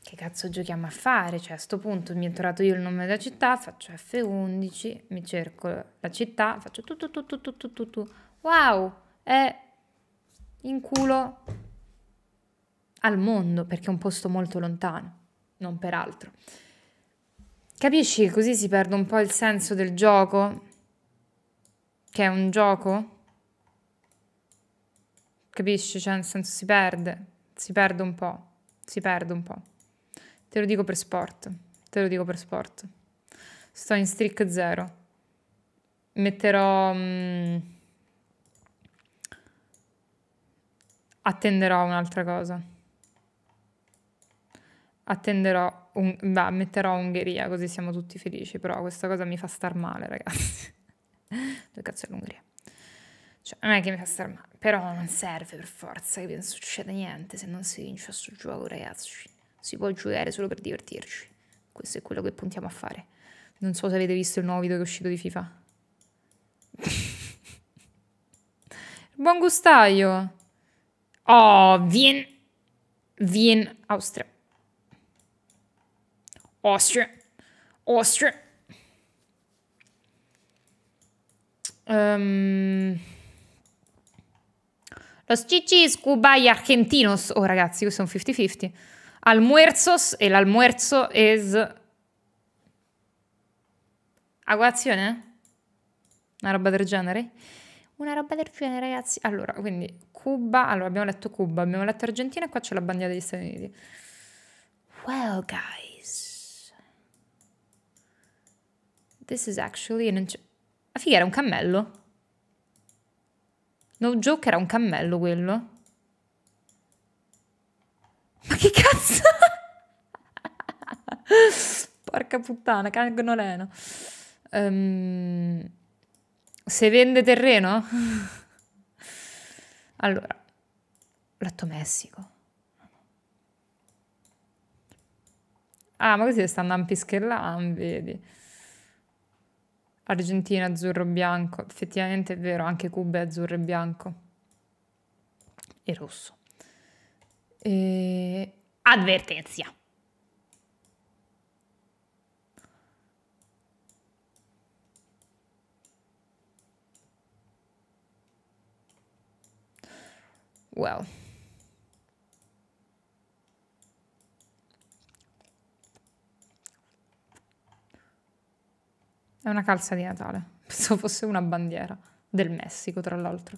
che cazzo giochiamo a fare? Cioè, a questo punto mi è trovato io il nome della città, faccio F11, mi cerco la città, faccio tutto, tu tu tu tu tu Wow, è in culo al mondo perché è un posto molto lontano, non peraltro. Capisci che così si perde un po' il senso del gioco? Che è un gioco? Capisci? Cioè, nel senso, si perde. Si perde un po'. Si perde un po'. Te lo dico per sport. Te lo dico per sport. Sto in streak zero. Metterò... Mh, mm, attenderò un'altra cosa. Attenderò... Un, bah, metterò Ungheria, così siamo tutti felici. Però questa cosa mi fa star male, ragazzi. Dove cazzo è l'Ungheria? Cioè, non è che mi fa star male, però non serve per forza che non succeda niente se non si vince a sto gioco, ragazzi. Si può giocare solo per divertirci. Questo è quello che puntiamo a fare. Non so se avete visto il nuovo video che è uscito di FIFA. Buon gustaio. Oh, Vien. Vien, Austria. Austria. Austria. Um, los chichis Cuba y argentinos. Oh, ragazzi, io sono 50-50. Almuerzos e l'almuerzo es. Aguazione? Una roba del genere? Una roba del genere, ragazzi. Allora, quindi Cuba. Allora, abbiamo letto Cuba, abbiamo letto Argentina e qua c'è la bandiera degli Stati Uniti. Well, guys. This is actually an. Int- ma ah, figa, era un cammello. No joke, era un cammello quello. Ma che cazzo? Porca puttana, cagnoleno. Um, ehm, se vende terreno? allora, letto Messico. Ah, ma così sta andando a pischellare, vedi. Argentina azzurro bianco, effettivamente è vero, anche Cuba è azzurro e bianco e rosso. E... Advertenza. Well. È una calza di Natale. Pensavo fosse una bandiera del Messico, tra l'altro.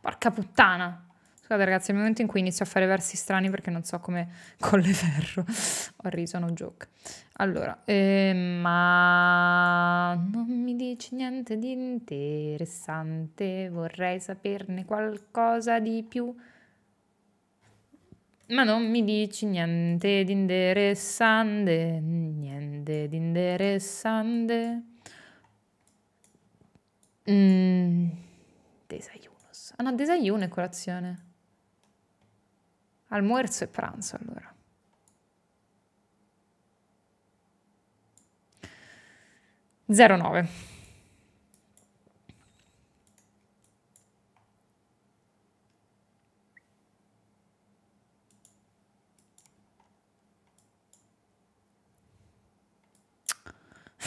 Porca puttana. Guarda ragazzi, è il momento in cui inizio a fare versi strani perché non so come con le ferro. Ho riso, no joke. Allora, eh, ma non mi dici niente di interessante, vorrei saperne qualcosa di più. Ma non mi dici niente di interessante, niente di interessante. Mm, desayunos. Ah no, desayuno è colazione. Almuerzo e pranzo allora. Zero nove.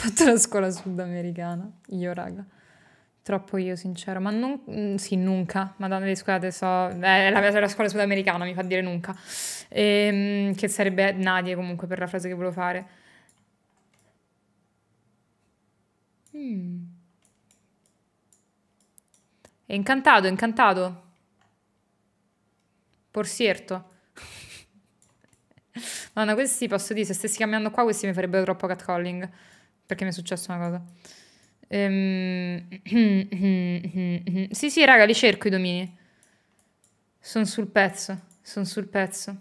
fatto la scuola sudamericana. Io, raga troppo io, sincero. Ma non... Mm, sì, nunca. Madonna, scusate, so... È la, la scuola sudamericana, mi fa dire nunca. Ehm, che sarebbe Nadia, comunque, per la frase che volevo fare. Mm. È incantato, è incantato. Porsierto. Madonna, questi posso dire, se stessi camminando qua, questi mi farebbero troppo catcalling. Perché mi è successa una cosa. Ehm... sì, sì, raga, li cerco i domini. Sono sul pezzo, sono sul pezzo.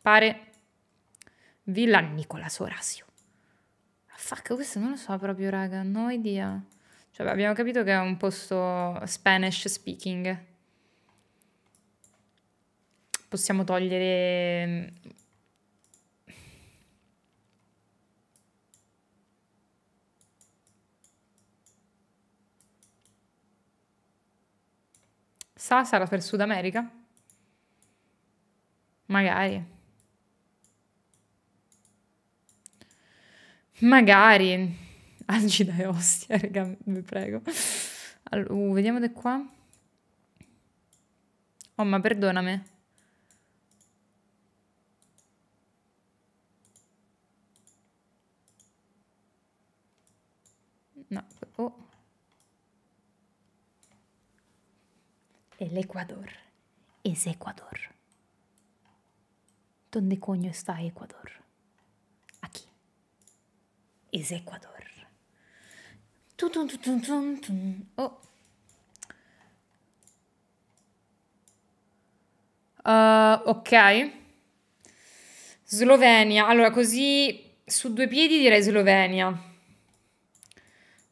Pare Villa Nicolas Orasio. Ah, fuck, questo non lo so proprio, raga, no idea. Cioè, abbiamo capito che è un posto Spanish speaking. Possiamo togliere Chissà, sarà per Sud America? Magari. Magari. Algida dai ostia, raga, vi prego. Allora, uh, vediamo da qua. Oh, ma perdonami. No, e l'Ecuador es Ecuador. ¿Dónde coño está Ecuador? Aquí. Es Ecuador. Tun, tun, tun, oh. Uh, ok. Slovenia. Allora, così su due piedi direi Slovenia.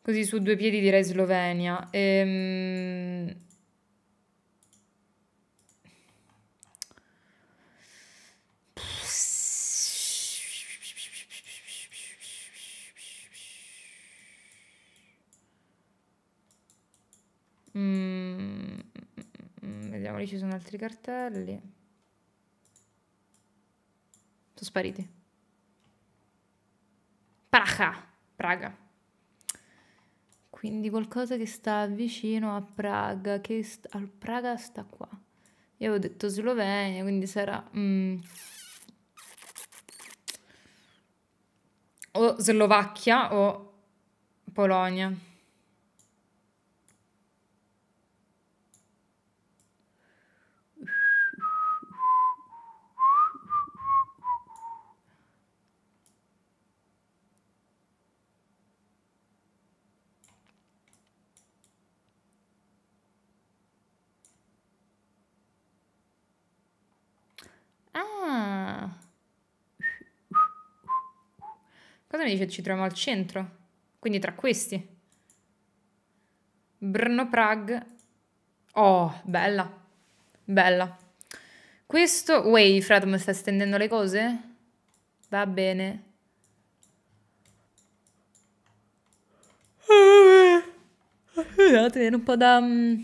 Così su due piedi direi Slovenia. Ehm... Mm, vediamo lì ci sono altri cartelli. Sono spariti. Praga, Praga. Quindi qualcosa che sta vicino a Praga, che st- al Praga sta qua. Io avevo detto Slovenia, quindi sarà... Mm, o Slovacchia o Polonia. Allora dice ci troviamo al centro, quindi tra questi. Brno Prag. Oh, bella, bella. Questo, Way, Fred, mi stai stendendo le cose? Va bene. Devo tenere un po' da... Mm,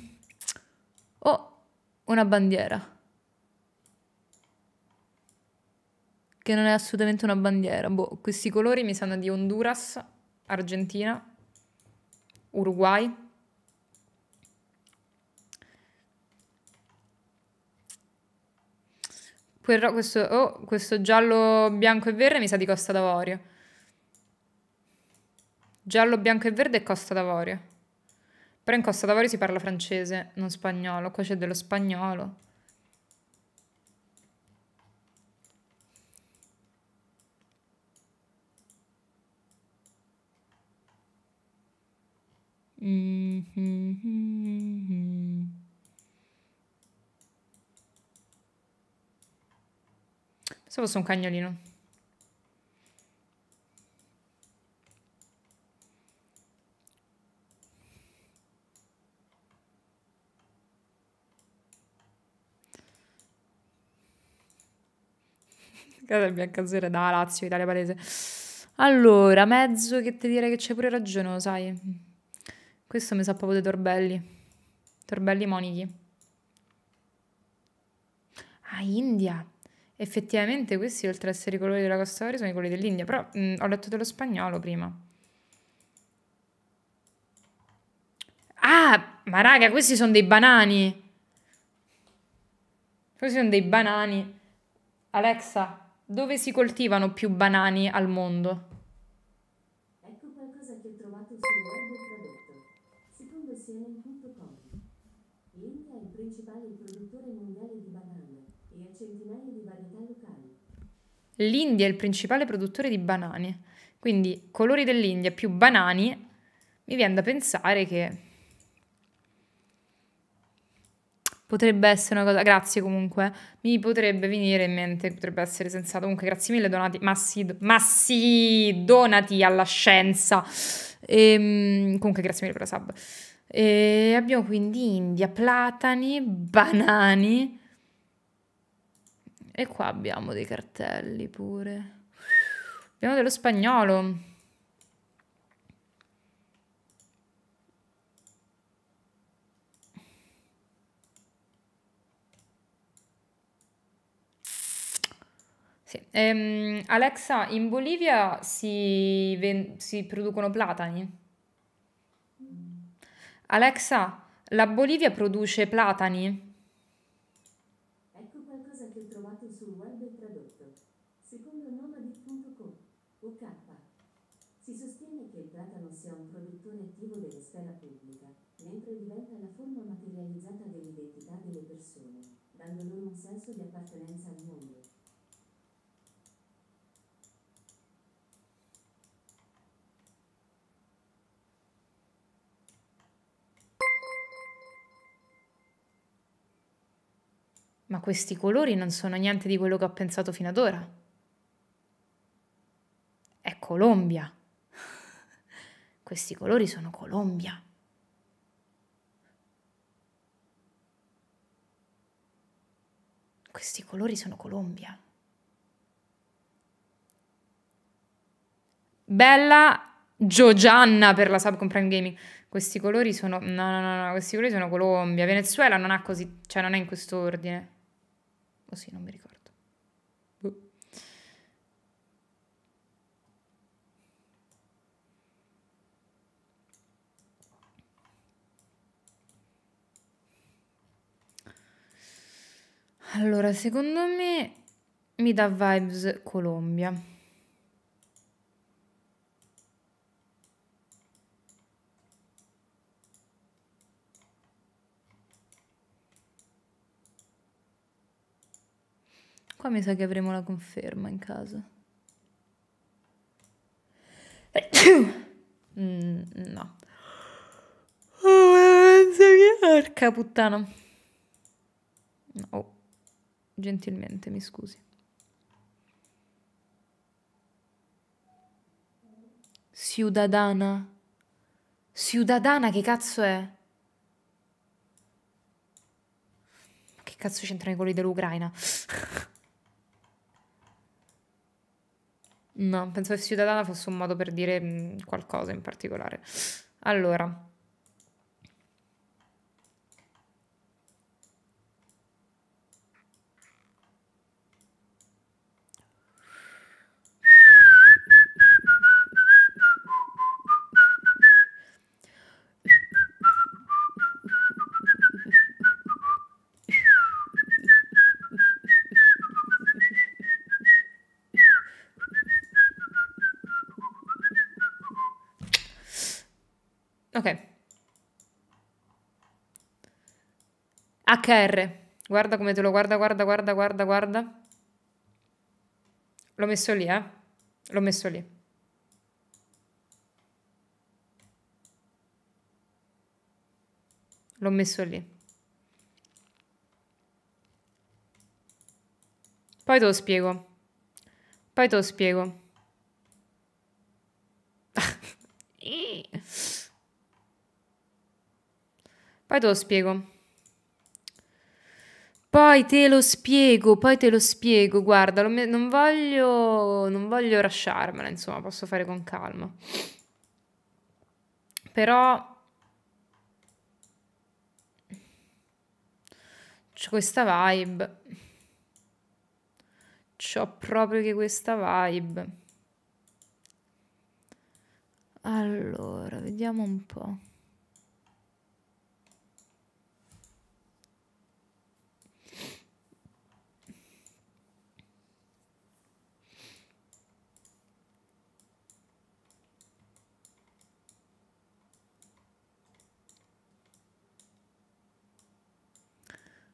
oh, una bandiera. che non è assolutamente una bandiera. Boh, questi colori mi sanno di Honduras, Argentina, Uruguay. Quello, questo, oh, questo giallo, bianco e verde mi sa di Costa d'Avorio. Giallo, bianco e verde è Costa d'Avorio. Però in Costa d'Avorio si parla francese, non spagnolo. Qua c'è dello spagnolo. Mm-hmm. Pensavo fosse un cagnolino. Guarda il biancazzurro da Lazio, Italia Palese. Allora, mezzo che ti direi che c'è pure ragione, lo sai. Questo mi sa proprio dei torbelli. Torbelli monichi. Ah, India. Effettivamente questi, oltre ad essere i colori della Costa Oro, sono i colori dell'India. Però mh, mm, ho letto dello spagnolo prima. Ah, ma raga, questi sono dei banani. Questi sono dei banani. Alexa, dove si coltivano più banani al mondo? l'India è il principale produttore di banane, quindi colori dell'India più banani, mi viene da pensare che potrebbe essere una cosa, grazie comunque, mi potrebbe venire in mente, potrebbe essere sensato, comunque grazie mille donati, ma sì, ma sì donati alla scienza, e, ehm, comunque grazie mille per la sub. E abbiamo quindi India, platani, banani, e qua abbiamo dei cartelli pure. Abbiamo dello spagnolo. Sì. Ehm, Alexa, in Bolivia si, si producono platani? Alexa, la Bolivia produce platani? l'essere diventa la forma materializzata dell'identità delle persone, dando loro un senso di appartenenza al mondo. Ma questi colori non sono niente di quello che ho pensato fino ad ora. È Colombia. Questi colori sono Colombia. questi colori sono Colombia. Bella Giogianna per la sub Prime Gaming. Questi colori sono... No, no, no, no, questi colori sono Colombia. Venezuela non ha così... Cioè non è in quest'ordine. O oh sì, non mi ricordo. Allora, secondo me mi dà vibes Colombia. Qua mi sa che avremo la conferma in casa. mm, no. Oh, mezza porca puttana. No. Gentilmente, mi scusi. Ciudadana. Ciudadana che cazzo è? Che cazzo c'entrano i colori dell'Ucraina? no, penso che Ciudadana fosse un modo per dire mm, qualcosa in particolare. Allora. HR. Guarda come te lo guarda, guarda, guarda, guarda, guarda. L'ho messo lì, eh? L'ho messo lì. L'ho messo lì. Poi te lo spiego. Poi te lo spiego. Poi te lo spiego. Poi te lo spiego, poi te lo spiego, guarda, non voglio, non voglio lasciarmela, insomma, posso fare con calma. Però... C'ho questa vibe. C'ho proprio che questa vibe. Allora, vediamo un po'.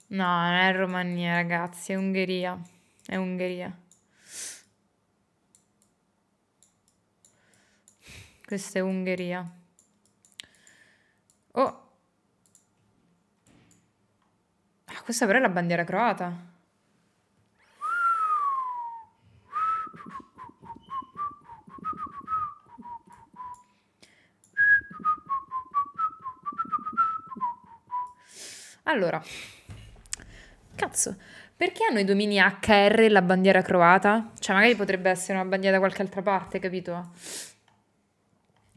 No, non è Romania, ragazzi, è Ungheria. È Ungheria. Questa è Ungheria. Oh. Ah, questa però è la bandiera croata. Allora, Cazzo, perché hanno i domini HR la bandiera croata? Cioè, magari potrebbe essere una bandiera da qualche altra parte, capito?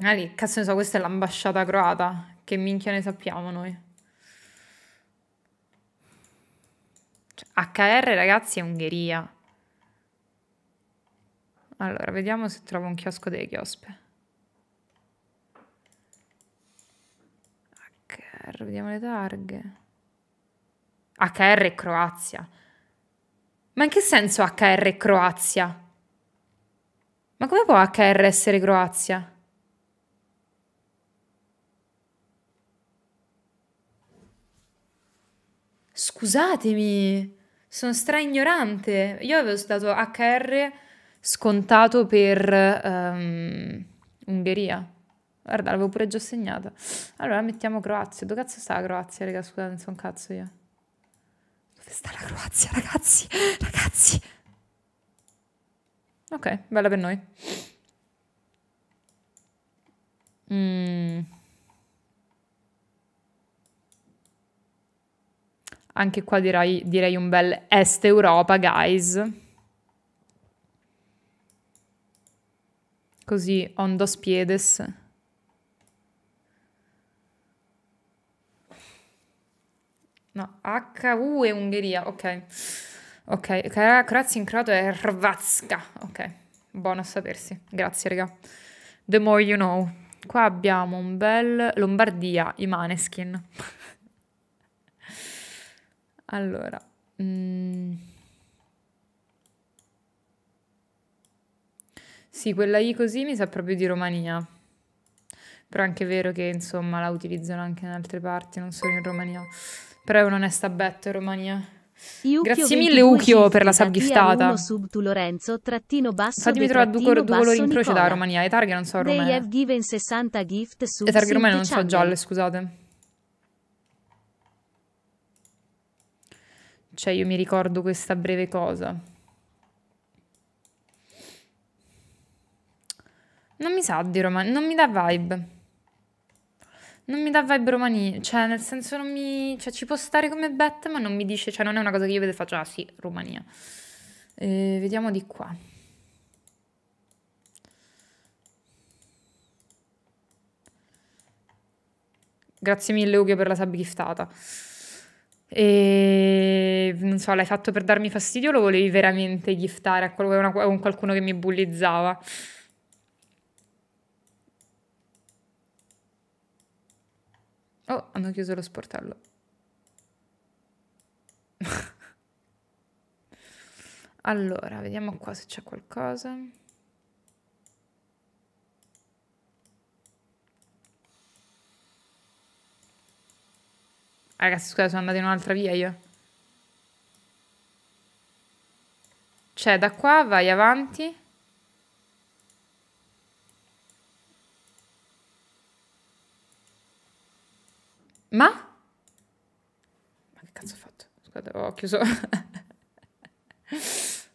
Ah lì, cazzo ne so, questa è l'ambasciata croata. Che minchia ne sappiamo noi? Cioè, HR, ragazzi, è Ungheria. Allora, vediamo se trovo un chiosco delle chiospe. HR, vediamo le targhe. HR Croazia. Ma in che senso HR Croazia? Ma come può HR essere Croazia? Scusatemi, sono stra ignorante. Io avevo dato HR scontato per um, Ungheria. Guarda, l'avevo pure già segnata. Allora mettiamo Croazia. Dove cazzo sta la Croazia, raga? Scusate, non so un cazzo io sta la Croazia, ragazzi, ragazzi. Ok, bella per noi. Mm. Anche qua direi, direi un bel Est Europa, guys. Così, on dos piedes. No, HU è Ungheria, ok. Ok, Croazia in croato è Hrvatska, ok. Buono a sapersi, grazie raga. The more you know. Qua abbiamo un bel Lombardia, i Maneskin. allora, mm. sì, quella I così mi sa proprio di Romania però è anche vero che insomma la utilizzano anche in altre parti, non solo in Romania. Però è un'onesta bet in Romania. Iucchio Grazie mille Ukio per la sub giftata. Sub tu Lorenzo trattino basso Fatemi trovare due, col- due colori in croce da Romania. Le targhe non so romane. They have given non so gialle, scusate. Cioè io mi ricordo questa breve cosa. Non mi sa di Romania, non mi dà vibe non mi dà vibe romania, cioè nel senso non mi... cioè ci può stare come bet ma non mi dice, cioè non è una cosa che io vedo e faccio, ah sì, Romania. Eh, vediamo di qua. Grazie mille Ughio per la sub giftata. E non so, l'hai fatto per darmi fastidio o lo volevi veramente giftare a qualcuno che mi bullizzava? Oh, hanno chiuso lo sportello. allora, vediamo qua se c'è qualcosa. Ragazzi, scusa, sono andata in un'altra via io. Cioè, da qua vai avanti. Ma? Ma che cazzo ho fatto? Scusate, ho chiuso.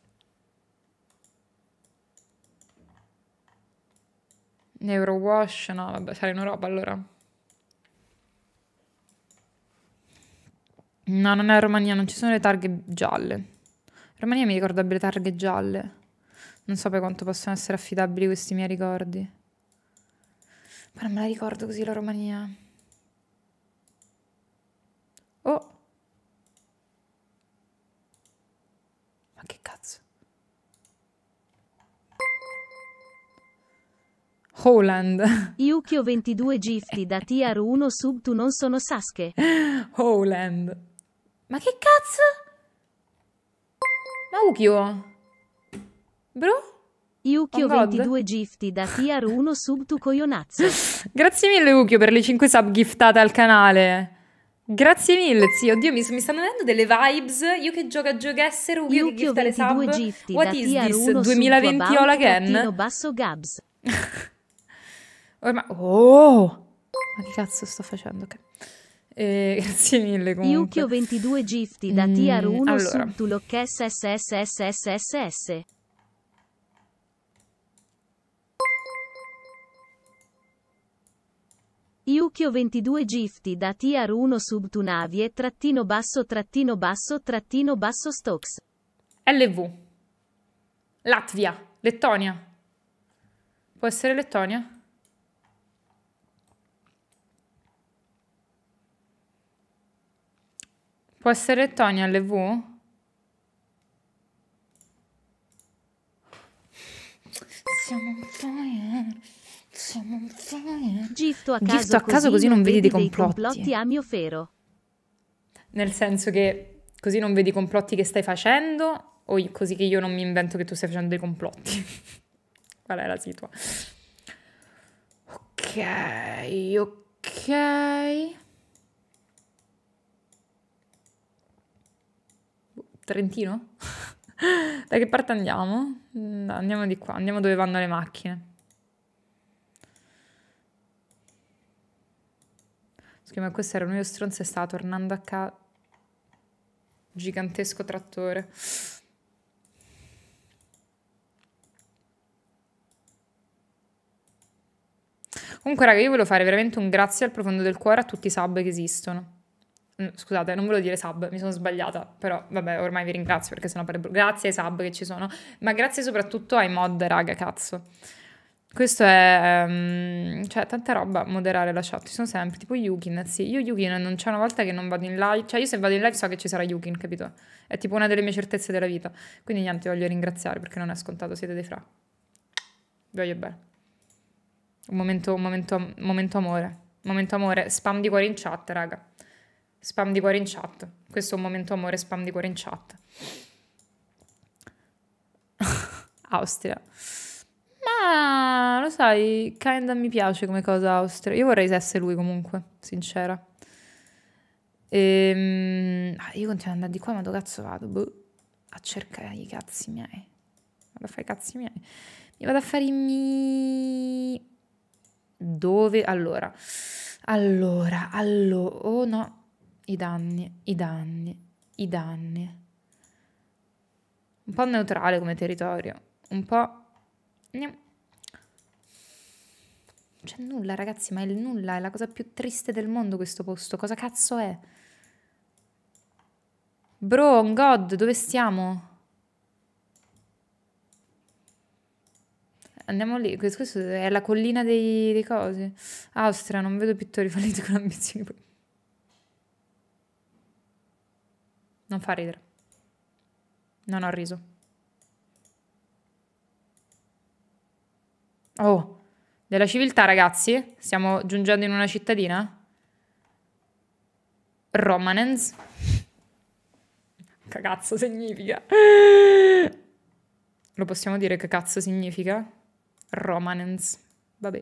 Neurowash, no, vabbè, sarei una roba allora. No, non è Romania, non ci sono le targhe gialle. Romania mi ricorda le targhe gialle. Non so per quanto possono essere affidabili questi miei ricordi. Ma non me la ricordo così la Romania. Oh. Ma che cazzo? Holland. Yukio 22 gifti da TR1 sub tu non sono Sasuke. Holland. Ma che cazzo? Ma Yukio. Bro? Yukio 22 gifti da TR1 sub tu coionazzo. Grazie mille Yukio per le 5 sub giftate al canale. Grazie mille, zio. Oddio, mi, mi, stanno dando delle vibes. Io che gioco a giochessero, io che gift alle sub. Gifti, What is this? 2020 all again? Basso Gabs. Ormai... Oh! Ma che cazzo sto facendo? Okay. Eh, grazie mille comunque. Yukio 22 gifti da mm, TR1 allora. subtulo SSSSSSS. Yukio 22 Gifti da TR1 Subtunavie trattino basso trattino basso trattino basso Stocks. LV. Latvia. Lettonia. Può essere Lettonia? Può essere Lettonia LV? Siamo un po'... Eh. Gifto a caso, Gifto a caso così, così, non vedi, vedi dei complotti. complotti a mio fero. Nel senso che così non vedi i complotti che stai facendo o così che io non mi invento che tu stai facendo dei complotti. Qual è la situazione? Ok, ok. Trentino? da che parte andiamo? Mm, andiamo di qua, andiamo dove vanno le macchine. Prima questo era un mio stronzo e stava tornando a casa. Gigantesco trattore. Comunque, raga, io volevo fare veramente un grazie al profondo del cuore a tutti i sub che esistono. Scusate, non volevo dire sub, mi sono sbagliata, però vabbè, ormai vi ringrazio perché sennò farebbero... Grazie ai sub che ci sono, ma grazie soprattutto ai mod, raga, cazzo. Questo è, um, cioè, tanta roba moderare la chat. Ci sono sempre, tipo Yukin, sì. Io Yukin non c'è una volta che non vado in live. Cioè, io se vado in live so che ci sarà Yukin, capito? È tipo una delle mie certezze della vita. Quindi niente, voglio ringraziare perché non è scontato, siete dei fra. Vi voglio bene. Un momento, un momento, un momento amore. Momento amore. Spam di cuore in chat, raga. Spam di cuore in chat. Questo è un momento amore, spam di cuore in chat. Austria. Ah, lo sai, Kinda mi piace come cosa austria. Io vorrei essere lui comunque, sincera. Ehm, ah, io continuo ad andare di qua, ma dove cazzo vado? Boh, a cercare i cazzi miei. Vado a fare i cazzi miei. Mi vado a fare i miei... Dove? Allora. Allora, allora... Oh no. I danni, i danni, i danni. Un po' neutrale come territorio. Un po'... C'è nulla, ragazzi, ma il nulla è la cosa più triste del mondo questo posto. Cosa cazzo è? Bro, un god, dove stiamo? Andiamo lì, questo è la collina dei, dei cosi. Austria, non vedo pittori falliti con ambizioni. Non fa ridere. Non ho riso. Oh, della civiltà, ragazzi? Stiamo giungendo in una cittadina? Romanens? Che cazzo significa? Lo possiamo dire che cazzo significa? Romanens. Vabbè.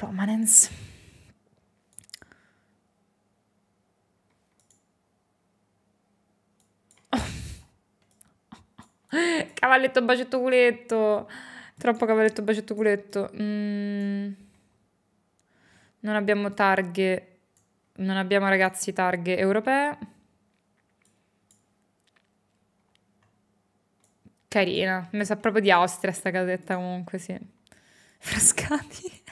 Romanens. Cavalletto bacetto culetto. Troppo cavalletto bacetto culetto. Mm. Non abbiamo targhe. Non abbiamo ragazzi targhe europee. Carina. Mi sa proprio di Austria sta casetta comunque, sì. Frascati.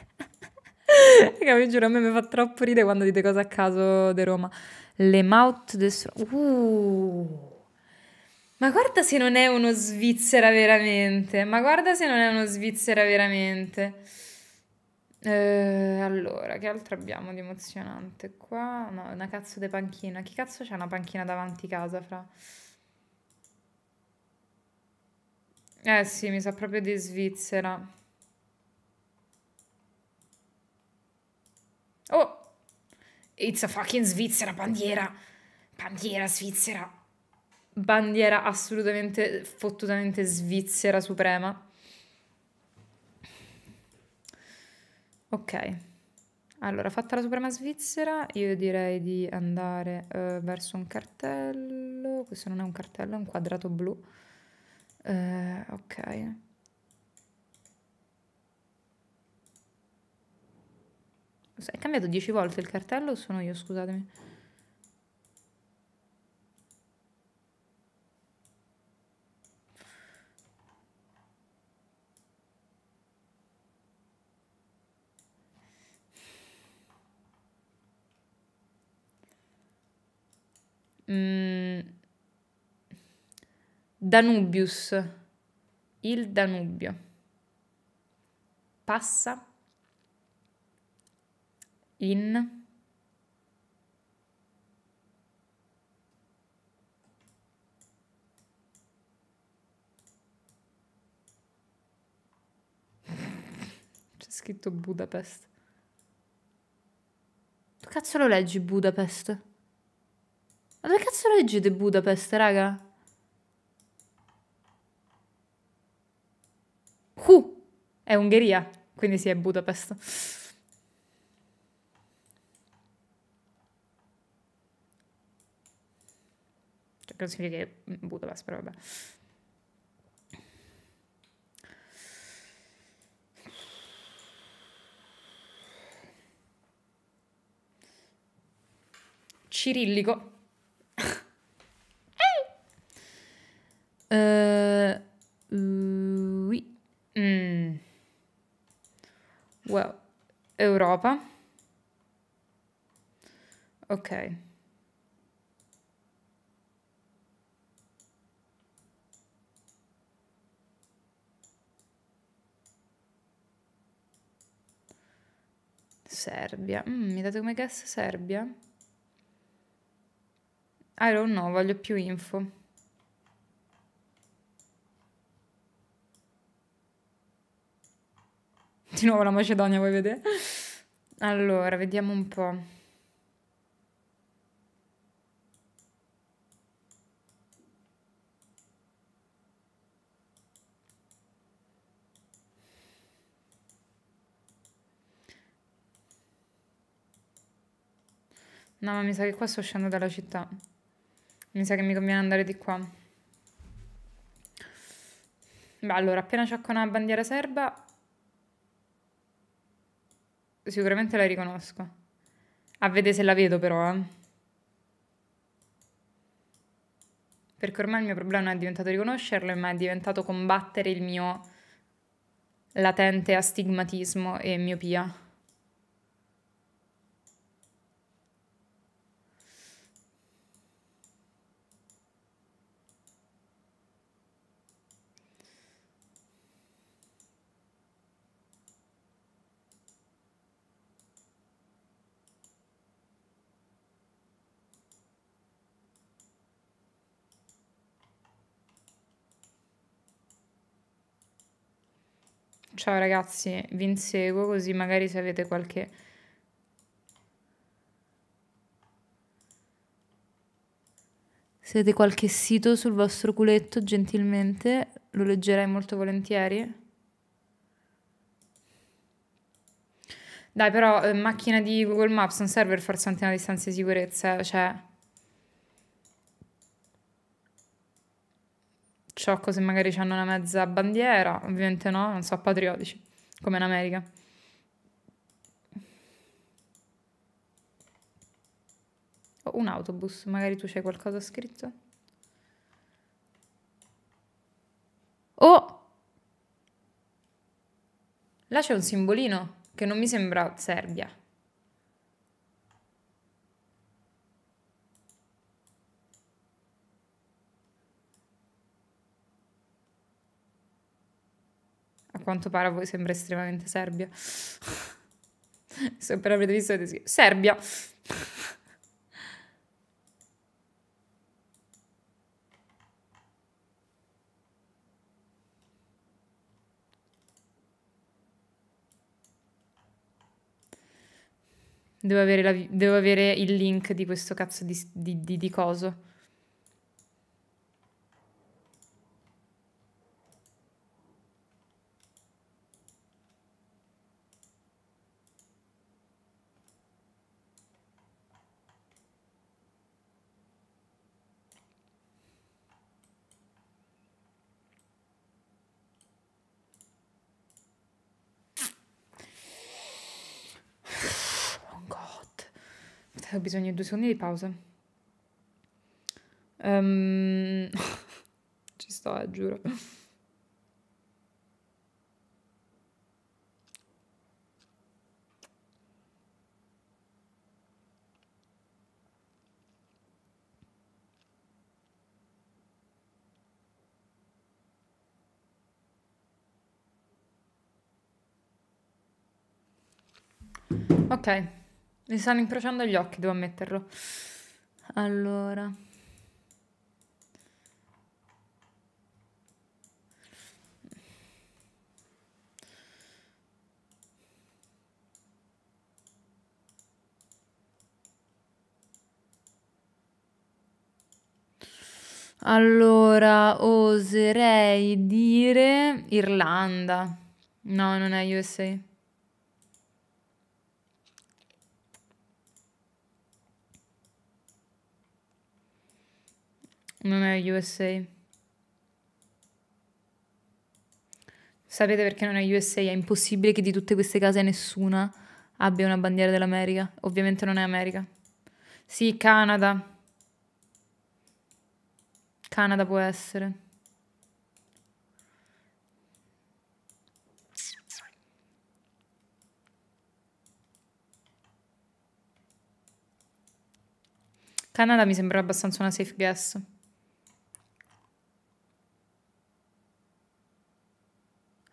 Raga, vi giuro, a me mi fa troppo ridere quando dite cose a caso di Roma. Le mouth des... Uh. Ma guarda se non è uno svizzera veramente. Ma guarda se non è uno svizzera veramente. Eh, allora, che altro abbiamo di emozionante qua? No, una cazzo di panchina. Chi cazzo c'è una panchina davanti casa, fra? Eh sì, mi sa proprio di Svizzera. Oh! It's a fucking Svizzera, bandiera! Bandiera svizzera! bandiera assolutamente fottutamente svizzera suprema. Ok. Allora, fatta la suprema svizzera, io direi di andare eh, verso un cartello. Questo non è un cartello, è un quadrato blu. Eh, ok. È cambiato 10 volte il cartello o sono io? Scusatemi. Mm, Danubius, il Danubio. Passa in... scritto Budapest. Tu cazzo lo leggi Budapest? Ma dove cazzo leggete Budapest, raga? Uh, è Ungheria, quindi sì, è Budapest. Cioè, credo che è Budapest, però vabbè. cirillico. Euh, oui. Mm. Wow. Europa. Ok. Serbia. Mm, mi date come guess Serbia? I don't know, voglio più info. Di nuovo la Macedonia, vuoi vedere? Allora, vediamo un po'. No, ma mi sa che qua sto uscendo dalla città. Mi sa che mi conviene andare di qua. Beh, allora, appena c'ho una bandiera serba, Sicuramente la riconosco. A vedere se la vedo però, eh. Perché ormai il mio problema non è diventato riconoscerlo, ma è diventato combattere il mio latente astigmatismo e miopia. Ciao ragazzi, vi inseguo così magari se avete qualche... Se avete qualche sito sul vostro culetto, gentilmente, lo leggerei molto volentieri. Dai, però eh, macchina di Google Maps non serve per forza saltare una distanza di sicurezza, cioè... sciocco se magari hanno una mezza bandiera, ovviamente no, non so, patriotici, come in America. Oh, un autobus, magari tu c'hai qualcosa scritto. Oh! Là c'è un simbolino che non mi sembra Serbia. quanto pare a voi sembra estremamente Serbia. Se per avrete visto, avete Serbia. Devo avere, la, devo avere, il link di questo cazzo di, di, di, di coso. Eh, ho bisogno di due secondi di pausa. Um... Ci sto, eh, giuro. Ok. Mi stanno incrociando gli occhi, devo ammetterlo. Allora. Allora, oserei dire Irlanda. No, non è USA. Non è USA. Sapete perché non è USA? È impossibile che di tutte queste case nessuna abbia una bandiera dell'America. Ovviamente non è America. Sì, Canada. Canada può essere. Canada mi sembra abbastanza una safe guess.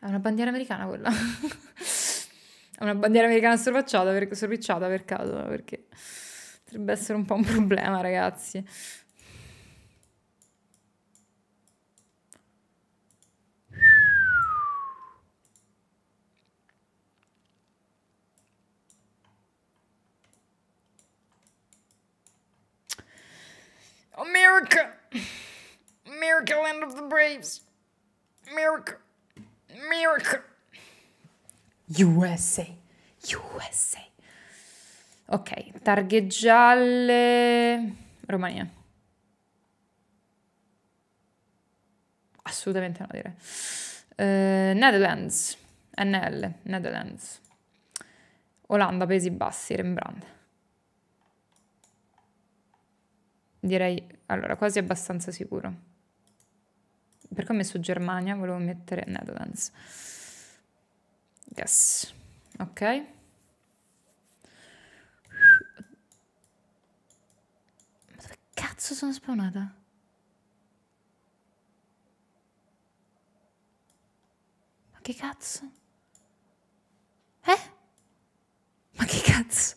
È una bandiera americana quella. è una bandiera americana sorpacciata per, sorpicciata per caso, perché potrebbe essere un po' un problema, ragazzi. America! America, land of the braves! America! Miracle. USA. USA. Ok, targhe gialle. Romania. Assolutamente no, dire. Uh, eh, Netherlands. NL, Netherlands. Olanda, Paesi Bassi, Rembrandt. Direi, allora, quasi abbastanza sicuro. Perché ho messo Germania? Volevo mettere Netherlands. Yes. Ok. Ma dove cazzo sono spawnata? Ma che cazzo? Eh? Ma che cazzo?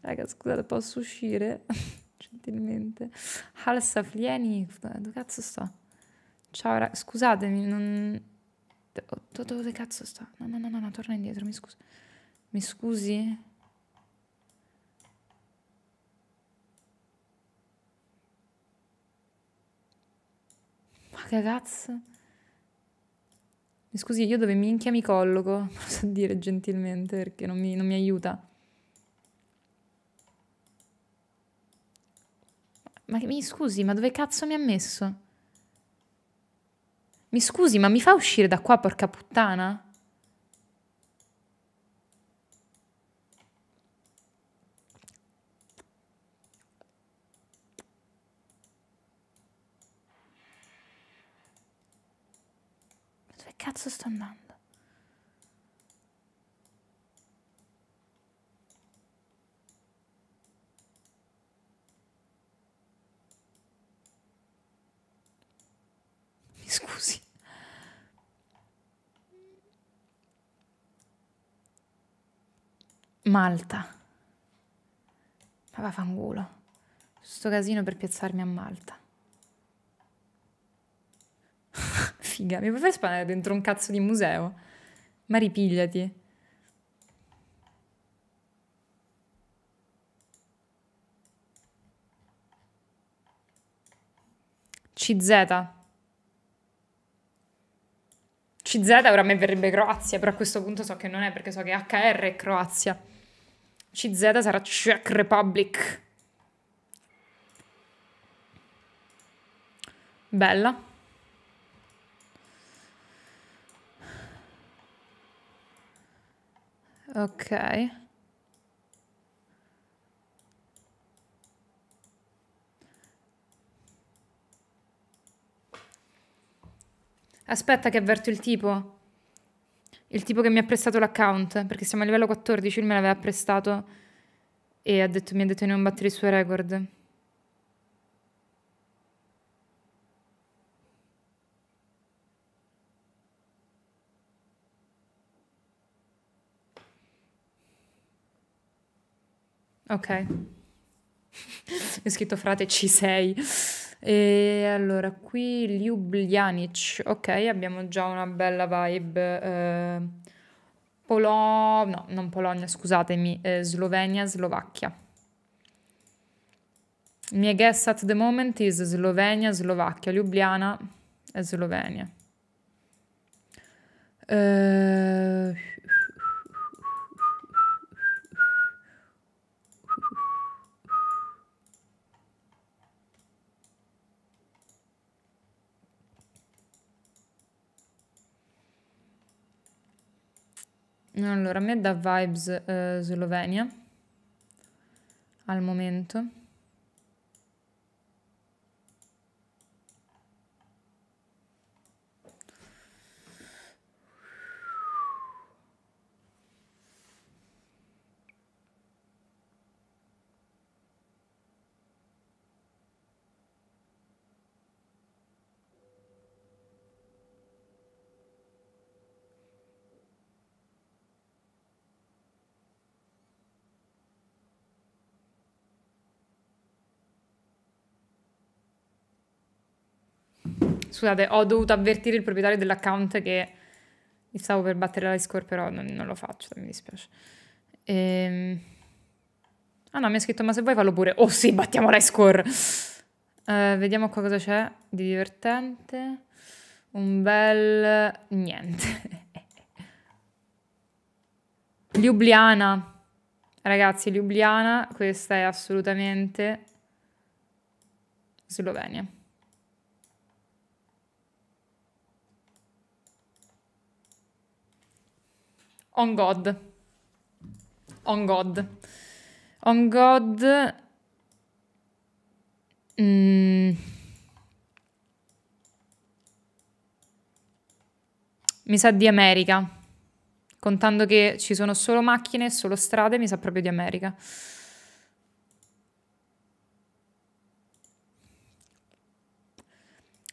Raga, scusate, posso uscire? Gentilmente. Halsa Flieni, dove cazzo sto? Ciao, ra- scusatemi, non... Dove cazzo sta? No, no, no, no, no, torna indietro, mi scusi. Mi scusi? Ma che cazzo? Mi scusi, io dove minchia mi colloco? Posso dire gentilmente perché non mi, non mi aiuta. Ma mi scusi, ma dove cazzo mi ha messo? Mi scusi, ma mi fa uscire da qua, porca puttana? Dove cazzo sto andando? scusi. Malta. Ma va fangulo. Sto casino per piazzarmi a Malta. Figa, mi puoi far spanare dentro un cazzo di museo? Ma ripigliati. CZ. CZ ora a me verrebbe Croazia, però a questo punto so che non è perché so che HR è Croazia. CZ sarà Czech Republic. Bella. Ok. Aspetta che avverto il tipo. Il tipo che mi ha prestato l'account, perché siamo a livello 14, lui me l'aveva prestato e ha detto, mi ha detto di non battere il suo record. Ok. È scritto frate, ci sei. E allora qui Ljubljanic, ok, abbiamo già una bella vibe. Eh, Polo... no, non Polonia, scusatemi, eh, Slovenia, Slovacchia. Mia guess at the moment is Slovenia, Slovacchia, Ljubljana e Slovenia. Eh, Allora, a me dà vibes eh, Slovenia al momento. Scusate, ho dovuto avvertire il proprietario dell'account che mi stavo per battere la score, però non, non lo faccio, mi dispiace. Ehm... Ah no, mi ha scritto, ma se vuoi fallo pure. Oh sì, battiamo la score. Uh, vediamo qua cosa c'è di divertente. Un bel... niente. Ljubljana. Ragazzi, Ljubljana, questa è assolutamente Slovenia. On God. On God. On God. Mm. Mi sa di America. Contando che ci sono solo macchine solo strade, mi sa proprio di America.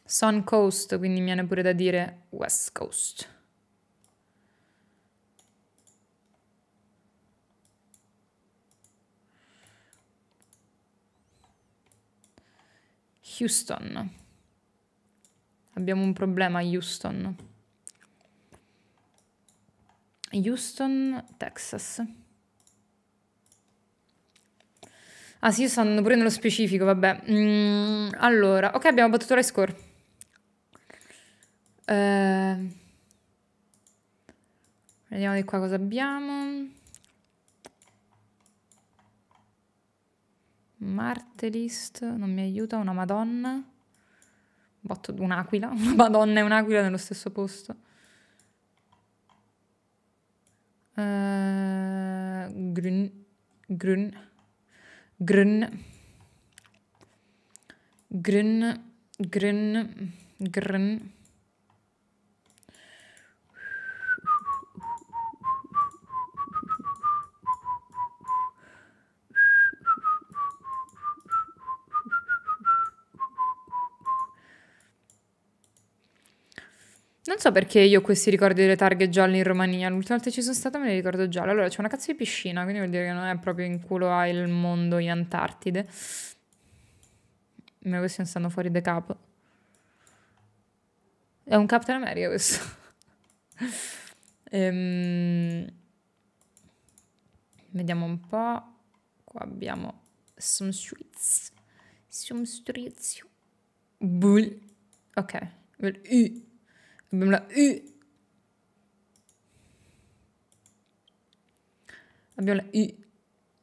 Sun Coast, quindi mi viene pure da dire West Coast. Houston. Abbiamo un problema a Houston. Houston, Texas. Ah sì, io sto andando pure nello specifico, vabbè. Mm, allora, ok, abbiamo battuto la score. Eh, vediamo di qua cosa abbiamo. Martelist, non mi aiuta, una madonna. Botto, un'aquila, una madonna e un'aquila nello stesso posto. Uh, eh, grun, grun, grun, grun, grun, grun. Non so perché io ho questi ricordi delle targhe gialle in Romania. L'ultima volta che ci sono stata me le ricordo gialle. Allora c'è una cazzo di piscina, quindi vuol dire che non è proprio in culo al mondo in Antartide. Ma questi non stanno fuori da capo. È un Captain America questo. ehm... Vediamo un po'. Qua abbiamo some streets. Some streets. Bull. Ok. Well, uh. Abbiamo la U. Abbiamo la I.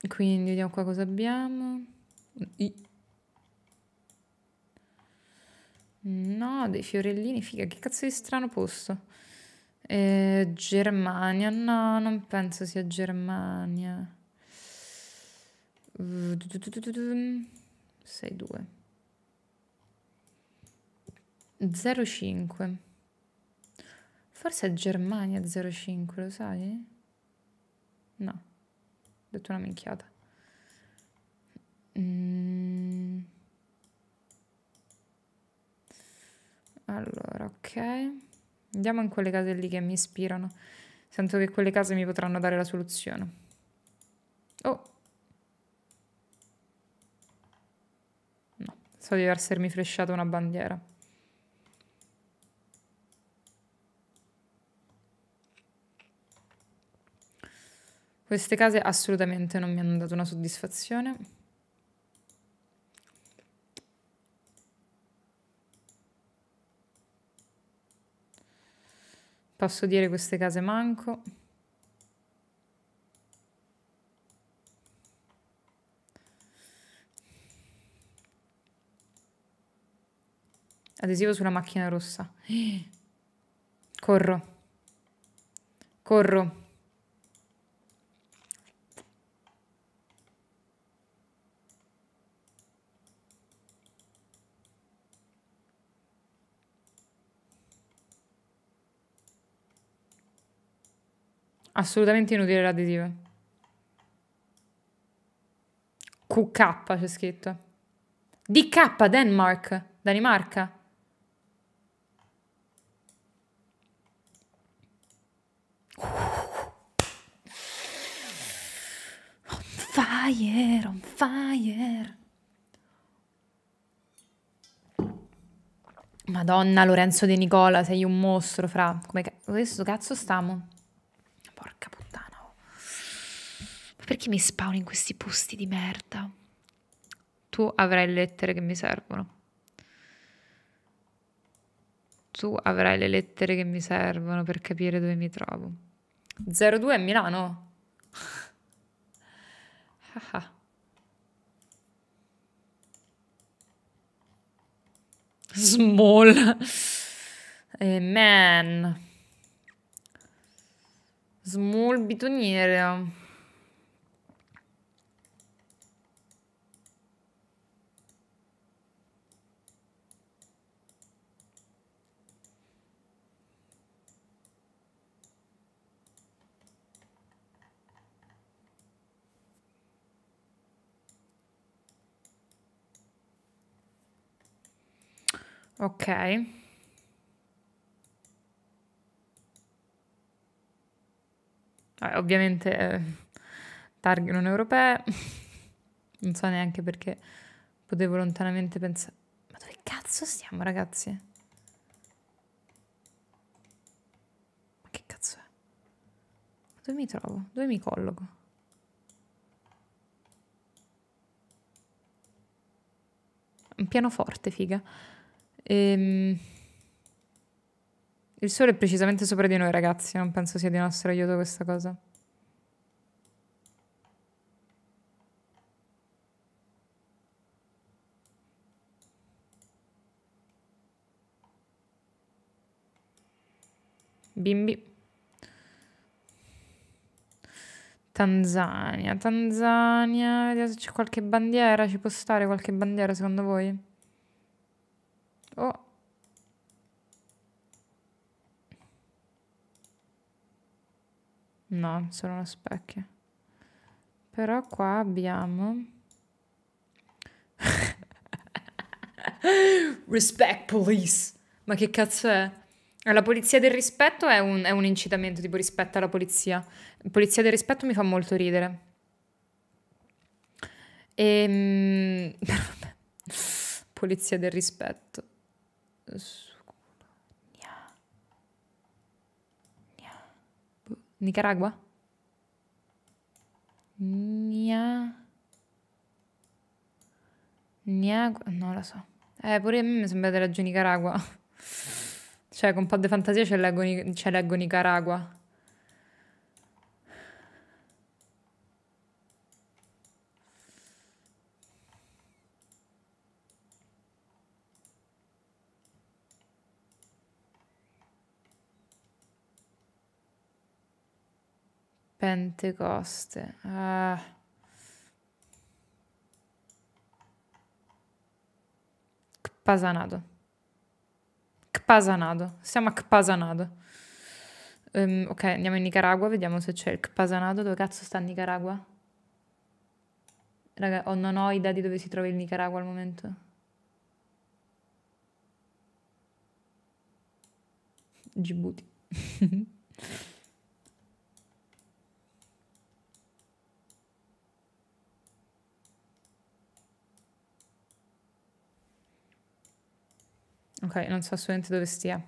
Quindi vediamo qua cosa abbiamo. I. No, dei fiorellini, figa, che cazzo di strano posto. Eh, Germania, no, non penso sia Germania. 6-2 05 Forse è Germania 05, lo sai? No, ho detto una minchiata. Mm. Allora, ok. Andiamo in quelle case lì che mi ispirano. Sento che quelle case mi potranno dare la soluzione. Oh. No, so di essermi fresciata una bandiera. Queste case assolutamente non mi hanno dato una soddisfazione. Posso dire queste case manco. Adesivo sulla macchina rossa. Corro. Corro. Assolutamente inutile l'additivo. QK c'è scritto. DK, Denmark, Danimarca. On fire, on fire. Madonna, Lorenzo De Nicola, sei un mostro, fra. Come ca questo cazzo stiamo? Perché mi spawno in questi posti di merda? Tu avrai le lettere che mi servono. Tu avrai le lettere che mi servono per capire dove mi trovo. 02 a Milano. Ah, ah. Small. Eh, man. Small bitoniere. Ok. Vabbè, ovviamente eh, targhe non europee. non so neanche perché potevo lontanamente pensare. Ma dove cazzo stiamo, ragazzi? Ma che cazzo è? Ma dove mi trovo? Dove mi colloco? Un pianoforte, figa. Ehm... Il sole è precisamente sopra di noi, ragazzi. Non penso sia di nostro aiuto questa cosa. Bimbi. Tanzania, Tanzania. Vediamo se c'è qualche bandiera. Ci può stare qualche bandiera secondo voi? Oh. No, solo uno specchio. Però qua abbiamo... Respect police! Ma che cazzo è? La polizia del rispetto è un, è un incitamento, tipo rispetto alla polizia. Polizia del rispetto mi fa molto ridere. E... Ehm, polizia del rispetto. Nicaragua? Nia... Niagua... Non lo so. Eh, pure a me mi sembra che leggo Nicaragua. cioè, con un po' di fantasia ce leggo, ce leggo Nicaragua. Pentecoste. Ah. Eh, Kpasanado. Kpasanado. Siamo a Kpasanado. Um, ehm, ok, andiamo in Nicaragua, vediamo se c'è il Kpasanado. Dove cazzo sta il Nicaragua? Raga, oh, non ho idea di dove si trova il Nicaragua al momento. Djibouti. Ok, non so assolutamente dove stia.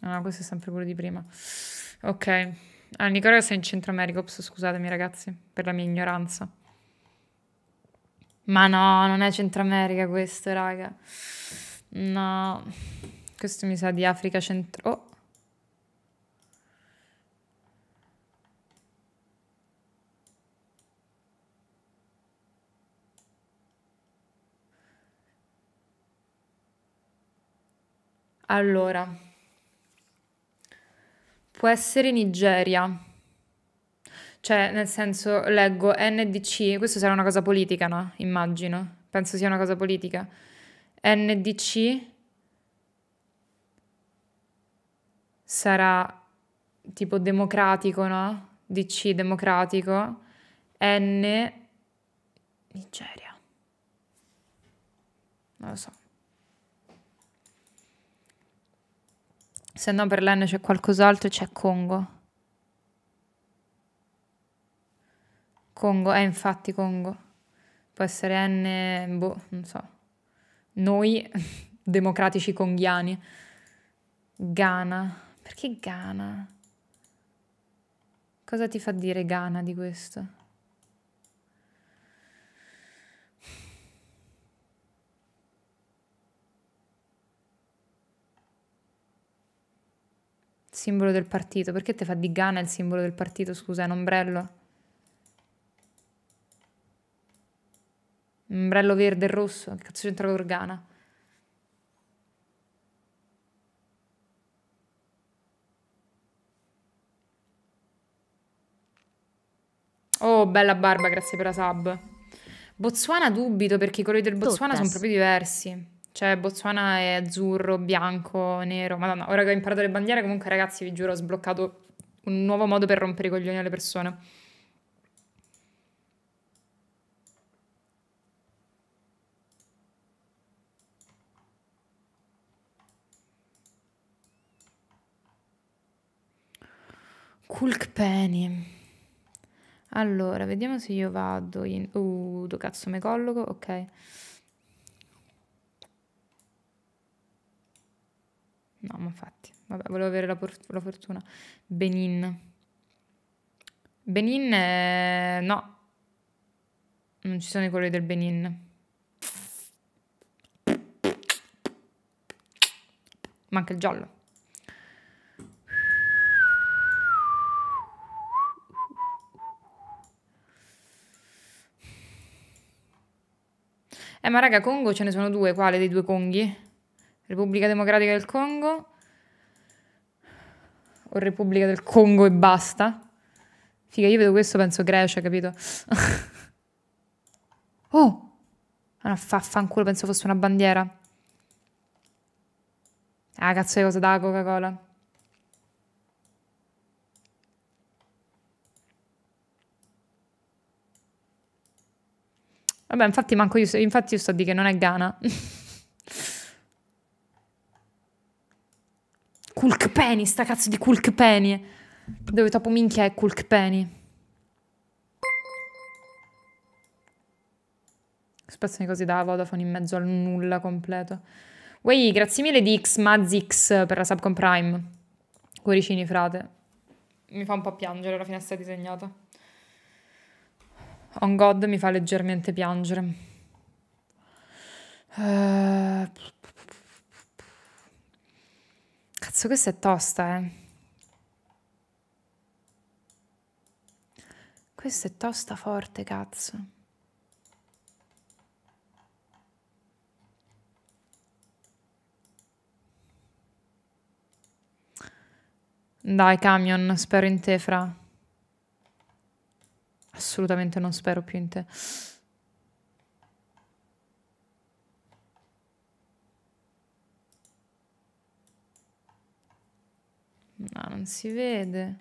Ah, no, questo è sempre quello di prima. Ok. Ah, Nicola sei in Centro America. Ops, scusatemi ragazzi per la mia ignoranza. Ma no, non è Centro America questo, raga. No. Questo mi sa di Africa Centro... Oh. Allora, può essere Nigeria. Cioè, nel senso, leggo NDC, questo sarà una cosa politica, no? Immagino, penso sia una cosa politica. NDC sarà tipo democratico, no? DC democratico. N Nigeria. Non lo so. Se no per l'N c'è qualcos'altro, c'è Congo. Congo, è eh, infatti Congo. Può essere N, boh, non so. Noi, democratici conghiani. Ghana. Perché Ghana? Cosa ti fa dire Ghana di questo? simbolo del partito. Perché te fa di Ghana il simbolo del partito, scusa, è un ombrello? Un ombrello verde e rosso? Che cazzo c'entra con Ghana? Oh, bella barba, grazie per la sub. Botswana dubito perché i colori del Botswana sono proprio diversi. Cioè, Botswana è azzurro, bianco, nero. Madonna, ora che ho imparato le bandiere, comunque, ragazzi, vi giuro, ho sbloccato un nuovo modo per rompere i coglioni alle persone. Kulkpeni. Allora, vediamo se io vado in... Uh, do cazzo, mi colloco? Ok. No, ma infatti, vabbè, volevo avere la, por- la fortuna. Benin. Benin, è... Eh, no. Non ci sono i colori del Benin. Manca il giallo. Eh, ma raga, Congo ce ne sono due, quale dei due Conghi? Repubblica Democratica del Congo o Repubblica del Congo e basta. Figa, io vedo questo, penso Grecia, capito? oh! Ah, no, fa, fanculo, penso fosse una bandiera. Ah, cazzo di cosa da Coca-Cola. Vabbè, infatti manco io, infatti io sto a dire che non è Ghana. Kulk Penny, sta cazzo di Kulk Penny. Dove topo minchia è Kulk Penny? Spazzami così da Vodafone in mezzo al nulla completo. Wey, grazie mille di X, Mazix per la Subcom Prime. Cuoricini, frate. Mi fa un po' piangere la finestra disegnata. On God mi fa leggermente piangere. Uh... Cazzo, questa è tosta, eh. Questa è tosta forte, cazzo. Dai, camion, spero in te, fra. Assolutamente non spero più in te. No, non si vede.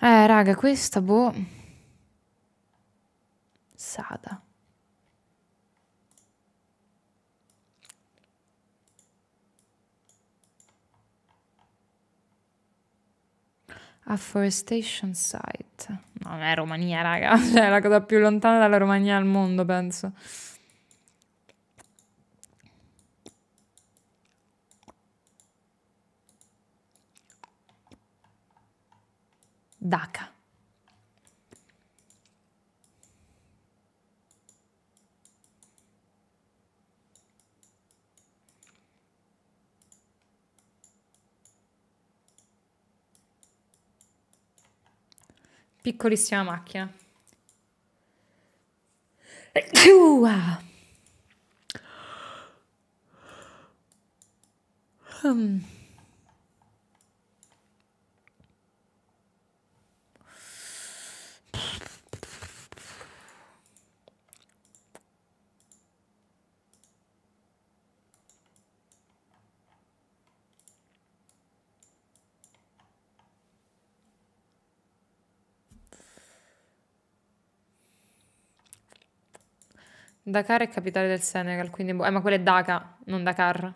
Eh, raga, questa boh... Sada. Afforestation site. non è Romania, raga. Cioè, è la cosa più lontana dalla Romania al mondo, penso. Dhaka. Piccolissima macchina. Ua. Um. Dakar è capitale del Senegal, quindi... Boh, eh, ma quello è Dakar, non Dakar.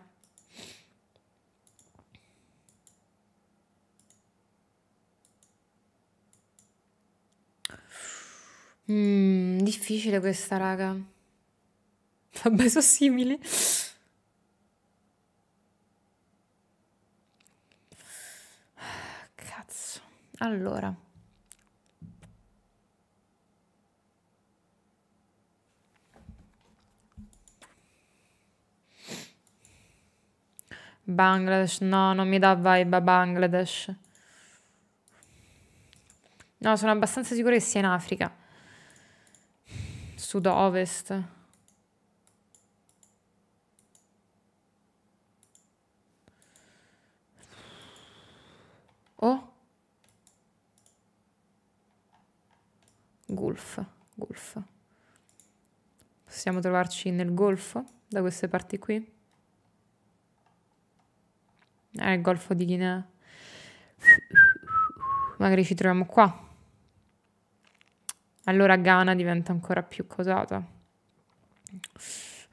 Mm, difficile questa, raga. Vabbè, sono simili. Ah, cazzo. Allora. Bangladesh, no, non mi dà vibe a Bangladesh. No, sono abbastanza sicura che sia in Africa. Sud-ovest. Oh? Gulf, Gulf. Possiamo trovarci nel Golfo, da queste parti qui? Eh, il Golfo di Guinea. Magari ci troviamo qua. Allora Ghana diventa ancora più cosata.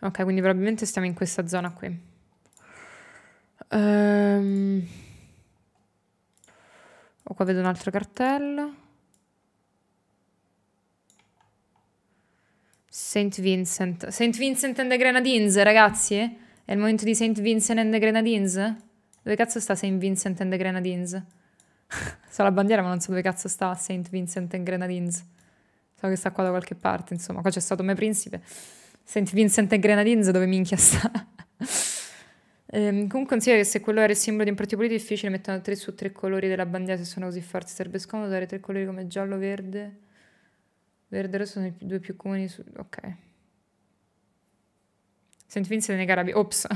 Ok, quindi probabilmente stiamo in questa zona qui. Um... Oh, qua vedo un altro cartello. Saint Vincent. Saint Vincent and the Grenadines, ragazzi? È il momento di Saint Vincent and the Grenadines? Dove cazzo sta St. Vincent and the Grenadines? so la bandiera ma non so dove cazzo sta St. Vincent and Grenadines. So che sta qua da qualche parte, insomma. Qua c'è stato me principe. St. Vincent and Grenadines dove minchia sta? ehm, comunque considera che se quello era il simbolo di un partito politico è difficile mettono tre su tre colori della bandiera se sono così forti. Sarebbe scomodo dare tre colori come giallo, verde. Verde e rosso sono i due più comuni. Su... Ok. St. Vincent e Carabi. Ops.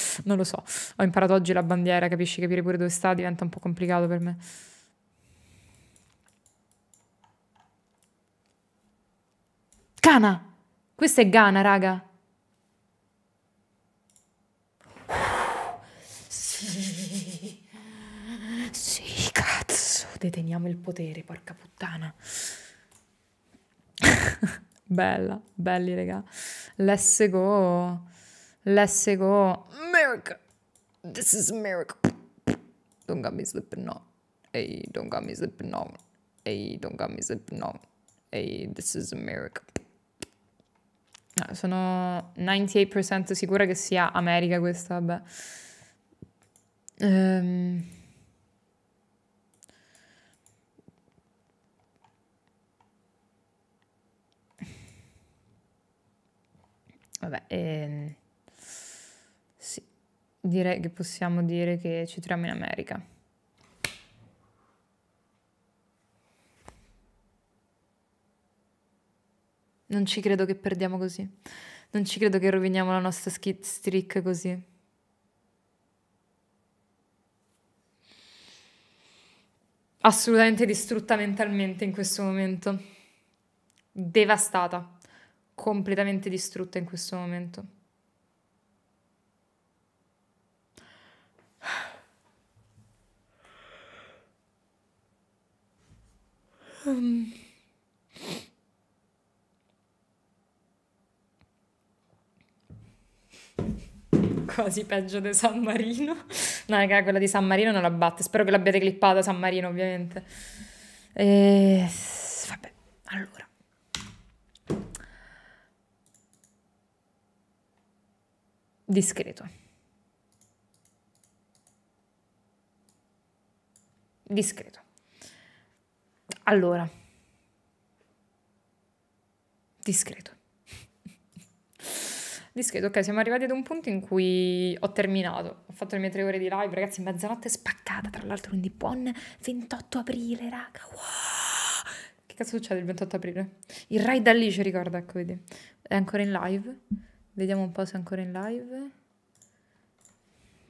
non lo so. Ho imparato oggi la bandiera, capisci? Capire pure dove sta diventa un po' complicato per me. Ghana! Questa è Ghana, raga. Sì. Sì, cazzo. Deteniamo il potere, porca puttana. Bella, belli, raga. Let's go. Let's go. America. This is America. Don't got me slipping now. Hey, don't got me slipping now. Hey, don't got me slipping now. Hey, this is America. No, sono 98% sicura che sia America questa, vabbè. Um. Vabbè, ehm direi che possiamo dire che ci troviamo in America. Non ci credo che perdiamo così. Non ci credo che roviniamo la nostra skit streak così. Assolutamente distrutta mentalmente in questo momento. Devastata. Completamente distrutta in questo momento. Ehm. Quasi peggio di San Marino. No, raga, quella di San Marino non la batte. Spero che l'abbiate clippata San Marino, ovviamente. E... Vabbè, allora. Discreto. Discreto. Allora, discreto. discreto, ok, siamo arrivati ad un punto in cui ho terminato, ho fatto le mie tre ore di live, ragazzi, mezzanotte spaccata, tra l'altro, quindi buon 28 aprile, raga, wow! Che cazzo succede il 28 aprile? Il Rai da lì ci ricorda, ecco, vedi, è ancora in live, vediamo un po' se è ancora in live,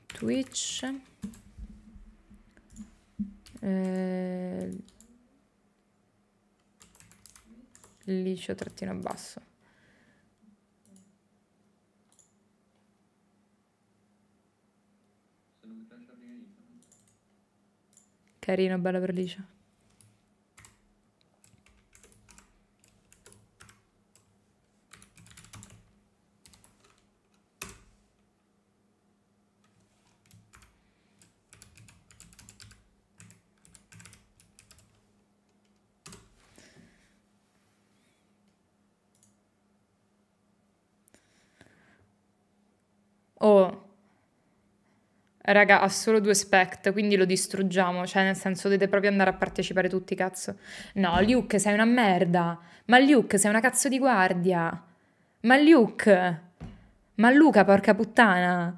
Twitch... Eh, liscio trattino basso. Carino, bello per liscio. oh, raga, ha solo due spect, quindi lo distruggiamo, cioè nel senso dovete proprio andare a partecipare tutti, cazzo. No, Luke, sei una merda. Ma Luke, sei una cazzo di guardia. Ma Luke, ma Luca, porca puttana.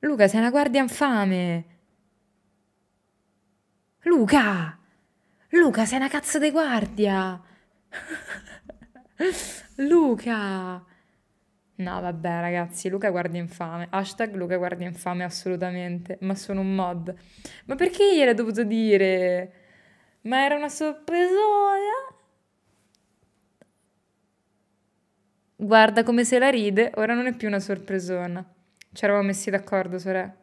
Luca, sei una guardia infame. Luca! Luca, sei una cazzo di guardia! Luca! No, vabbè, ragazzi, Luca guarda infame. Hashtag Luca guarda infame, assolutamente. Ma sono un mod. Ma perché gliel'hai dovuto dire? Ma era una sorpresona? Guarda come se la ride, ora non è più una sorpresona. Ci eravamo messi d'accordo, sorella.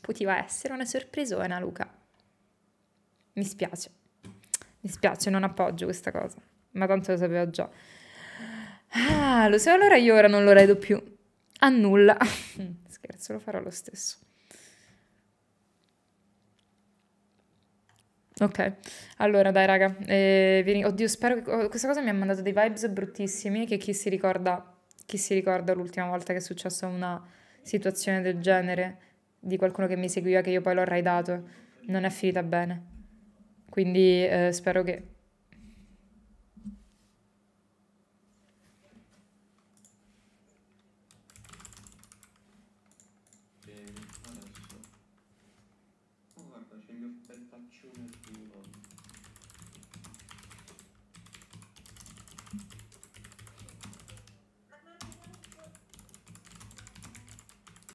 Poteva essere una sorpresona, Luca. Mi spiace. Mi spiace, non appoggio questa cosa, ma tanto lo sapevo già. Ah, lo so allora io ora non lo redo più. A nulla. Scherzo, lo farò lo stesso. Ok, allora dai raga, eh, vi... oddio spero che oh, questa cosa mi ha mandato dei vibes bruttissimi che chi si ricorda, chi si ricorda l'ultima volta che è successa una situazione del genere di qualcuno che mi seguiva che io poi l'ho raidato, non è finita bene. Quindi eh, spero che